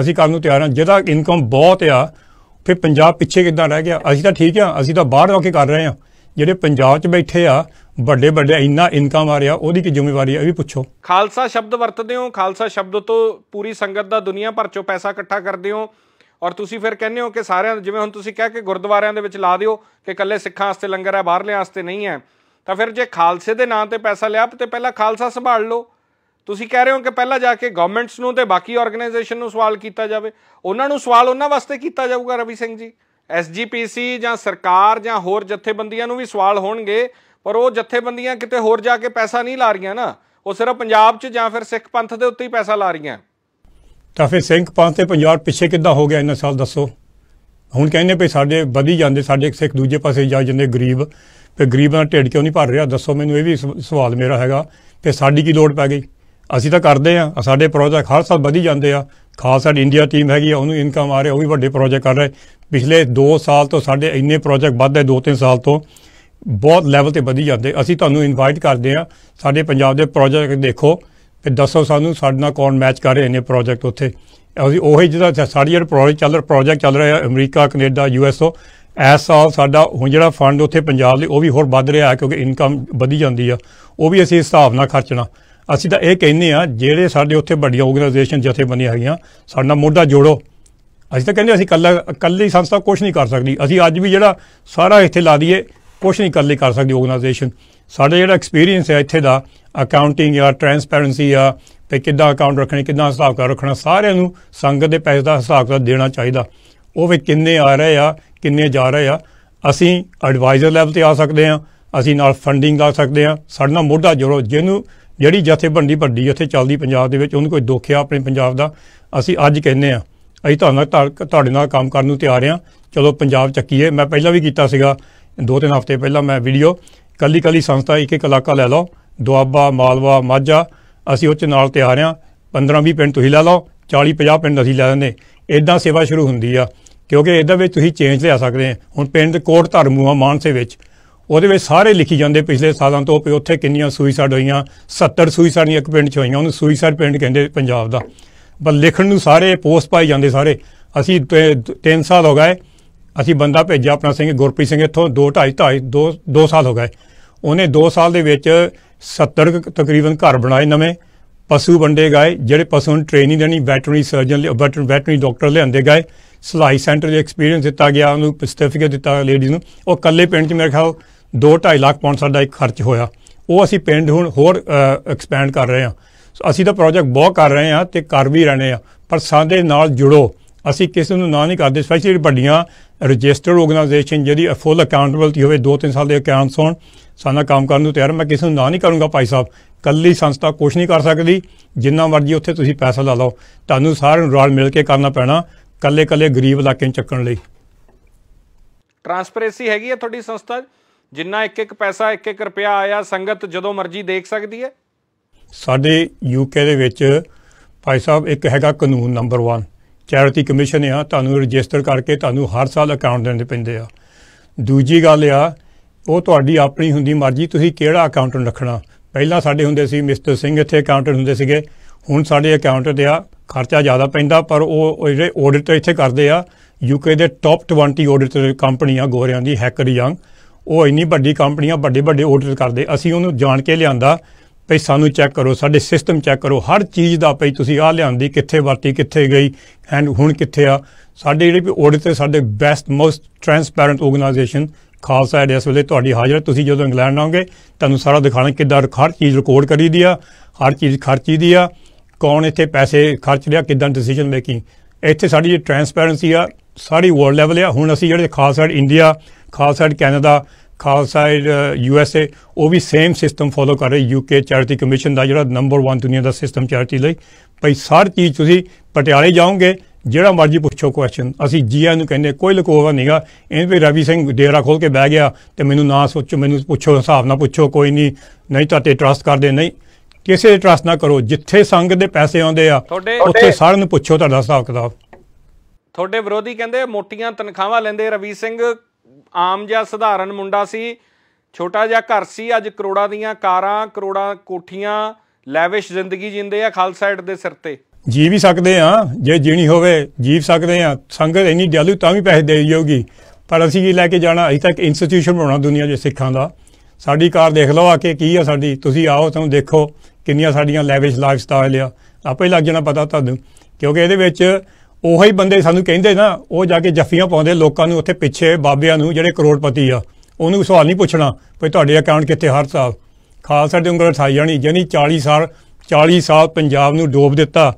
ਅਸੀਂ ਕਰਨ ਨੂੰ ਤਿਆਰ ਹਾਂ ਜਿਹਦਾ ਇਨਕਮ ਬਹੁਤ ਆ ਫਿਰ ਪੰਜਾਬ ਪਿੱਛੇ ਕਿੱਦਾਂ ਰਹਿ ਗਿਆ ਅਸੀਂ ਤਾਂ ਠੀਕ ਆ ਅਸੀਂ ਤਾਂ ਬਾਹਰ ਰੋਕੇ ਕਰ ਰਹੇ ਆ ਜਿਹੜੇ ਪੰਜਾਬ 'ਚ ਬੈਠੇ ਆ ਵੱਡੇ ਵੱਡੇ ਇੰਨਾ ਇਨਕਮ ਆ ਰਿਹਾ ਉਹਦੀ ਕੀ ਜ਼ਿੰਮੇਵਾਰੀ ਆ ਇਹ ਵੀ ਪੁੱਛੋ ਖਾਲਸਾ ਸ਼ਬਦ ਵਰਤਦੇ ਹੋ ਖਾਲਸਾ ਸ਼ਬਦ ਤੋਂ ਪੂਰੀ ਸੰਗਤ ਦਾ ਦੁਨੀਆ ਭਰ ਚੋਂ ਪੈਸਾ ਇਕੱਠਾ ਕਰਦੇ ਹੋ ਔਰ ਤੁਸੀਂ ਫਿਰ ਕਹਿੰਦੇ ਹੋ ਕਿ ਸਾਰਿਆਂ ਜਿਵੇਂ ਹੁਣ ਤੁਸੀਂ ਕਹਿ ਕੇ ਗੁਰਦੁਆਰਿਆਂ ਦੇ ਵਿੱਚ ਲਾ ਦਿਓ ਕਿ ਇਕੱਲੇ ਸਿੱਖਾਂ ਵਾਸਤੇ ਲੰਗਰ ਹੈ ਬਾਹਰਲੇ ਵਾਸਤੇ ਨਹੀਂ ਹੈ ਤਾਂ ਫਿਰ ਜੇ ਖਾਲਸੇ ਦੇ ਨਾਂ ਤੇ ਪੈਸਾ ਲਿਆ ਤੇ ਪਹਿਲਾਂ ਖਾਲਸਾ ਸੰਭਾਲ ਲਓ ਤੁਸੀਂ ਕਹਿ ਰਹੇ ਹੋ ਕਿ ਪਹਿਲਾਂ ਜਾ ਕੇ ਗਵਰਨਮੈਂਟਸ ਨੂੰ ਤੇ ਬਾਕੀ ਆਰਗੇਨਾਈਜੇਸ਼ਨ ਨੂੰ ਸਵਾਲ ਕੀਤਾ ਜਾਵੇ ਉਹਨਾਂ ਨੂੰ ਸਵਾਲ ਉਹਨਾਂ ਵਾਸਤੇ ਕੀਤਾ ਜਾਊਗਾ ਰਵੀ ਸਿੰਘ ਜੀ ਐਸਜੀਪੀਸੀ ਜਾਂ ਸਰਕਾਰ ਜਾਂ ਹੋਰ ਜਥੇਬੰਦੀਆਂ ਨੂੰ ਵੀ ਸਵਾਲ ਹੋਣਗੇ ਪਰ ਉਹ ਜਥੇਬੰਦੀਆਂ ਕਿਤੇ ਹੋਰ ਜਾ ਕੇ ਪੈਸਾ ਨਹੀਂ ਲਾ ਰਹੀਆਂ ਨਾ ਉਹ ਸਿਰਫ ਪੰਜਾਬ 'ਚ ਜਾਂ ਫਿਰ ਸਿੱਖ ਪੰਥ ਦੇ ਉੱਤੇ ਹੀ ਪੈਸਾ ਲਾ ਰਹੀਆਂ ਤਾਂ ਫਿਰ ਸਿੰਘ ਪੰਥ ਤੇ ਪੰਜਾਬ ਪਿੱਛੇ ਕਿੱਦਾਂ ਹੋ ਗਿਆ ਇੰਨਾ ਸਾਲ ਦੱਸੋ ਹੁਣ ਕਹਿੰਦੇ ਵੀ ਸਾਡੇ ਵਧੀ ਜਾਂਦੇ ਸਾਡੇ ਸਿੱਖ ਦੂਜੇ ਪਾਸੇ ਜਾ ਜਾਂਦੇ ਗਰੀਬ ਤੇ ਗਰੀਬਾਂ ਦਾ ਢਿੱਡ ਕਿਉਂ ਨਹੀਂ ਭਰ ਰਿਹਾ ਦੱਸੋ ਮੈਨੂੰ ਇਹ ਵੀ ਸਵਾਲ ਮੇਰਾ ਹੈਗਾ ਕਿ ਸਾਡੀ ਕੀ ਲੋੜ ਪੈ ਗਈ ਅਸੀਂ ਤਾਂ ਕਰਦੇ ਆ ਸਾਡੇ ਪ੍ਰੋਜੈਕਟ ਹਰ ਸਾਲ ਵਧੀ ਜਾਂਦੇ ਆ ਖਾਸ ਸਾਡੀ ਇੰਡੀਆ ਟੀਮ ਹੈਗੀ ਆ ਉਹਨੂੰ ਇਨਕਮ ਆ ਰਿਹਾ ਉਹ ਵੀ ਵੱਡੇ ਪ੍ਰੋਜੈਕਟ ਕਰ ਰਹੇ ਪਿਛਲੇ 2 ਸਾਲ ਤੋਂ ਸਾਡੇ ਇੰਨੇ ਪ੍ਰੋਜੈਕਟ ਵੱਧੇ 2-3 ਸਾਲ ਤੋਂ ਬਹੁਤ ਲੈਵਲ ਤੇ ਵਧੀ ਜਾਂਦੇ ਅਸੀਂ ਤੁਹਾਨੂੰ ਇਨਵਾਈਟ ਕਰਦੇ ਆ ਸਾਡੇ ਪੰਜਾਬ ਦੇ ਪ੍ਰੋਜੈਕਟ ਦੇਖੋ ਤੇ ਦੱਸੋ ਸਾਨੂੰ ਸਾਡੇ ਨਾਲ ਕੌਣ ਮੈਚ ਕਰ ਰਹੇ ਨੇ ਪ੍ਰੋਜੈਕਟ ਉੱਥੇ ਅਸੀਂ ਉਹੀ ਜਿਹੜਾ ਸਾਡੀ ਜਿਹੜਾ ਪ੍ਰੋਜੈਕਟ ਚੱਲ ਰਿਹਾ ਪ੍ਰੋਜੈਕਟ ਚੱਲ ਰਿਹਾ ਅਮਰੀਕਾ ਕੈਨੇਡਾ ਓ ਐਸ ਸਾਲ ਸਾਡਾ ਹੁਣ ਜਿਹੜਾ ਫੰਡ ਉੱਥੇ ਪੰਜਾਬ ਲਈ ਉਹ ਵੀ ਹੋਰ ਵੱਧ ਰਿਹਾ ਕਿਉਂਕਿ ਇਨਕਮ ਵਧੀ ਜਾਂਦੀ ਆ ਉਹ ਵੀ ਅਸੀਂ ਹਿਸਾਬ ਨਾਲ ਖਰਚਣਾ ਅਸੀਂ ਤਾਂ ਇਹ ਕਹਿੰਨੇ ਆ ਜਿਹੜੇ ਸਾਡੇ ਉੱਥੇ ਵੱਡੀਆਂ ਆਰਗੇਨਾਈਜੇਸ਼ਨ ਜਥੇ ਬਣੀਆਂ ਹੈਗੀਆਂ ਸਾਡਾ ਮੋਢਾ ਜੋੜੋ ਅਸੀਂ ਤਾਂ ਕਹਿੰਦੇ ਅਸੀਂ ਕੱਲਾ ਇਕੱਲੀ ਸੰਸਥਾ ਕੁਝ ਨਹੀਂ ਕਰ ਸਕਦੀ ਅਸੀਂ ਅੱਜ ਵੀ ਜਿਹੜਾ ਸਾਰਾ ਇੱਥੇ ਲਾ ਦਈਏ ਕੁਝ ਨਹੀਂ ਲਈ ਕਰ ਸਕਦੀ ਆਰਗੇਨਾਈਜੇਸ਼ਨ ਸਾਡਾ ਜਿਹੜਾ ਐਕਸਪੀਰੀਅੰਸ ਹੈ ਇੱਥੇ ਦਾ ਅਕਾਊਂਟਿੰਗ ਜਾਂ ਟ੍ਰਾਂਸਪੈਰੈਂਸੀ ਆ ਤੇ ਕਿੱਦਾਂ ਅਕਾਊਂਟ ਰੱਖਣੇ ਕਿੱਦਾਂ ਹਿਸਾਬ ਕਰ ਰੱਖਣਾ ਸਾਰਿਆਂ ਨੂੰ ਸੰਗਤ ਦੇ ਪੈਸੇ ਦਾ ਹਿਸਾਬ ਕਿਤਾਬ ਦੇਣਾ ਚਾਹੀਦਾ ਉਹ ਵੀ ਕਿੰਨੇ ਆ ਰਹੇ ਆ ਕਿੰਨੇ ਜਾ ਰਹੇ ਆ ਅਸੀਂ ਐਡਵਾਈਜ਼ਰ ਲੈਵਲ ਤੇ ਆ ਸਕਦੇ ਆ ਅਸੀਂ ਨਾਲ ਫੰਡਿੰਗ ਲਾ ਸਕਦੇ ਆ ਸਾਡੇ ਨਾਲ ਮੋਢਾ ਜੋੜੋ ਜਿਹਨੂੰ ਜਿਹੜੀ ਜਥੇਬੰਦੀ ਵੱਡੀ ਉੱਥੇ ਚੱਲਦੀ ਪੰਜਾਬ ਦੇ ਵਿੱਚ ਉਹਨੂੰ ਕੋਈ ਦੋਖਿਆ ਆਪਣੇ ਪੰਜਾਬ ਦਾ ਅਸੀਂ ਅੱਜ ਕਹਿੰਨੇ ਆ ਅਸੀਂ ਤੁਹਾਨੂੰ ਤੁਹਾਡੇ ਨਾਲ ਕੰਮ ਕਰਨ ਨੂੰ ਤਿਆਰ ਆ ਚਲੋ ਪੰਜਾਬ ਚੱਕੀਏ ਮੈਂ ਪਹਿਲਾਂ ਵੀ ਕੀਤਾ ਸੀਗਾ ਦੋ ਤਿੰਨ ਹਫ਼ਤੇ ਪਹਿਲਾਂ ਮੈਂ ਵੀਡੀਓ ਕੱਲੀ ਕੱਲੀ ਸੰਸਥਾ ਇੱਕ ਇੱਕ ਇਲਾਕਾ ਲੈ ਲਓ ਦੁਆਬਾ ਮਾਲਵਾ ਮਾਝਾ ਅਸੀਂ ਉਹ ਚ ਨਾਲ ਤਿਆਰ ਆ 15 20 ਪਿੰਡ ਤੁਸੀਂ ਲਾ ਲਓ 40 50 ਪਿੰਡ ਅਸੀਂ ਲੈ ਲੈਂਦੇ ਇਦਾਂ ਸੇਵਾ ਸ਼ੁਰੂ ਹੁੰਦੀ ਆ ਕਿਉਂਕਿ ਇਹਦਾ ਵਿੱਚ ਤੁਸੀਂ ਚੇਂਜ ਲਿਆ ਸਕਦੇ ਆ ਹੁਣ ਪਿੰਡ ਕੋਟ ਧਰਮੂਆ ਮਾਨਸੇ ਵਿੱਚ ਉਹਦੇ ਵਿੱਚ ਸਾਰੇ ਲਿਖੀ ਜਾਂਦੇ ਪਿਛਲੇ ਸਾਲਾਂ ਤੋਂ ਵੀ ਉੱਥੇ ਕਿੰਨੀਆਂ ਸੁਈਸਾਈਡ ਹੋਈਆਂ 70 ਸੁਈਸਾਈਡ ਨਹੀਂ ਇੱਕ ਪਿੰਡ 'ਚ ਹੋਈਆਂ ਉਹਨੂੰ ਸੁਈਸਾਈਡ ਪਿੰਡ ਕਹਿੰਦੇ ਪੰਜਾਬ ਦਾ ਪਰ ਲਿਖਣ ਨੂੰ ਸਾਰੇ ਪੋਸਟ ਪਾਈ ਜਾਂਦੇ ਸਾਰੇ ਅਸੀਂ 3 ਸਾਲ ਹੋ ਗਏ ਅਸੀਂ ਬੰਦਾ ਭੇਜਿਆ ਆਪਣਾ ਸਿੰਘ ਗੁਰਪ੍ਰੀਤ ਸਿੰਘ ਇੱਥੋਂ 2 2.5 2 2 ਸਾਲ ਹੋ ਗਏ ਉਹਨੇ 2 ਸਾਲ ਦੇ ਵਿੱਚ 70 ਤਕਰੀਬਨ ਘਰ ਬਣਾਏ ਨਵੇਂ ਪਸ਼ੂ ਵੰਡੇ ਗਏ ਜਿਹੜੇ ਪਸ਼ੂ ਨੂੰ ਟ੍ਰੇਨਿੰਗ ਦੇਣੀ ਵੈਟਰਨਰੀ ਸਰਜਨ ਲਈ ਵੈਟਰਨਰੀ ਡਾਕਟਰ ਲਿਆਂਦੇ ਗਏ ਸਲਾਈ ਸੈਂਟਰ ਦੇ ਐਕਸਪੀਰੀਅੰਸ ਦਿੱਤਾ ਗਿਆ ਉਹਨੂੰ ਸਰਟੀਫਿਕੇਟ ਦਿੱਤਾ ਲੇਡੀਜ਼ ਨੂੰ ਉਹ ਕੱਲੇ ਪਿੰਡ 'ਚ ਮੇਰੇ ਖਿਆਲ 2.5 ਲੱਖ ਪਾਉਂਡ ਸਾਡਾ ਇੱਕ ਖਰਚ ਹੋਇਆ ਉਹ ਅਸੀਂ ਪਿੰਡ ਹੁਣ ਹੋਰ ਐਕਸਪੈਂਡ ਕਰ ਰਹੇ ਹਾਂ ਅਸੀਂ ਤਾਂ ਪ੍ਰੋਜੈਕਟ ਬਹੁਤ ਕਰ ਰਹੇ ਹਾਂ ਤੇ ਕਰ ਵੀ ਰਹੇ ਹਾਂ ਪਰ ਸਾਡੇ ਨਾਲ ਜੁੜੋ ਅਸੀਂ ਕਿਸੇ ਨੂੰ ਨਾ ਨਹੀਂ ਕਰਦੇ ਸਪੈਸ਼ਲੀ ਵੱਡੀਆਂ ਰਜਿਸਟਰਡ ਆਰਗੇਨਾਈਜੇਸ਼ਨ ਜਿਹੜੀ ਫੁੱਲ ਅਕਾਊਂਟੇਬਿਲਟੀ ਹੋਵੇ 2-3 ਸਾਲ ਦੇ ਅਕਾਊਂਟਸ ਹੋਣ ਸਾਨਾ ਕੰਮ ਕਰਨ ਨੂੰ ਤਿਆਰ ਮੈਂ ਕਿਸੇ ਨੂੰ ਨਾ ਨਹੀਂ ਕਰੂੰਗਾ ਭਾਈ ਸਾਹਿਬ ਕੱਲੀ ਸੰਸਥਾ ਕੁਝ ਨਹੀਂ ਕਰ ਸਕਦੀ ਜਿੰਨਾ ਮਰਜ਼ੀ ਉੱਥੇ ਤੁਸੀਂ ਪੈਸਾ ਲਾ ਲਓ ਤੁਹਾਨੂੰ ਸਾਰਿਆਂ ਨੂੰ ਰਲ ਮਿਲ ਕੇ ਕਰਨਾ ਪੈਣਾ ਕੱਲੇ-ਕੱਲੇ ਗਰੀਬ ਇਲਾਕੇ ਨੂੰ ਚੱਕਣ ਲਈ ਟ੍ਰਾਂਸਪੇਰੈਂਸੀ ਹੈਗੀ ਹੈ ਤੁਹਾਡੀ ਸੰਸਥਾ ਜਿੰਨਾ ਇੱਕ ਇੱਕ ਪੈਸਾ ਇੱਕ ਇੱਕ ਰੁਪਿਆ ਆਇਆ ਸੰਗਤ ਜਦੋਂ ਮਰਜ਼ੀ ਦੇਖ ਸਕਦੀ ਹੈ ਸਾਡੇ ਯੂਕੇ ਦੇ ਵਿੱਚ ਭਾਈ ਸਾਹਿਬ ਇੱਕ ਹੈਗਾ ਕਾਨੂੰਨ ਨੰਬਰ 1 ਚੈਰਿਟੀ ਕਮਿਸ਼ਨ ਆ ਤੁਹਾਨੂੰ ਰਜਿਸਟਰ ਕਰਕੇ ਤੁਹਾਨੂੰ ਹਰ ਸਾਲ ਅਕਾਊਂਟ ਦੇਣੇ ਪੈਂਦੇ ਆ ਦੂਜੀ ਗੱਲ ਆ ਉਹ ਤੁਹਾਡੀ ਆਪਣੀ ਹੁੰਦੀ ਮਰਜ਼ੀ ਤੁਸੀਂ ਕਿਹੜਾ ਅਕਾਊਂਟੈਂਟ ਰੱਖਣਾ ਪਹਿਲਾਂ ਸਾਡੇ ਹੁੰਦੇ ਸੀ ਮਿਸਟਰ ਸਿੰਘ ਇੱਥੇ ਅਕਾਊਂਟੈਂਟ ਹੁੰਦੇ ਸੀਗੇ ਹੁਣ ਸਾਡੇ ਅਕਾਊਂਟੈਂਟ ਆ ਖਰਚਾ ਜ਼ਿਆਦਾ ਪੈਂਦਾ ਪਰ ਉਹ ਜਿਹੜੇ ਆਡਿਟ ਇੱਥੇ ਕਰਦੇ ਆ ਯੂਕੇ ਦੇ ਟੌਪ 20 ਕੰਪਨੀ ਕੰਪਨੀਆਂ ਗੋਰਿਆਂ ਦੀ ਹੈਕਰ ਯੰਗ ਉਹ ਇੰਨੀ ਵੱਡੀ ਕੰਪਨੀਆਂ ਵੱਡੇ ਵੱਡੇ ਆਡਿਟ ਕਰਦੇ ਅਸੀਂ ਉਹਨੂੰ ਜਾਣ ਕੇ ਲਿਆਂਦਾ ਭਈ ਸਾਨੂੰ ਚੈੱਕ ਕਰੋ ਸਾਡੇ ਸਿਸਟਮ ਚੈੱਕ ਕਰੋ ਹਰ ਚੀਜ਼ ਦਾ ਭਈ ਤੁਸੀਂ ਆ ਲਿਆਂਦੀ ਕਿੱਥੇ ਵਰਤੀ ਕਿੱਥੇ ਗਈ ਐਂਡ ਹੁਣ ਕਿੱਥੇ ਆ ਸਾਡੇ ਜਿਹੜੇ ਵੀ ਆਡਿਟ ਤੇ ਸਾਡੇ best most transparent organisation Khalsa Aid ਇਸ ਵੇਲੇ ਤੁਹਾਡੀ ਹਾਜ਼ਰ ਤੁਸੀਂ ਜਦੋਂ ਇੰਗਲੈਂਡ ਆਉਂਗੇ ਤੁਹਾਨੂੰ ਸਾਰਾ ਦਿਖਾਣਾ ਕਿੱਦਾਂ ਹਰ ਚੀਜ਼ ਰਿਕਾਰਡ ਕਰੀ ਦੀ ਆ ਹਰ ਚੀਜ਼ ਖਰਚੀ ਦੀ ਆ ਕੌਣ ਇੱਥੇ ਪੈਸੇ ਖਰਚ ਲਿਆ ਕਿੱਦਾਂ ਡਿਸੀਜਨ ਮੇਕਿੰਗ ਇੱਥੇ ਸਾਡੀ ਜਿਹੜੀ ਟ੍ਰਾਂਸਪੈਰੈਂਸੀ ਆ ਸਾਰੀ ਵਰਲਡ ਲੈਵਲ ਆ ਹੁਣ ਅਸੀਂ ਜਿਹੜੇ Khalsa Aid India Khalsa Aid Canada Khalsa U S A ਉਹ ਵੀ ਸੇਮ ਸਿਸਟਮ ਫੋਲੋ ਕਰ ਯੂ ਯੂਕੇ ਚੈਰਿਟੀ ਕਮਿਸ਼ਨ ਦਾ ਜਿਹੜਾ ਨੰਬਰ 1 ਦੁਨੀਆ ਦਾ ਸਿਸਟਮ ਚੈਰਿਟੀ ਲਈ ਭਈ ਸਾਰ ਚੀਜ਼ ਤੁਸੀਂ ਪਟਿਆਲੇ ਜਾਓਗੇ ਜਿਹੜਾ ਮਰਜ਼ੀ ਪੁੱਛੋ ਕੁਐਸਚਨ ਅਸੀਂ ਜੀਆ ਨੂੰ ਕਹਿੰਦੇ ਕੋਈ ਲਕੋਵਾ ਨਹੀਂਗਾ ਇਹਨਾਂ ਵੀ ਰਵੀ ਸਿੰਘ ਡੇਰਾ ਖੋਲ ਕੇ ਬਹਿ ਗਿਆ ਤੇ ਮੈਨੂੰ ਨਾ ਸੋਚੋ ਮੈਨੂੰ ਪੁੱਛੋ ਹਿਸਾਬ ਨਾ ਪੁੱਛੋ ਕੋਈ ਨਹੀਂ ਨਹੀਂ ਤਾਂ ਤੇ ਟਰਸਟ ਕਰਦੇ ਨਹੀਂ ਕਿਸੇ ਦੇ ਟਰਸਟ ਨਾ ਕਰੋ ਜਿੱਥੇ ਸੰਗ ਦੇ ਪੈਸੇ ਆਉਂਦੇ ਆ ਉੱਥੇ ਸਾਰਿਆਂ ਨੂੰ ਪੁੱਛੋ ਤੁਹਾਡਾ ਹਿਸਾਬ ਕਿਤਾਬ ਤੁਹਾਡੇ ਵਿਰੋਧੀ ਕਹਿੰਦੇ ਮੋਟੀਆਂ ਤਨਖਾਹਾਂ ਲੈਂਦੇ ਰਵੀ ਸਿੰਘ ਆਮ ਜਿਹਾ ਸਧਾਰਨ ਮੁੰਡਾ ਸੀ ਛੋਟਾ ਜਿਹਾ ਘਰ ਸੀ ਅੱਜ ਕਰੋੜਾਂ ਦੀਆਂ ਕਾਰਾਂ ਕਰੋੜਾਂ ਕੋਠੀਆਂ ਲੈਵਿਸ਼ ਜ਼ਿੰਦਗੀ ਜਿੰਦੇ ਆ ਖਾਲਸਾ ਏਡ ਦੇ ਸਿਰ ਤੇ ਜੀ ਵੀ ਸਕਦੇ ਆ ਜੇ ਜੀਣੀ ਹੋਵੇ ਜੀਵ ਸਕਦੇ ਆ ਸੰਗਤ ਇੰਨੀ ਡਿਆਲੂ ਤਾਂ ਵੀ ਪੈਸੇ ਦੇ ਜਾਊਗੀ ਪਰ ਅਸੀਂ ਕੀ ਲੈ ਕੇ ਜਾਣਾ ਅਜੇ ਤੱਕ ਇੰਸਟੀਟਿਊਸ਼ਨ ਬਣਾਉਣਾ ਦੁਨੀਆ ਦੇ ਸਿੱਖਾਂ ਦਾ ਸਾਡੀ ਕਾਰ ਦੇਖ ਲਓ ਆ ਕੇ ਕੀ ਆ ਸਾਡੀ ਤੁਸੀਂ ਆਓ ਤੁਹਾਨੂੰ ਦੇਖੋ ਕਿੰਨੀਆਂ ਸਾਡੀਆਂ ਲੈਵਿਸ਼ ਲਾਈਫ ਸਟਾਈਲ ਆ ਆਪੇ ਲੱਗ ਜਾਣਾ ਪਤਾ ਤੁਹਾਨੂੰ ਕਿਉਂਕਿ ਇਹਦੇ ਵਿੱਚ ਉਹੀ ਬੰਦੇ ਸਾਨੂੰ ਕਹਿੰਦੇ ਨਾ ਉਹ ਜਾ ਕੇ ਜੱਫੀਆਂ ਪਾਉਂਦੇ ਲੋਕਾਂ ਨੂੰ ਉੱਥੇ ਪਿੱਛੇ ਬਾਬਿਆਂ ਨੂੰ ਜਿਹੜੇ ਕਰੋੜਪਤੀ ਆ ਉਹਨੂੰ ਸਵਾਲ ਨਹੀਂ ਪੁੱਛਣਾ ਭਈ ਤੁਹਾਡੇ ਅਕਾਊਂਟ ਕਿੱਥੇ ਹਰ ਸਾਲ ਖਾਲਸਾ ਦੀ ਉਂਗਲ ਠਾਈ ਜਾਣੀ ਜਾਨੀ 40 ਸਾਲ 40 ਸਾਲ ਪੰਜਾਬ ਨੂੰ ਡੋਬ ਦਿੱਤਾ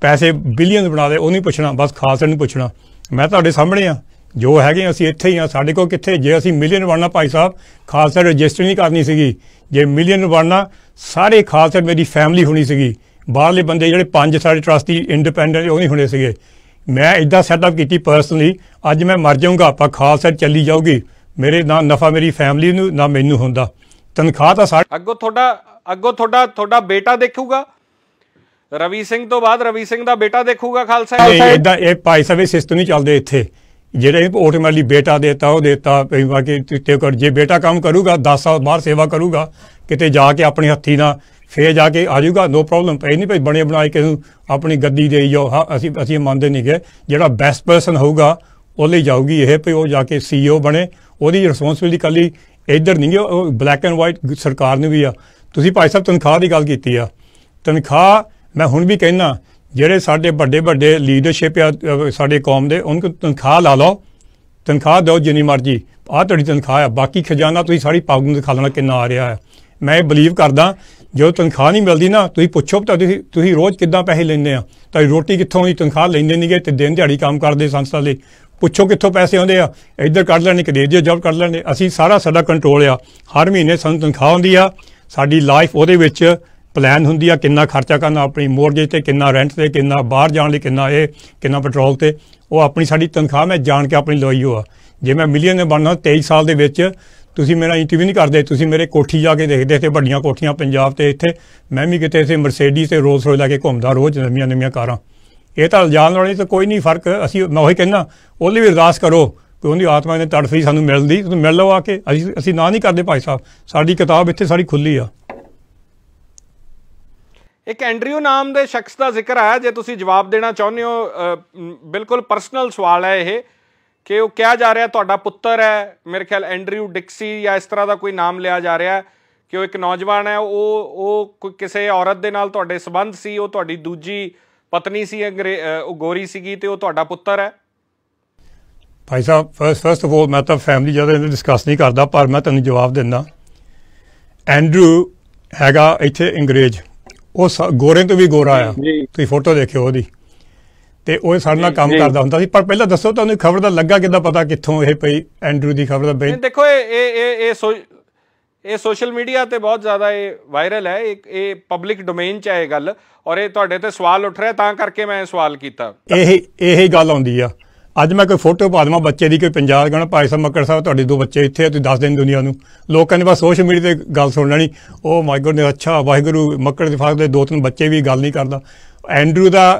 ਪੈਸੇ ਬਿਲੀਅਨ ਬਣਾ ਦੇ ਉਹ ਨਹੀਂ ਪੁੱਛਣਾ ਬਸ ਖਾਲਸਾ ਨੂੰ ਪੁੱਛਣਾ ਮੈਂ ਤੁਹਾਡੇ ਸਾਹਮਣੇ ਆ ਜੋ ਹੈਗੇ ਅਸੀਂ ਇੱਥੇ ਹੀ ਆ ਸਾਡੇ ਕੋਲ ਕਿੱਥੇ ਜੇ ਅਸੀਂ ਮਿਲੀਅਨ ਬਣਨਾ ਭਾਈ ਸਾਹਿਬ ਖਾਲਸਾ ਰਜਿਸਟਰ ਨਹੀਂ ਕਰਨੀ ਸੀਗੀ ਜੇ ਮਿਲੀਅਨ ਬਣਨਾ ਸਾਰੇ ਖਾਲਸਾ ਮੇਰੀ ਫੈਮਿਲੀ ਹੋਣੀ ਸੀਗੀ ਬਾਹਰਲੇ ਬੰਦੇ ਜਿਹੜੇ ਪੰਜ ਸਾਡੇ ਟਰਸਟੀ ਇੰਡੀਪੈਂਡੈਂਟ ਉਹ ਨਹੀਂ ਹੁੰਦੇ ਸੀਗੇ ਮੈਂ ਇਦਾਂ ਸੈਟਅਪ ਕੀਤੀ ਪਰਸਨਲੀ ਅੱਜ ਮੈਂ ਮਰ ਜਾਊਂਗਾ ਆਪਾਂ ਖਾਲਸਾ ਚੱਲੀ ਜਾਊਗੀ ਮੇਰੇ ਨਾਲ ਨਫਾ ਮੇਰੀ ਫੈਮਿਲੀ ਨੂੰ ਨਾ ਮੈਨੂੰ ਹੁੰਦਾ ਤਨਖਾਹ ਤਾਂ ਸਾਡੇ ਅੱਗੋਂ ਤੁਹਾਡਾ ਅੱਗੋਂ ਤੁਹਾਡਾ ਤੁਹਾਡਾ ਬੇਟਾ ਦੇਖੂਗਾ ਰਵੀ ਸਿੰਘ ਤੋਂ ਬਾਅਦ ਰਵੀ ਸਿੰਘ ਦਾ ਬੇਟਾ ਦੇਖੂਗਾ ਖਾਲਸਾ ਇਦਾਂ ਇਹ ਭਾਈ ਸਾਹਿਬ ਸਿਸਟਮ ਨਹੀਂ ਚੱਲਦੇ ਇੱਥੇ ਜਿਹੜੇ ਆਟੋਮੈਟਿਕਲੀ ਬੇਟਾ ਦੇਤਾ ਉਹ ਦੇਤਾ ਬਾਕੀ ਤੇ ਕਰ ਜੇ ਬੇਟਾ ਕੰਮ ਕਰੂਗਾ 10 ਸਾਲ ਬਾਹਰ ਸੇਵਾ ਕਰੂਗਾ ਕਿਤੇ ਜਾ ਕੇ ਆਪਣੇ ਹੱਥੀ ਨਾਲ ਫੇਰ ਜਾ ਕੇ ਆ ਜਾਊਗਾ ਨੋ ਪ੍ਰੋਬਲਮ ਪਈ ਨਹੀਂ ਭਈ ਬਣੇ ਬਣਾਏ ਕਿਸੇ ਨੂੰ ਆਪਣੀ ਗੱਦੀ ਦੇ ਜਾਓ ਅਸੀਂ ਅਸੀਂ ਮੰਨਦੇ ਨਹੀਂ ਕਿ ਜਿਹੜਾ ਬੈਸਟ ਪਰਸਨ ਹੋਊਗਾ ਉਹ ਲਈ ਜਾਊਗੀ ਇਹ ਭਈ ਉਹ ਜਾ ਕੇ ਸੀਈਓ ਬਣੇ ਉਹਦੀ ਰਿਸਪੌਂਸਿਬਿਲਟੀ ਕੱਲੀ ਇੱਧਰ ਨਹੀਂ ਉਹ ਬਲੈਕ ਐਂਡ ਵਾਈਟ ਸਰਕਾਰ ਨੇ ਵੀ ਆ ਤੁਸੀਂ ਭਾਈ ਸਾਹਿਬ ਤਨਖਾਹ ਦੀ ਗੱਲ ਕੀਤੀ ਆ ਤਨਖਾਹ ਮੈਂ ਹੁਣ ਵੀ ਕਹਿਣਾ ਜਿਹੜੇ ਸਾਡੇ ਵੱਡੇ ਵੱਡੇ ਲੀਡਰਸ਼ਿਪ ਆ ਸਾਡੇ ਕੌਮ ਦੇ ਉਹਨਾਂ ਨੂੰ ਤਨਖਾਹ ਲਾ ਲਓ ਤਨਖਾਹ ਦਿਓ ਜਿੰਨੀ ਮਰਜ਼ੀ ਆ ਤੁਹਾਡੀ ਤਨਖਾਹ ਆ ਬਾਕੀ ਖਜ਼ਾਨਾ ਤੁਸੀਂ ਸਾਰੀ ਪਾਗੂ ਦਿਖਾ ਲੈਣਾ ਕਿੰਨਾ ਆ ਰਿਹਾ ਹੈ ਮੈਂ ਬਲੀਵ ਕਰਦਾ ਜਦੋਂ ਤਨਖਾਹ ਨਹੀਂ ਮਿਲਦੀ ਨਾ ਤੁਸੀਂ ਪੁੱਛੋ ਤਾਂ ਤੁਸੀਂ ਤੁਸੀਂ ਰੋਜ਼ ਕਿੱਦਾਂ ਪੈਸੇ ਲੈਂਦੇ ਆ ਤਾਂ ਰੋਟੀ ਕਿੱਥੋਂ ਦੀ ਤਨਖਾਹ ਲੈਂਦੇ ਨਹੀਂਗੇ ਤੇ ਦਿਨ ਦਿਹਾੜੀ ਕੰਮ ਕਰਦੇ ਸੰਸਥਾ ਦੇ ਪੁੱਛੋ ਕਿੱਥੋਂ ਪੈਸੇ ਆਉਂਦੇ ਆ ਇੱਧਰ ਕੱਢ ਲੈਣੇ ਕਿ ਦਿਓ ਜੌਬ ਕੱਢ ਲੈਣੇ ਅਸੀਂ ਸਾਰਾ ਸਾਡਾ ਕੰਟਰੋਲ ਆ ਹਰ ਮਹੀਨੇ ਸਾਨੂੰ ਤਨਖਾਹ ਆਉਂਦੀ ਆ ਸਾਡੀ ਲਾਈਫ ਉਹਦੇ ਵਿੱਚ ਪਲਾਨ ਹੁੰਦੀ ਆ ਕਿੰਨਾ ਖਰਚਾ ਕਰਨਾ ਆਪਣੀ ਮੋਰਗੇਜ ਤੇ ਕਿੰਨਾ ਰੈਂਟ ਤੇ ਕਿੰਨਾ ਬਾਹਰ ਜਾਣ ਲਈ ਕਿੰਨਾ ਇਹ ਕਿੰਨਾ ਪੈਟਰੋਲ ਤੇ ਉਹ ਆਪਣੀ ਸਾਡੀ ਤਨਖਾਹ ਮੈਂ ਜਾਣ ਕੇ ਆਪਣੀ ਲਈ ਹੋਆ ਜੇ ਮੈਂ ਮਿਲੀਅਨ ਬਣਨਾ 23 ਸਾਲ ਦੇ ਵਿੱਚ ਤੁਸੀਂ ਮੇਰਾ ਇੰਟਰਵਿਊ ਨਹੀਂ ਕਰਦੇ ਤੁਸੀਂ ਮੇਰੇ ਕੋਠੀ ਜਾ ਕੇ ਦੇਖਦੇ ਤੇ ਵੱਡੀਆਂ ਕੋਠੀਆਂ ਪੰਜਾਬ ਤੇ ਇੱਥੇ ਮੈਂ ਵੀ ਕਿਤੇ ਇਸੇ ਮਰਸੀਡੀ ਤੇ ਰੋਲਸ ਰੋਇਲ ਲੈ ਕੇ ਘੁੰਮਦਾ ਰੋਜ਼ ਨਵੀਆਂ ਨਵੀਆਂ ਕਾਰਾਂ ਇਹ ਤਾਂ ਜਾਣ ਵਾਲੇ ਤਾਂ ਕੋਈ ਨਹੀਂ ਫਰਕ ਅਸੀਂ ਮੈਂ ਉਹੀ ਕਹਿੰਦਾ ਉਹਦੇ ਵੀ ਅਰਦਾਸ ਕਰੋ ਕਿ ਉਹਦੀ ਆਤਮਾ ਨੇ ਤੜਫੀ ਸਾਨੂੰ ਮਿਲਦੀ ਤੁਸੀਂ ਮਿਲ ਲਓ ਆ ਕੇ ਅਸੀਂ ਅਸੀਂ ਨਾ ਨਹੀਂ ਕਰਦੇ ਭਾਈ ਸਾਹਿਬ ਸਾਡੀ ਕਿਤਾਬ ਇੱਥੇ ਸਾਰੀ ਖੁੱਲੀ ਆ ਇੱਕ ਐਂਡਰਿਊ ਨਾਮ ਦੇ ਸ਼ਖਸ ਦਾ ਜ਼ਿਕਰ ਆਇਆ ਜੇ ਤੁਸੀਂ ਜਵਾਬ ਦੇਣਾ ਚਾਹੁੰਦੇ ਹੋ ਬਿਲਕੁਲ ਪਰਸਨਲ ਸਵਾਲ ਹੈ ਇਹ ਕਿ ਉਹ ਕਿਹਾ ਜਾ ਰਿਹਾ ਤੁਹਾਡਾ ਪੁੱਤਰ ਹੈ ਮੇਰੇ ਖਿਆਲ ਐਂਡਰਿਊ ਡਿਕਸੀ ਜਾਂ ਇਸ ਤਰ੍ਹਾਂ ਦਾ ਕੋਈ ਨਾਮ ਲਿਆ ਜਾ ਰਿਹਾ ਕਿ ਉਹ ਇੱਕ ਨੌਜਵਾਨ ਹੈ ਉਹ ਉਹ ਕੋਈ ਕਿਸੇ ਔਰਤ ਦੇ ਨਾਲ ਤੁਹਾਡੇ ਸਬੰਧ ਸੀ ਉਹ ਤੁਹਾਡੀ ਦੂਜੀ ਪਤਨੀ ਸੀ ਉਹ ਗੋਰੀ ਸੀਗੀ ਤੇ ਉਹ ਤੁਹਾਡਾ ਪੁੱਤਰ ਹੈ ਭਾਈ ਸਾਹਿਬ ਫਰਸਟ ਫਰਸਟ ਆਫ ਆਲ ਮੈਂ ਤਾਂ ਫੈਮਿਲੀ ਜਦ ਇਹਨਾਂ ਡਿਸਕਸ ਨਹੀਂ ਕਰਦਾ ਪਰ ਮੈਂ ਤੁਹਾਨੂੰ ਜਵਾਬ ਦਿੰਦਾ ਐਂਡਰੂ ਹੈਗਾ ਇੱਥੇ ਅੰਗਰੇਜ਼ ਉਹ ਗੋਰੇ ਤੋਂ ਵੀ ਗੋਰਾ ਆ ਤੁਸੀਂ ਫੋਟੋ ਦੇਖਿਓ ਉਹਦੀ ਤੇ ਉਹ ਸਾਡੇ ਨਾਲ ਕੰਮ ਕਰਦਾ ਹੁੰਦਾ ਸੀ ਪਰ ਪਹਿਲਾਂ ਦੱਸੋ ਤੁਹਾਨੂੰ ਖਬਰ ਦਾ ਲੱਗਾ ਕਿੱਦਾਂ ਪਤਾ ਕਿੱਥੋਂ ਇਹ ਪਈ ਐਂਡਰੂ ਦੀ ਖਬਰ ਦਾ ਬਈ ਦੇਖੋ ਇਹ ਇਹ ਇਹ ਇਹ ਸੋਸ਼ਲ ਮੀਡੀਆ ਤੇ ਬਹੁਤ ਜ਼ਿਆਦਾ ਇਹ ਵਾਇਰਲ ਹੈ ਇੱਕ ਇਹ ਪਬਲਿਕ ਡੋਮੇਨ ਚ ਹੈ ਇਹ ਗੱਲ ਔਰ ਇਹ ਤੁਹਾਡੇ ਤੇ ਸਵਾਲ ਉੱਠ ਰਿਹਾ ਤਾਂ ਕਰਕੇ ਮੈਂ ਇਹ ਸਵਾਲ ਕੀਤਾ ਇਹ ਇਹ ਹੀ ਗੱਲ ਆਉਂਦੀ ਆ ਅੱਜ ਮੈਂ ਕੋਈ ਫੋਟੋ ਪਾ ਦਵਾਂ ਬੱਚੇ ਦੀ ਕੋਈ ਪੰਜਾਬ ਗਣ ਭਾਈ ਸਾਹਿਬ ਮੱਕੜ ਸਾਹਿਬ ਤੁਹਾਡੇ ਦੋ ਬੱਚੇ ਇੱਥੇ ਆ ਤੁਸੀਂ ਦੱਸ ਦੇਣ ਦੁਨੀਆ ਨੂੰ ਲੋਕਾਂ ਨੇ ਬਸ ਸੋਸ਼ਲ ਮੀਡੀਆ ਤੇ ਗੱਲ ਸੁਣ ਲੈਣੀ ਉਹ ਮਾਈ ਗੋਡ ਨੇ ਅੱਛਾ ਵਾਹਿਗੁਰੂ ਮੱਕੜ ਦੇ ਫਾਗ ਦੇ ਦੋ ਤਿੰਨ ਬੱਚੇ ਵੀ ਗੱਲ ਨਹੀਂ ਕਰਦਾ ਐਂਡਰੂ ਦਾ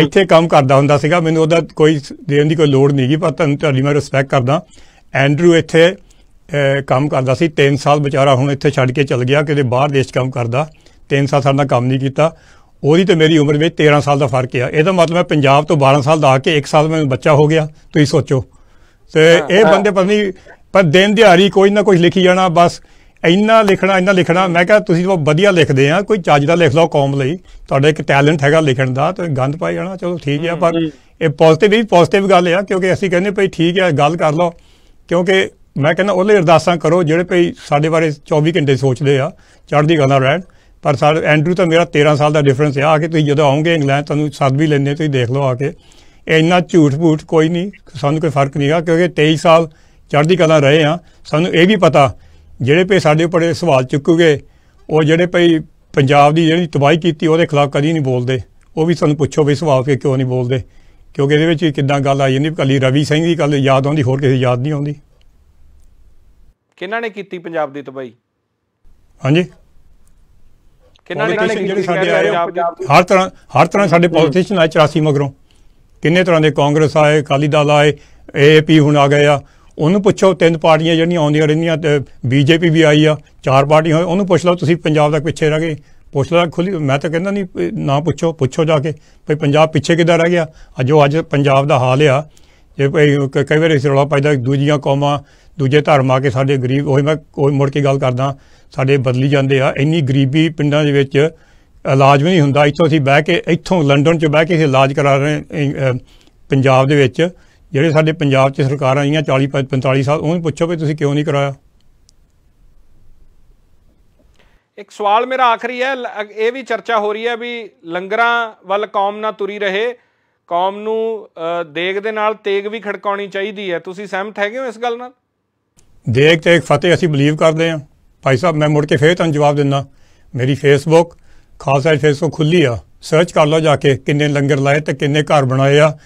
ਇੱਥੇ ਕੰਮ ਕਰਦਾ ਹੁੰਦਾ ਸੀਗਾ ਮੈਨੂੰ ਉਹਦਾ ਕੋਈ ਦੇਣ ਦੀ ਕੋਈ ਲੋੜ ਨਹੀਂਗੀ ਪਰ ਤੁਹਾਨੂੰ ਤੁਹਾਡੀ ਮੈਂ ਰਿਸਪੈਕਟ ਕਰਦਾ ਐਂਡਰੂ ਇੱਥੇ ਕੰਮ ਕਰਦਾ ਸੀ 3 ਸਾਲ ਵਿਚਾਰਾ ਹੁਣ ਇੱਥੇ ਛੱਡ ਕੇ ਚਲ ਗਿਆ ਕਿਤੇ ਬਾਹਰ ਦੇਸ਼ ਕੰਮ ਕਰਦਾ 3 ਸਾਲ ਸਾਡਾ ਕੰਮ ਨਹੀਂ ਕੀਤਾ ਉਹਦੀ ਤੇ ਮੇਰੀ ਉਮਰ ਵਿੱਚ 13 ਸਾਲ ਦਾ ਫਰਕ ਆ ਇਹਦਾ ਮਤਲਬ ਹੈ ਪੰਜਾਬ ਤੋਂ 12 ਸਾਲ ਦਾ ਆ ਕੇ 1 ਸਾਲ ਮੈਂ ਬੱਚਾ ਹੋ ਗਿਆ ਤੁਸੀਂ ਸੋਚੋ ਤੇ ਇਹ ਬੰਦੇ ਪਤਨੀ ਪਰ ਦਿਨ ਦਿਹਾੜੀ ਕੋਈ ਨਾ ਕੁਝ ਲਿਖੀ ਜਾਣਾ ਬਸ ਇੰਨਾ ਲਿਖਣਾ ਇੰਨਾ ਲਿਖਣਾ ਮੈਂ ਕਿਹਾ ਤੁਸੀਂ ਤਾਂ ਵਧੀਆ ਲਿਖਦੇ ਆ ਕੋਈ ਚਾਜ ਦਾ ਲਿਖ ਲਓ ਕੌਮ ਲਈ ਤੁਹਾਡਾ ਇੱਕ ਟੈਲੈਂਟ ਹੈਗਾ ਲਿਖਣ ਦਾ ਤੇ ਗੰਦ ਪਾਈ ਜਾਣਾ ਚਲੋ ਠੀਕ ਆ ਪਰ ਇਹ ਪੋਜ਼ਿਟਿਵ ਵੀ ਪੋਜ਼ਿਟਿਵ ਗੱਲ ਆ ਕਿਉਂਕਿ ਅਸੀਂ ਕਹਿੰਦੇ ਭਈ ਠੀਕ ਆ ਗੱਲ ਕਰ ਲਓ ਕਿਉਂਕਿ ਮੈਂ ਕਹਿੰਦਾ ਉਹਲੇ ਅਰਦਾਸਾਂ ਕਰੋ ਜਿਹੜੇ ਭਈ ਸਾਡੇ ਬਾਰੇ 24 ਘੰਟੇ ਸੋਚਦੇ ਆ ਚੜ੍ਹਦੀ ਗੱਲਾਂ ਰਹਿਣ ਪਰ ਸਰ ਐਂਡਰੂ ਤਾਂ ਮੇਰਾ 13 ਸਾਲ ਦਾ ਡਿਫਰੈਂਸ ਆ ਆ ਕੇ ਤੁਸੀਂ ਜਦੋਂ ਆਉਂਗੇ ਇੰਗਲੈਂਡ ਤੁਹਾਨੂੰ ਸੱਦ ਵੀ ਲੈਣੇ ਤੁਸੀਂ ਦੇਖ ਲਓ ਆ ਕੇ ਇੰਨਾ ਝੂਠ-ਬੂਠ ਕੋਈ ਨਹੀਂ ਸਾਨੂੰ ਕੋਈ ਫਰਕ ਨਹੀਂਗਾ ਕਿਉਂਕਿ 23 ਸਾਲ ਚੜ੍ਹਦੀ ਕਲਾ ਰਹੇ ਆ ਸਾਨੂੰ ਇਹ ਵੀ ਪਤਾ ਜਿਹੜੇ ਪਈ ਸਾਡੇ ਉੱਪਰ ਸਵਾਲ ਚੁੱਕੂਗੇ ਉਹ ਜਿਹੜੇ ਪਈ ਪੰਜਾਬ ਦੀ ਜਿਹੜੀ ਤਬਾਹੀ ਕੀਤੀ ਉਹਦੇ ਖਿਲਾਫ ਕਦੀ ਨਹੀਂ ਬੋਲਦੇ ਉਹ ਵੀ ਸਾਨੂੰ ਪੁੱਛੋ ਵੀ ਸਵਾਲ ਕਿ ਕਿਉਂ ਨਹੀਂ ਬੋਲਦੇ ਕਿਉਂਕਿ ਇਹਦੇ ਵਿੱਚ ਕਿੰਦਾ ਗੱਲ ਆ ਜਾਂਦੀ ਕੱਲੀ ਰਵੀ ਸਿੰਘ ਦੀ ਗੱਲ ਯਾਦ ਆਉਂਦੀ ਹੋਰ ਕਿਸੇ ਯਾਦ ਨਹੀਂ ਆਉਂਦੀ ਕਿਹਨਾਂ ਨੇ ਕੀਤੀ ਪੰਜਾਬ ਦੀ ਤਬਾਹੀ ਹਾਂਜੀ ਕਿਹਨਾਂ ਨੇ ਕੀਤੀ ਜਿਹੜੇ ਸਾਡੇ ਆਏ ਹਰ ਤਰ੍ਹਾਂ ਹਰ ਤਰ੍ਹਾਂ ਸਾਡੇ ਪੋਲੀਟਿਸ਼ੀਅਨ ਆਏ 84 ਮਗਰੋਂ ਕਿੰਨੇ ਤਰ੍ਹਾਂ ਦੇ ਕਾਂਗਰਸ ਆਏ ਅਕਾਲੀ ਦਲ ਆਏ ਏਪੀ ਹੁਣ ਆ ਗਏ ਆ ਉਹਨੂੰ ਪੁੱਛੋ ਤਿੰਨ ਪਾਰਟੀਆਂ ਜਿਹੜੀਆਂ ਆਉਂਦੀਆਂ ਰਹਿੰਦੀਆਂ ਤੇ ਬੀਜੇਪੀ ਵੀ ਆਈ ਆ ਚਾਰ ਪਾਰਟੀਆਂ ਹੋਏ ਉਹਨੂੰ ਪੁੱਛ ਲਓ ਤੁਸੀਂ ਪੰਜਾਬ ਦਾ ਪਿੱਛੇ ਰਹਿ ਗਏ ਪੁੱਛ ਲਓ ਖੁੱਲੀ ਮੈਂ ਤਾਂ ਕਹਿੰਦਾ ਨਹੀਂ ਨਾ ਪੁੱਛੋ ਪੁੱਛੋ ਜਾ ਕੇ ਭਈ ਪੰਜਾਬ ਪਿੱਛੇ ਕਿੱਦਾਂ ਰਹਿ ਗਿਆ ਅੱਜ ਉਹ ਅੱਜ ਪੰਜਾਬ ਦਾ ਹਾਲ ਆ ਜੇ ਭਈ ਕਈ ਵਾਰ ਇਸ ਰੌਲਾ ਪੈਦਾ ਦੂਜੀਆਂ ਕੌਮਾਂ ਦੂਜੇ ਧਰਮ ਆ ਕੇ ਸਾਡੇ ਗਰੀਬ ਉਹ ਮੈਂ ਕੋਈ ਮੁੜ ਕੇ ਗੱਲ ਕਰਦਾ ਸਾਡੇ ਬਦਲੀ ਜਾਂਦੇ ਆ ਇੰਨੀ ਗਰੀਬੀ ਪਿੰਡਾਂ ਦੇ ਵਿੱਚ ਇਲਾਜ ਵੀ ਨਹੀਂ ਹੁੰਦਾ ਇੱਥੋਂ ਅਸੀਂ ਬਹਿ ਕੇ ਇੱਥੋਂ ਲੰਡਨ 'ਚ ਬਹਿ ਕੇ ਇਲਾਜ ਕਰਾ ਰਹੇ ਪੰਜਾਬ ਦੇ ਵਿੱਚ ਜਿਹੜੇ ਸਾਡੇ ਪੰਜਾਬ 'ਚ ਸਰਕਾਰਾਂ ਆਈਆਂ 40 45 ਸਾਲ ਉਹਨੂੰ ਪੁੱਛੋ ਵੀ ਤੁਸੀਂ ਕਿਉਂ ਨਹੀਂ ਕਰਾਇਆ ਇੱਕ ਸਵਾਲ ਮੇਰਾ ਆਖਰੀ ਹੈ ਇਹ ਵੀ ਚਰਚਾ ਹੋ ਰਹੀ ਹੈ ਵੀ ਲੰਗਰਾਂ ਵੱਲ ਕੌਮ ਨਾ ਤੁਰੀ ਰਹੇ ਕੌਮ ਨੂੰ ਦੇਗ ਦੇ ਨਾਲ ਤੇਗ ਵੀ ਖੜਕਾਉਣੀ ਚਾਹੀਦੀ ਹੈ ਤੁਸੀਂ ਸਹਿਮਤ ਹੈਗੇ ਹੋ ਇਸ ਗੱਲ ਨਾਲ ਦੇਗ ਤੇ ਇੱਕ ਫਤਿਹ ਅਸੀਂ ਬਲੀਵ ਕਰਦੇ ਹਾਂ ਭਾਈ ਸਾਹਿਬ ਮੈਂ ਮੁੜ ਕੇ ਫੇਰ ਤੁਹਾਨੂੰ ਜਵਾਬ ਦਿੰਦਾ ਮੇਰੀ ਫੇਸਬੁੱਕ ਖਾਸ ਖਾਲਸਾ ਫੇਸਬੁੱਕ ਖੁੱਲੀ ਆ ਸਰਚ ਕਰ ਲਓ ਜਾ ਕੇ ਕਿੰਨੇ ਲੰਗਰ ਲਾਏ ਤੇ ਕਿੰਨੇ ਘਰ ਬਣਾਏ ਆ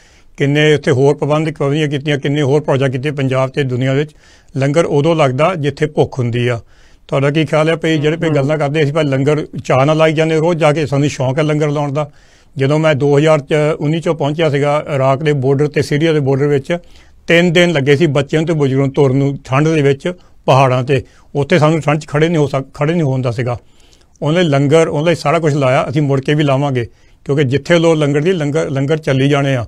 ਕਿੰਨੇ ਇੱਥੇ ਹੋਰ ਪਵੰਦ ਪਾਬੰਦੀਆਂ ਕੀਤੀਆਂ ਕਿੰਨੇ ਹੋਰ ਪ੍ਰੋਜੈਕਟ ਕੀਤੇ ਪੰਜਾਬ ਤੇ ਦੁਨੀਆ ਵਿੱਚ ਲੰਗਰ ਉਦੋਂ ਲੱਗਦਾ ਜਿੱਥੇ ਭੁੱਖ ਹੁੰਦੀ ਆ ਤੁਹਾਡਾ ਕੀ ਖਿਆਲ ਹੈ ਭਈ ਜਿਹੜੇ ਪੇ ਗੱਲਾਂ ਕਰਦੇ ਅਸੀਂ ਭਈ ਲੰਗਰ ਚਾਹ ਨਾਲ ਲਾਈ ਜਾਂਦੇ ਰੋਜ਼ ਜਾ ਕੇ ਸਾਨੂੰ ਸ਼ੌਂਕ ਹੈ ਲੰਗਰ ਲਾਉਣ ਦਾ ਜਦੋਂ ਮੈਂ 2019 ਚੋਂ ਪਹੁੰਚਿਆ ਸੀਗਾ ਇਰਾਕ ਦੇ ਬਾਰਡਰ ਤੇ ਸੀਰੀਆ ਦੇ ਬਾਰਡਰ ਵਿੱਚ ਤਿੰਨ ਦਿਨ ਲੱਗੇ ਸੀ ਬੱਚਿਆਂ ਤੇ ਬਜ਼ੁਰਗਾਂ ਤੁਰਨ ਨੂੰ ਠੰਡ ਦੇ ਵਿੱਚ ਪਹਾੜਾਂ ਤੇ ਉੱਥੇ ਸਾਨੂੰ ਠੰਡ 'ਚ ਖੜੇ ਨਹੀਂ ਹੋ ਸਕ ਖੜੇ ਨਹੀਂ ਹੁੰਦਾ ਸੀਗਾ ਉਹਨੇ ਲੰਗਰ ਉਹਨੇ ਸਾਰਾ ਕੁਝ ਲਾਇਆ ਅਸੀਂ ਮੁੜ ਕੇ ਵੀ ਲਾਵਾਂਗੇ ਕਿਉਂਕਿ ਜਿੱਥੇ ਲੋ ਲੰਗਰ ਦੀ ਲੰਗਰ ਲੰਗਰ ਚੱਲੀ ਜਾਣੇ ਆ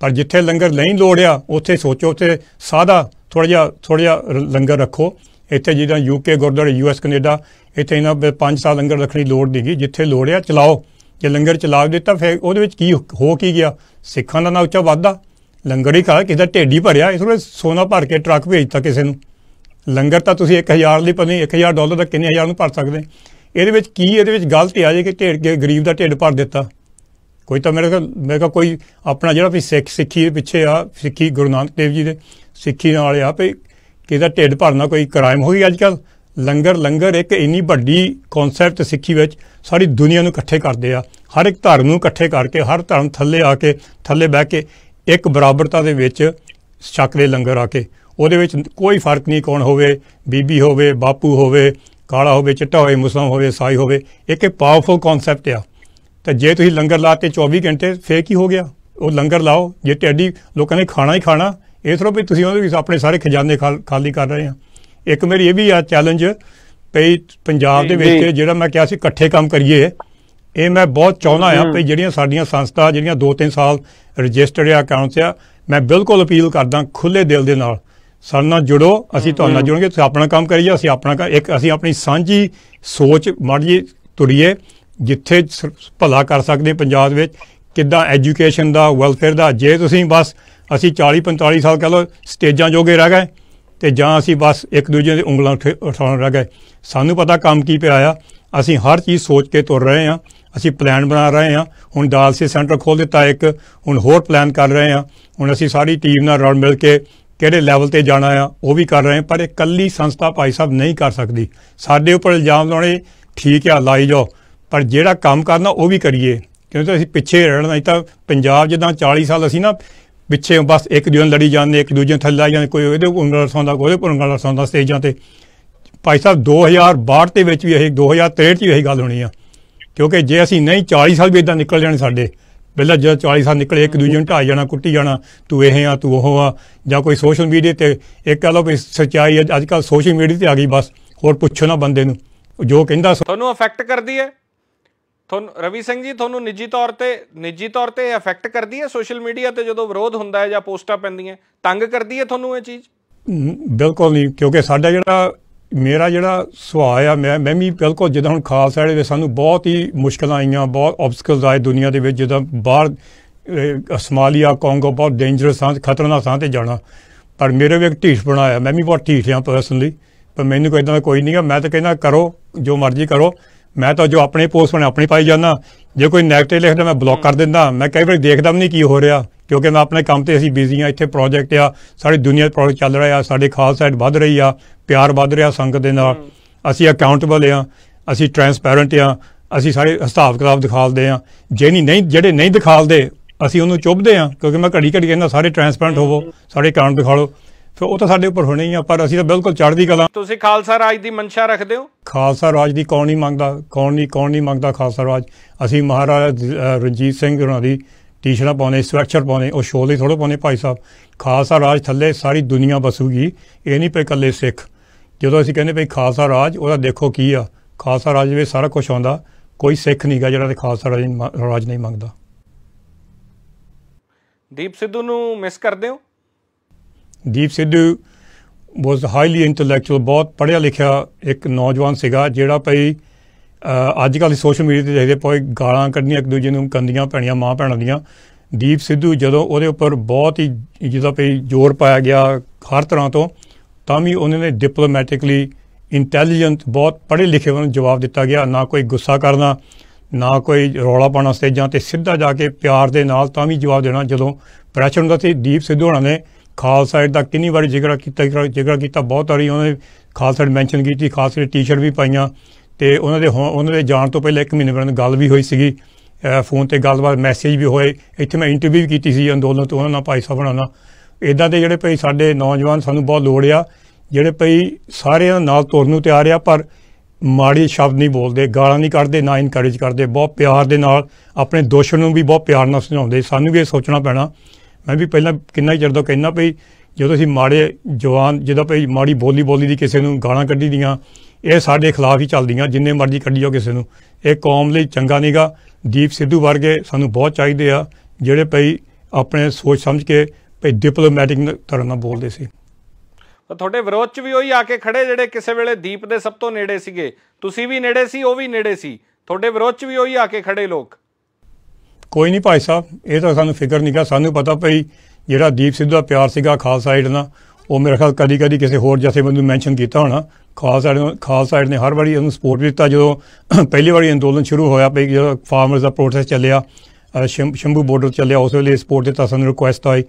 ਪਰ ਜਿੱਥੇ ਲੰਗਰ ਨਹੀਂ ਲੋੜਿਆ ਉੱਥੇ ਸੋਚੋ ਤੇ ਸਾਦਾ ਥੋੜਾ ਜਿਹਾ ਥੋੜਾ ਜਿਹਾ ਲੰਗਰ ਰੱਖੋ ਇੱਥੇ ਜਿਹੜਾ ਯੂਕੇ ਗੁਰਦੁਆਰੇ ਯੂਐਸ ਕੈਨੇਡਾ ਇੱਥੇ ਇਹਨਾਂ 5 ਸਾਲ ਲੰਗਰ ਰੱਖਣੀ ਲੋੜ ਦੀਗੀ ਜਿੱਥੇ ਲੋੜਿਆ ਚਲਾਓ ਜੇ ਲੰਗਰ ਚਲਾ ਦਿੱਤਾ ਫਿਰ ਉਹਦੇ ਵਿੱਚ ਕੀ ਹੋ ਕੀ ਗਿਆ ਸਿੱਖਾਂ ਦਾ ਨਾ ਉੱਚਾ ਵਾਧਾ ਲੰਗਰ ਹੀ ਖਾ ਕਿਸੇ ਢੇਡੀ ਭਰਿਆ ਇਸ ਨੂੰ ਸੋਨਾ ਭਰ ਕੇ ਟਰੱਕ ਭੇਜਤਾ ਕਿਸੇ ਨੂੰ ਲੰਗਰ ਤਾਂ ਤੁਸੀਂ 1000 ਲਈ ਪਨੀ 1000 ਡਾਲਰ ਦਾ ਕਿੰਨੇ ਹਜ਼ਾਰ ਨੂੰ ਭਰ ਸਕਦੇ ਇਹਦੇ ਵਿੱਚ ਕੀ ਇਹਦੇ ਵਿੱਚ ਗਲਤੀ ਆ ਜੇ ਕਿ ਢੇਡ ਗਰੀਬ ਦਾ ਢਿੱਡ ਭਰ ਦਿੱਤਾ ਕੋਈ ਤਾਂ ਮੇਰੇ ਕੋਲ ਮੇਰੇ ਕੋਲ ਕੋਈ ਆਪਣਾ ਜਿਹੜਾ ਵੀ ਸਿੱਖ ਸਿੱਖੀ ਦੇ ਪਿੱਛੇ ਆ ਸਿੱਖੀ ਗੁਰੂ ਨਾਨਕ ਦੇਵ ਜੀ ਦੇ ਸਿੱਖੀ ਨਾਲ ਆ ਭਈ ਕਿਹਦਾ ਢਿੱਡ ਭਰਨਾ ਕੋਈ ਕ੍ਰਾਈਮ ਹੋ ਗਈ ਅੱਜ ਕੱਲ ਲੰਗਰ ਲੰਗਰ ਇੱਕ ਇੰਨੀ ਵੱਡੀ ਕਨਸੈਪਟ ਸਿੱਖੀ ਵਿੱਚ ਸਾਰੀ ਦੁਨੀਆ ਨੂੰ ਇਕੱਠੇ ਕਰਦੇ ਆ ਹਰ ਇੱਕ ਧਰਮ ਨੂੰ ਇਕੱਠੇ ਕਰਕੇ ਹਰ ਧਰਮ ਥੱਲੇ ਆ ਕੇ ਥੱਲੇ ਬਹਿ ਕੇ ਇੱਕ ਬਰਾਬਰਤਾ ਦੇ ਵਿੱਚ ਛਕ ਦੇ ਲੰਗਰ ਆ ਕੇ ਉਹਦੇ ਵਿੱਚ ਕੋਈ ਫਰਕ ਨਹੀਂ ਕੌਣ ਹੋਵੇ ਬੀਬੀ ਹੋਵੇ ਬਾਪੂ ਹੋਵੇ ਕਾਲਾ ਹੋਵੇ ਚਿੱਟਾ ਹੋਵੇ ਮੁਸਲਮਾਨ ਹੋਵੇ ਸਾਈ ਹੋਵੇ ਇੱਕ ਪਾਵਰਫੁਲ ਕਨਸੈਪਟ ਆ ਤਾਂ ਜੇ ਤੁਸੀਂ ਲੰਗਰ ਲਾਤੇ 24 ਘੰਟੇ ਫੇਰ ਕੀ ਹੋ ਗਿਆ ਉਹ ਲੰਗਰ ਲਾਓ ਜੇ ਟੈਡੀ ਲੋਕਾਂ ਨੇ ਖਾਣਾ ਹੀ ਖਾਣਾ ਇਸ ਤਰ੍ਹਾਂ ਵੀ ਤੁਸੀਂ ਉਹਦੇ ਵੀ ਆਪਣੇ ਸਾਰੇ ਖਜ਼ਾਨੇ ਖਾਲੀ ਕਰ ਰਹੇ ਆ ਇੱਕ ਮੇਰੀ ਇਹ ਵੀ ਆ ਚੈਲੰਜ ਪਈ ਪੰਜਾਬ ਦੇ ਵਿੱਚ ਜਿਹੜਾ ਮੈਂ ਕਿਹਾ ਸੀ ਇਕੱਠੇ ਕੰਮ ਕਰੀਏ ਇਹ ਮੈਂ ਬਹੁਤ ਚਾਹੁੰਦਾ ਆ ਕਿ ਜਿਹੜੀਆਂ ਸਾਡੀਆਂ ਸੰਸਥਾ ਜਿਹੜੀਆਂ 2-3 ਸਾਲ ਰਜਿਸਟਰਡ ਆ ਅਕਾਊਂਟਸ ਆ ਮੈਂ ਬਿਲਕੁਲ ਅਪੀਲ ਕਰਦਾ ਖੁੱਲੇ ਦਿਲ ਦੇ ਨਾਲ ਸਾਡੇ ਨਾਲ ਜੁੜੋ ਅਸੀਂ ਤੁਹਾਡੇ ਨਾਲ ਜੁੜਾਂਗੇ ਤੁਸੀਂ ਆਪਣਾ ਕੰਮ ਕਰੀਏ ਅਸੀਂ ਆਪਣਾ ਇੱਕ ਅਸੀਂ ਆਪਣੀ ਸਾਂਝੀ ਸੋਚ ਮੜ ਜੀ ਤੁਰੀਏ ਜਿੱਥੇ ਭਲਾ ਕਰ ਸਕਦੇ ਪੰਜਾਬ ਵਿੱਚ ਕਿੱਦਾਂ ਐਜੂਕੇਸ਼ਨ ਦਾ ਵੈਲਫੇਅਰ ਦਾ ਜੇ ਤੁਸੀਂ ਬਸ ਅਸੀਂ 40 45 ਸਾਲ ਕਹ ਲੋ ਸਟੇਜਾਂ ਜੋਗੇ ਰਹਿ ਗਏ ਤੇ ਜਾਂ ਅਸੀਂ ਬਸ ਇੱਕ ਦੂਜੇ ਦੀ ਉਂਗਲਾਂ ਉਠਾਉਣ ਰਹਿ ਗਏ ਸਾਨੂੰ ਪਤਾ ਕੰਮ ਕੀ ਪਿਆ ਆ ਅਸੀਂ ਹਰ ਚੀਜ਼ ਸੋਚ ਕੇ ਤੁਰ ਰਹੇ ਆ ਅਸੀਂ ਪਲਾਨ ਬਣਾ ਰਹੇ ਆ ਹੁਣ ਦਾਲਸੀ ਸੈਂਟਰ ਖੋਲ ਦਿੱਤਾ ਇੱਕ ਹੁਣ ਹੋਰ ਪਲਾਨ ਕਰ ਰਹੇ ਆ ਹੁਣ ਅਸੀਂ ਸਾਰੀ ਟੀਮ ਨਾਲ ਰਲ ਮਿਲ ਕੇ ਕਿਹੜੇ ਲੈਵਲ ਤੇ ਜਾਣਾ ਆ ਉਹ ਵੀ ਕਰ ਰਹੇ ਪਰ ਇਹ ਕੱਲੀ ਸੰਸਥਾ ਭਾਈ ਸਾਹਿਬ ਨਹੀਂ ਕਰ ਸਕਦੀ ਸਾਡੇ ਉੱਪਰ ਇਲਜ਼ਾਮ ਲਾਉਣੇ ਠੀਕ ਆ ਲਾਈ ਜਾਓ ਪਰ ਜਿਹੜਾ ਕੰਮ ਕਰਨਾ ਉਹ ਵੀ ਕਰੀਏ ਕਿਉਂਕਿ ਅਸੀਂ ਪਿੱਛੇ ਰਹਿਣਾ ਨਹੀਂ ਤਾਂ ਪੰਜਾਬ ਜਿੱਦਾਂ 40 ਸਾਲ ਅਸੀਂ ਨਾ ਪਿੱਛੇ ਬਸ ਇੱਕ ਦੂਜੇ ਨਾਲ ਲੜੀ ਜਾਂਦੇ ਇੱਕ ਦੂਜੇ ਥੱਲੇ ਲਾਈ ਜਾਂਦੇ ਕੋਈ ਉਹਦੇ ਉਂਗਲਾਂ ਸੌਂਦਾ ਕੋਈ ਉਂਗਲ ਸੌਂਦਾ ਸਟੇਜਾਂ ਤੇ ਭਾਈ ਸਾਹਿਬ 2062 ਦੇ ਵਿੱਚ ਵੀ ਇਹ 2063 ਚ ਵੀ ਇਹੀ ਗੱਲ ਹੋਣੀ ਆ ਕਿਉਂਕਿ ਜੇ ਅਸੀਂ ਨਹੀਂ 40 ਸਾਲ ਵੀ ਇਦਾਂ ਨਿਕਲ ਜਾਣੇ ਸਾਡੇ ਪਹਿਲਾਂ ਜਦੋਂ 40 ਸਾਲ ਨਿਕਲੇ ਇੱਕ ਦੂਜੇ ਨੂੰ ਢਾਈ ਜਾਣਾ ਕੁੱਟੀ ਜਾਣਾ ਤੂੰ ਇਹ ਆ ਤੂੰ ਉਹ ਆ ਜਾਂ ਕੋਈ ਸੋਸ਼ਲ ਮੀਡੀਆ ਤੇ ਇੱਕ ਕਹ ਲਓ ਵੀ ਸੱਚਾਈ ਅੱਜ ਕੱਲ ਸੋਸ਼ਲ ਮੀਡੀਆ ਤੇ ਆ ਗਈ ਬਸ ਹੋਰ ਪੁੱਛੋ ਨਾ ਬੰਦੇ ਨੂੰ ਜੋ ਕਹਿੰਦਾ ਤੁਹਾਨੂੰ ਅਫੈਕਟ ਕਰਦੀ ਹੈ ਤੁਹਾਨੂੰ ਰਵੀ ਸਿੰਘ ਜੀ ਤੁਹਾਨੂੰ ਨਿੱਜੀ ਤੌਰ ਤੇ ਨਿੱਜੀ ਤੌਰ ਤੇ ਅਫੈਕਟ ਕਰਦੀ ਹੈ ਸੋਸ਼ਲ ਮੀਡੀਆ ਤੇ ਜਦੋਂ ਵਿਰੋਧ ਹੁੰਦਾ ਹੈ ਜਾਂ ਪੋਸਟਾਂ ਪੈਂਦੀਆਂ ਤੰਗ ਕਰਦੀ ਹੈ ਤੁਹਾਨੂੰ ਇਹ ਚੀਜ਼ ਬਿਲਕੁਲ ਨਹੀਂ ਕਿਉਂਕਿ ਸਾਡਾ ਜਿਹੜਾ ਮੇਰਾ ਜਿਹੜਾ ਸੁਭਾਅ ਆ ਮੈਂ ਮੈਂ ਵੀ ਬਿਲਕੁਲ ਜਦੋਂ ਹੁਣ ਖਾਲਸਾ ਏਡ ਸਾਨੂੰ ਬਹੁਤ ਹੀ ਮੁਸ਼ਕਲਾਂ ਆਈਆਂ ਬਹੁਤ ਆਬਸਟਕਲਸ ਆਏ ਦੁਨੀਆ ਦੇ ਵਿੱਚ ਜਦੋਂ ਬਾਹਰ ਸਮਾਲੀਆ ਕੋਂਗੋ ਬਹੁਤ ਡੇਂਜਰਸ ਥਾਂ ਖਤਰਨਾਕ ਸਾਂ ਤੇ ਜਾਣਾ ਪਰ ਮੇਰੇ ਵੀ ਇੱਕ ਢੀਠ ਬਣਾਇਆ ਮੈਂ ਵੀ ਬਹੁਤ ਢੀਠ ਆ ਪਰਸਨਲੀ ਪਰ ਮੈਨੂੰ ਕੋਈ ਇਦਾਂ ਦਾ ਕੋਈ ਨਹੀਂ ਆ ਮੈਂ ਤਾਂ ਕਹਿੰਦਾ ਕਰੋ ਜੋ ਮਰਜ਼ੀ ਕਰੋ ਮੈਂ ਤਾਂ ਜੋ ਆਪਣੇ ਪੋਸਟ ਬਣਾ ਆਪਣੀ ਪਾਈ ਜਾਂਦਾ ਜੇ ਕੋਈ ਨੈਗੇਟਿਵ ਲਿਖਦਾ ਮੈਂ ਬਲੌਕ ਕਰ ਦਿੰਦਾ ਮੈਂ ਕਈ ਵਾਰ ਦੇਖਦਾ ਵੀ ਨਹੀਂ ਕੀ ਹੋ ਰਿਹਾ ਕਿਉਂਕਿ ਮੈਂ ਆਪਣੇ ਕੰਮ ਤੇ ਅਸੀਂ ਬਿਜ਼ੀ ਆ ਇੱਥੇ ਪ੍ਰੋਜੈਕਟ ਆ ਸਾਡੀ ਦੁਨੀਆ ਪ੍ਰੋਜੈਕਟ ਚੱਲ ਰਿਹਾ ਆ ਸਾਡੇ ਖਾਸ ਸਾਈਡ ਵੱਧ ਰਹੀ ਆ ਪਿਆਰ ਵੱਧ ਰਿਹਾ ਸੰਗਤ ਦੇ ਨਾਲ ਅਸੀਂ ਅਕਾਊਂਟੇਬਲ ਆ ਅਸੀਂ ਟ੍ਰਾਂਸਪੈਰੈਂਟ ਆ ਅਸੀਂ ਸਾਰੇ ਹਿਸਾਬ ਕਿਤਾਬ ਦਿਖਾਉਂਦੇ ਆ ਜੇ ਨਹੀਂ ਜਿਹੜੇ ਨਹੀਂ ਦਿਖਾਉਂਦੇ ਅਸੀਂ ਉਹਨੂੰ ਚੁੱਭਦੇ ਆ ਕਿਉਂਕਿ ਮੈਂ ਘੜੀ ਘੜੀ ਕਹਿੰਦਾ ਸਾਰੇ ਟ੍ਰਾਂਸਪੈਰੈਂਟ ਹੋਵੋ ਸਾਡੇ ਅਕਾਊਂਟ ਦਿਖਾਓ ਸੋ ਉਹ ਤਾਂ ਸਾਡੇ ਉੱਪਰ ਹੋਣੀ ਹੀ ਆ ਪਰ ਅਸੀਂ ਤਾਂ ਬਿਲਕੁਲ ਚੜ੍ਹਦੀ ਕਲਾ ਤੁਸੀਂ ਖਾਲਸਾ ਰਾਜ ਦੀ ਮਨਸ਼ਾ ਰੱਖਦੇ ਹੋ ਖਾਲਸਾ ਰਾਜ ਦੀ ਕੌਣ ਨਹੀਂ ਮੰਗਦਾ ਕੌਣ ਨਹੀਂ ਕੌਣ ਨਹੀਂ ਮੰਗਦਾ ਖਾਲਸਾ ਰਾਜ ਅਸੀਂ ਮਹਾਰਾਜਾ ਰਣਜੀਤ ਸਿੰਘ ਉਹਨਾਂ ਦੀ ਟੀਸ਼ਰਟਾਂ ਪਾਉਨੇ ਸਵੈਟਸ਼ਰ ਪਾਉਨੇ ਉਹ ਸ਼ੋਲ ਹੀ ਥੋੜੋ ਪਾਉਨੇ ਭਾਈ ਸਾਹਿਬ ਖਾਲਸਾ ਰਾਜ ਥੱਲੇ ਸਾਰੀ ਦੁਨੀਆ ਬਸੂਗੀ ਇਹ ਨਹੀਂ ਪਏ ਕੱਲੇ ਸਿੱਖ ਜਦੋਂ ਅਸੀਂ ਕਹਿੰਦੇ ਭਈ ਖਾਲਸਾ ਰਾਜ ਉਹਦਾ ਦੇਖੋ ਕੀ ਆ ਖਾਲਸਾ ਰਾਜ ਵਿੱਚ ਸਾਰਾ ਕੁਝ ਆਉਂਦਾ ਕੋਈ ਸਿੱਖ ਨਹੀਂਗਾ ਜਿਹੜਾ ਖਾਲਸਾ ਰਾਜ ਨਹੀਂ ਮੰਗਦਾ ਦੀਪ ਸਿੱਧੂ ਨੂੰ ਮਿਸ ਕਰਦੇ ਹੋ Deep Sidhu was highly intellectual ਬਹੁਤ ਪੜ੍ਹਿਆ ਲਿਖਿਆ ਇੱਕ ਨੌਜਵਾਨ ਸੀਗਾ ਜਿਹੜਾ ਭਈ ਅੱਜ ਕੱਲ੍ਹ ਸੋਸ਼ਲ ਮੀਡੀਆ ਤੇ ਜਿਹਦੇ ਪਏ ਗਾਲਾਂ ਕੱਢਣੀਆਂ ਇੱਕ ਦੂਜੇ ਨੂੰ ਕੰਦੀਆਂ ਪੈਣੀਆਂ ਮਾਂ ਭੈਣਾਂ ਦੀਆਂ ਦੀਪ ਸਿੱਧੂ ਜਦੋਂ ਉਹਦੇ ਉੱਪਰ ਬਹੁਤ ਹੀ ਜਿਹਦਾ ਭਈ ਜ਼ੋਰ ਪਾਇਆ ਗਿਆ ਹਰ ਤਰ੍ਹਾਂ ਤੋਂ ਤਾਂ ਵੀ ਉਹਨਾਂ ਨੇ ਡਿਪਲੋਮੈਟਿਕਲੀ ਇੰਟੈਲੀਜੈਂਟ ਬਹੁਤ ਪੜ੍ਹੇ ਲਿਖੇ ਉਹਨਾਂ ਨੂੰ ਜਵਾਬ ਦਿੱਤਾ ਗਿਆ ਨਾ ਕੋਈ ਗੁੱਸਾ ਕਰਨਾ ਨਾ ਕੋਈ ਰੋਲਾ ਪਾਉਣਾ ਸਟੇਜਾਂ ਤੇ ਸਿੱਧਾ ਜਾ ਕੇ ਪਿਆਰ ਦੇ ਨਾਲ ਤਾਂ ਵੀ ਜਵਾਬ ਦੇਣਾ ਜਦੋਂ ਪ੍ਰੈਸ਼ਰ ਹੁੰਦਾ ਸੀ ਦੀਪ ਸਿੱਧੂ ਹੋਣਾ ਨੇ ਖਾਲਸਾ ਏਡ ਦਾ ਕਿੰਨੀ ਵਾਰੀ ਜ਼ਿਕਰ ਕੀਤਾ ਜ਼ਿਕਰ ਕੀਤਾ ਬਹੁਤ ਵਾਰੀ ਉਹਨੇ ਖਾਲਸਾ ਮੈਂਸ਼ਨ ਕੀਤੀ ਖਾਲਸਾ ਦੀ ਟੀ-ਸ਼ਰਟ ਵੀ ਪਾਈਆਂ ਤੇ ਉਹਨਾਂ ਦੇ ਉਹਨਾਂ ਦੇ ਜਾਣ ਤੋਂ ਪਹਿਲਾਂ 1 ਮਹੀਨੇ ਪਹਿਲਾਂ ਗੱਲ ਵੀ ਹੋਈ ਸੀਗੀ ਫੋਨ ਤੇ ਗੱਲਬਾਤ ਮੈਸੇਜ ਵੀ ਹੋਏ ਇੱਥੇ ਮੈਂ ਇੰਟਰਵਿਊ ਵੀ ਕੀਤੀ ਸੀ ਅੰਦੋਲਨ ਤੋਂ ਉਹਨਾਂ ਨਾਲ ਭਾਈ ਸਾਹਿਬ ਨਾਲ ਇਦਾਂ ਦੇ ਜਿਹੜੇ ਭਈ ਸਾਡੇ ਨੌਜਵਾਨ ਸਾਨੂੰ ਬਹੁਤ ਲੋੜ ਆ ਜਿਹੜੇ ਭਈ ਸਾਰਿਆਂ ਨਾਲ ਤੁਰਨ ਨੂੰ ਤਿਆਰ ਆ ਪਰ ਮਾੜੀ ਸ਼ਬਦ ਨਹੀਂ ਬੋਲਦੇ ਗਾਲਾਂ ਨਹੀਂ ਕੱਢਦੇ ਨਾ ਇਨਕਰੇਜ ਕਰਦੇ ਬਹੁਤ ਪਿਆਰ ਦੇ ਨਾਲ ਆਪਣੇ ਦੋਸ਼ਣ ਨੂੰ ਵੀ ਬਹੁਤ ਪਿਆਰ ਨਾਲ ਸਮਝਾਉਂਦੇ ਸਾਨੂੰ ਵੀ ਇਹ ਸੋਚਣਾ ਪੈਣਾ ਮੈਂ ਵੀ ਪਹਿਲਾਂ ਕਿੰਨਾ ਹੀ ਚਿਰ ਤੋਂ ਕਹਿਣਾ ਪਈ ਜਦੋਂ ਅਸੀਂ ਮਾੜੇ ਜਵਾਨ ਜਿਹਦਾ ਭਈ ਮਾੜੀ ਬੋਲੀ ਬੋਲੀ ਦੀ ਕਿਸੇ ਨੂੰ ਗਾਲਾਂ ਕੱਢੀ ਦੀਆਂ ਇਹ ਸਾਡੇ ਖਿਲਾਫ ਹੀ ਚੱਲਦੀਆਂ ਜਿੰਨੇ ਮਰਜ਼ੀ ਕੱਢੀ ਜਾਓ ਕਿਸੇ ਨੂੰ ਇਹ ਕੌਮ ਲਈ ਚੰਗਾ ਨਹੀਂਗਾ ਦੀਪ ਸਿੱਧੂ ਵਰਗੇ ਸਾਨੂੰ ਬਹੁਤ ਚਾਹੀਦੇ ਆ ਜਿਹੜੇ ਭਈ ਆਪਣੇ ਸੋਚ ਸਮਝ ਕੇ ਭਈ ਡਿਪਲੋਮੈਟਿਕ ਤਰ੍ਹਾਂ ਨਾਲ ਬੋਲਦੇ ਸੀ ਤੁਹਾਡੇ ਵਿਰੋਧ ਚ ਵੀ ਉਹੀ ਆ ਕੇ ਖੜੇ ਜਿਹੜੇ ਕਿਸੇ ਵੇਲੇ ਦੀਪ ਦੇ ਸਭ ਤੋਂ ਨੇੜੇ ਸੀਗੇ ਤੁਸੀਂ ਵੀ ਨੇੜੇ ਸੀ ਉਹ ਵੀ ਨੇੜੇ ਸੀ ਤੁਹਾਡੇ ਵਿਰੋਧ ਚ ਵੀ ਉਹੀ ਆ ਕੇ ਖੜੇ ਲੋਕ ਕੋਈ ਨਹੀਂ ਭਾਈ ਸਾਹਿਬ ਇਹ ਤਾਂ ਸਾਨੂੰ ਫਿਕਰ ਨਹੀਂਗਾ ਸਾਨੂੰ ਪਤਾ ਭਈ ਜਿਹੜਾ ਦੀਪ ਸਿੱਧੂ ਦਾ ਪਿਆਰ ਸੀਗਾ ਖਾਲਸਾ ਸਾਈਡ ਨਾਲ ਉਹ ਮੇਰੇ ਖਿਆਲ ਕਦੀ ਕਦੀ ਕਿਸੇ ਹੋਰ ਜਥੇਬੰਦੀ ਨੂੰ ਮੈਂਸ਼ਨ ਕੀਤਾ ਹੋਣਾ ਖਾਲਸਾ ਏਡ ਖਾਲਸਾ ਸਾਈਡ ਨੇ ਹਰ ਵਾਰੀ ਉਹਨੂੰ ਸਪੋਰਟ ਦਿੱਤਾ ਜਦੋਂ ਪਹਿਲੀ ਵਾਰੀ ਅੰਦੋਲਨ ਸ਼ੁਰੂ ਹੋਇਆ ਭਈ ਜਦੋਂ ਫਾਰਮਰਸ ਦਾ ਪ੍ਰੋਟੈਸਟ ਚੱਲਿਆ ਸ਼ੰਭੂ ਬਾਰਡਰ ਚੱਲਿਆ ਉਸ ਵੇਲੇ ਸਪੋਰਟ ਦਿੱਤਾ ਸਾਨੂੰ ਰਿਕੁਐਸਟ ਆਈ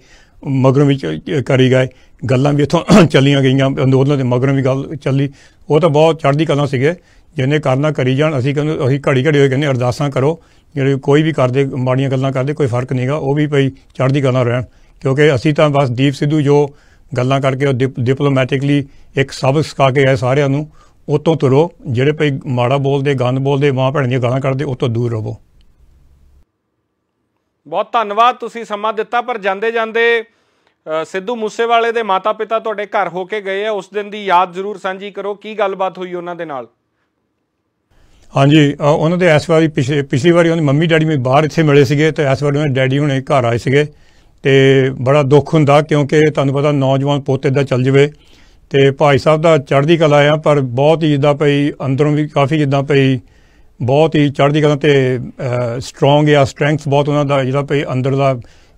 ਮਗਰੋਂ ਵਿੱਚ ਕਰੀ ਗਏ ਗੱਲਾਂ ਵੀ ਇਥੋਂ ਚੱਲੀਆਂ ਗਈਆਂ ਅੰਦੋਲਨ ਦੇ ਮਗਰੋਂ ਵੀ ਗੱਲ ਚੱਲੀ ਉਹ ਤਾਂ ਬਹੁਤ ਚੜ੍ਹਦੀ ਕਲਾ ਸੀਗੇ ਜਿੰਨੇ ਕਰਨਾ ਕਰੀ ਜਾਣ ਅਸੀਂ ਕਹਿੰਦੇ ਅਸੀਂ ਘੜੀ ਘੜੀ ਹੋਏ ਕਹਿੰਦੇ ਅਰਦਾਸਾਂ ਕਰੋ ਜਿਹੜੇ ਕੋਈ ਵੀ ਕਰਦੇ ਮਾੜੀਆਂ ਗੱਲਾਂ ਕਰਦੇ ਕੋਈ ਫਰਕ ਨਹੀਂਗਾ ਉਹ ਵੀ ਭਈ ਚੜ੍ਹਦੀ ਗੱਲਾਂ ਰਹਿਣ ਕਿਉਂਕਿ ਅਸੀਂ ਤਾਂ ਬਸ ਦੀਪ ਸਿੱਧੂ ਜੋ ਗੱਲਾਂ ਕਰਕੇ ਉਹ ਡਿਪਲੋਮੈਟਿਕਲੀ ਇੱਕ ਸਬਕ ਸਿਖਾ ਕੇ ਆਏ ਸਾਰਿਆਂ ਨੂੰ ਉਤੋਂ ਤੁਰੋ ਜਿਹੜੇ ਭਈ ਮਾੜਾ ਬੋਲਦੇ ਗੰਦ ਬੋਲਦੇ ਮਾਂ ਭੈਣ ਦੀਆਂ ਗੱਲਾਂ ਕਰਦੇ ਉਤੋਂ ਦੂਰ ਰਹੋ ਬਹੁਤ ਧੰਨਵਾਦ ਤੁਸੀਂ ਸਮਾਂ ਦਿੱਤਾ ਪਰ ਜਾਂਦੇ ਜਾਂਦੇ ਸਿੱਧੂ ਮੂਸੇਵਾਲੇ ਦੇ ਮਾਤਾ-ਪਿਤਾ ਤੁਹਾਡੇ ਘਰ ਹੋ ਕੇ ਗਏ ਆ ਉਸ ਦਿਨ ਦੀ ਯਾਦ ਜ਼ਰੂਰ ਸਾਂਝੀ ਕਰੋ ਕੀ ਗੱਲਬਾਤ ਹੋਈ ਉਹਨਾਂ ਦੇ ਨਾਲ ਹਾਂਜੀ ਉਹਨਾਂ ਦੇ ਇਸ ਵਾਰੀ ਪਿਛਲੇ ਪਿਛਲੀ ਵਾਰੀ ਉਹਨੇ ਮੰਮੀ ਡੈਡੀ ਮੇ ਬਾਹਰ ਇੱਥੇ ਮਿਲੇ ਸੀਗੇ ਤੇ ਇਸ ਵਾਰੀ ਦੇ ਡੈਡੀ ਹੁਣੇ ਘਰ ਆਏ ਸੀਗੇ ਤੇ ਬੜਾ ਦੁੱਖ ਹੁੰਦਾ ਕਿਉਂਕਿ ਤੁਹਾਨੂੰ ਪਤਾ ਨੌਜਵਾਨ ਪੋਤੇ ਦਾ ਚੱਲ ਜਵੇ ਤੇ ਭਾਈ ਸਾਹਿਬ ਦਾ ਚੜ੍ਹਦੀ ਕਲਾ ਆ ਪਰ ਬਹੁਤ ਹੀ ਜਿੱਦਾਂ ਪਈ ਅੰਦਰੋਂ ਵੀ ਕਾਫੀ ਜਿੱਦਾਂ ਪਈ ਬਹੁਤ ਹੀ ਚੜ੍ਹਦੀ ਕਲਾ ਤੇ ਸਟਰੋਂਗ ਆ ਸਟਰੈਂਥ ਬਹੁਤ ਉਹਨਾਂ ਦਾ ਜਿਹੜਾ ਪਈ ਅੰਦਰ ਦਾ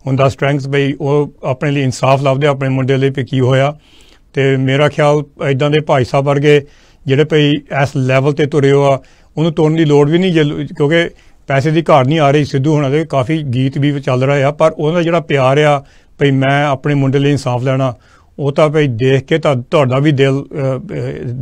ਹੁੰਦਾ ਸਟਰੈਂਥ ਬਈ ਉਹ ਆਪਣੇ ਲਈ ਇਨਸਾਫ ਲੱਭਦੇ ਆਪਣੇ ਮੁੰਡੇ ਲਈ ਵੀ ਕੀ ਹੋਇਆ ਤੇ ਮੇਰਾ ਖਿਆਲ ਇਦਾਂ ਦੇ ਭਾਈ ਸਾਹਿਬ ਵਰਗੇ ਜਿਹੜੇ ਪਈ ਇਸ ਲੈਵਲ ਤੇ ਤੁਰੇ ਹੋ ਆ ਉਹਨੂੰ ਤੋੜਨ ਦੀ ਲੋੜ ਵੀ ਨਹੀਂ ਕਿਉਂਕਿ ਪੈਸੇ ਦੀ ਘਾਟ ਨਹੀਂ ਆ ਰਹੀ ਸਿੱਧੂ ਹੁਣਾਂ ਦੇ ਕਾਫੀ ਗੀਤ ਵੀ ਚੱਲ ਰਹੇ ਆ ਪਰ ਉਹਨਾਂ ਦਾ ਜਿਹੜਾ ਪਿਆਰ ਆ ਭਈ ਮੈਂ ਆਪਣੇ ਮੁੰਡੇ ਲਈ ਇਨਸਾਫ ਲੈਣਾ ਉਹ ਤਾਂ ਭਈ ਦੇਖ ਕੇ ਤਾਂ ਤੁਹਾਡਾ ਵੀ ਦਿਲ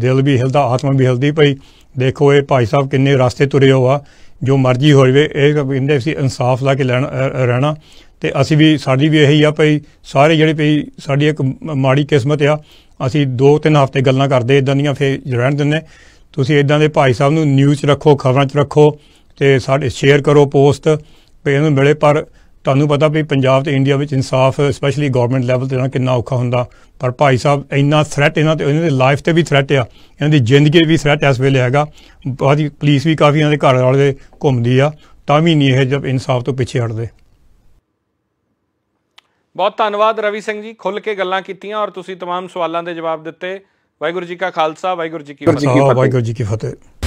ਦਿਲ ਵੀ ਹਿਲਦਾ ਆਤਮਾ ਵੀ ਹਿਲਦੀ ਭਈ ਦੇਖੋ ਇਹ ਭਾਈ ਸਾਹਿਬ ਕਿੰਨੇ ਰਸਤੇ ਤੁਰੇ ਹੋ ਆ ਜੋ ਮਰਜ਼ੀ ਹੋ ਜਵੇ ਇਹ ਕਹਿੰਦੇ ਸੀ ਇਨਸਾਫ ਲਾ ਕੇ ਰਹਿਣਾ ਤੇ ਅਸੀਂ ਵੀ ਸਾਡੀ ਵੀ ਇਹੀ ਆ ਭਈ ਸਾਰੇ ਜਿਹੜੇ ਭਈ ਸਾਡੀ ਇੱਕ ਮਾੜੀ ਕਿਸਮਤ ਆ ਅਸੀਂ ਦੋ ਤਿੰਨ ਹਫ਼ਤੇ ਗੱਲਾਂ ਕਰਦੇ ਇਦਾਂ ਦੀਆਂ ਫੇਰ ਰਹਿਣ ਦਿੰਨੇ ਤੁਸੀਂ ਇਦਾਂ ਦੇ ਭਾਈ ਸਾਹਿਬ ਨੂੰ ਨਿਊਜ਼ 'ਚ ਰੱਖੋ ਖਬਰਾਂ 'ਚ ਰੱਖੋ ਤੇ ਸਾਡੇ ਸ਼ੇਅਰ ਕਰੋ ਪੋਸਟ ਵੀ ਇਹਨੂੰ ਮਿਲੇ ਪਰ ਤੁਹਾਨੂੰ ਪਤਾ ਵੀ ਪੰਜਾਬ ਤੇ ਇੰਡੀਆ ਵਿੱਚ ਇਨਸਾਫ ਸਪੈਸ਼ਲੀ ਗਵਰਨਮੈਂਟ ਲੈਵਲ ਤੇ ਕਿੰਨਾ ਔਖਾ ਹੁੰਦਾ ਪਰ ਭਾਈ ਸਾਹਿਬ ਇੰਨਾ ਥ੍ਰੈਟ ਇਹਨਾਂ ਤੇ ਇਹਨਾਂ ਦੀ ਲਾਈਫ ਤੇ ਵੀ ਥ੍ਰੈਟ ਆ ਇਹਨਾਂ ਦੀ ਜ਼ਿੰਦਗੀ ਵੀ ਥ੍ਰੈਟ ਇਸ ਵੇਲੇ ਹੈਗਾ ਬਾਅਦ ਪੁਲਿਸ ਵੀ ਕਾਫੀ ਇਹਨਾਂ ਦੇ ਘਰ ਵਾਲੇ ਘੁੰਮਦੀ ਆ ਤਾਂ ਵੀ ਨਹੀਂ ਇਹ ਜਦ ਇਨਸਾਫ ਤੋਂ ਪਿੱਛੇ ਹਟਦੇ ਬਹੁਤ ਧੰਨਵਾਦ ਰਵੀ ਸਿੰਘ ਜੀ ਖੁੱਲ ਕੇ ਗੱਲਾਂ ਕੀਤੀਆਂ ਔਰ ਤੁਸੀਂ तमाम ਸਵਾਲਾਂ ਦੇ ਜਵਾਬ ਦਿੱਤੇ ਵਾਹਿਗੁਰੂ ਜੀ ਕਾ ਖਾਲਸਾ ਵਾਹਿਗੁਰੂ ਜੀ ਕੀ ਫਤਿਹ ਵਾਹਿਗੁਰੂ ਜੀ ਕੀ ਫਤਿਹ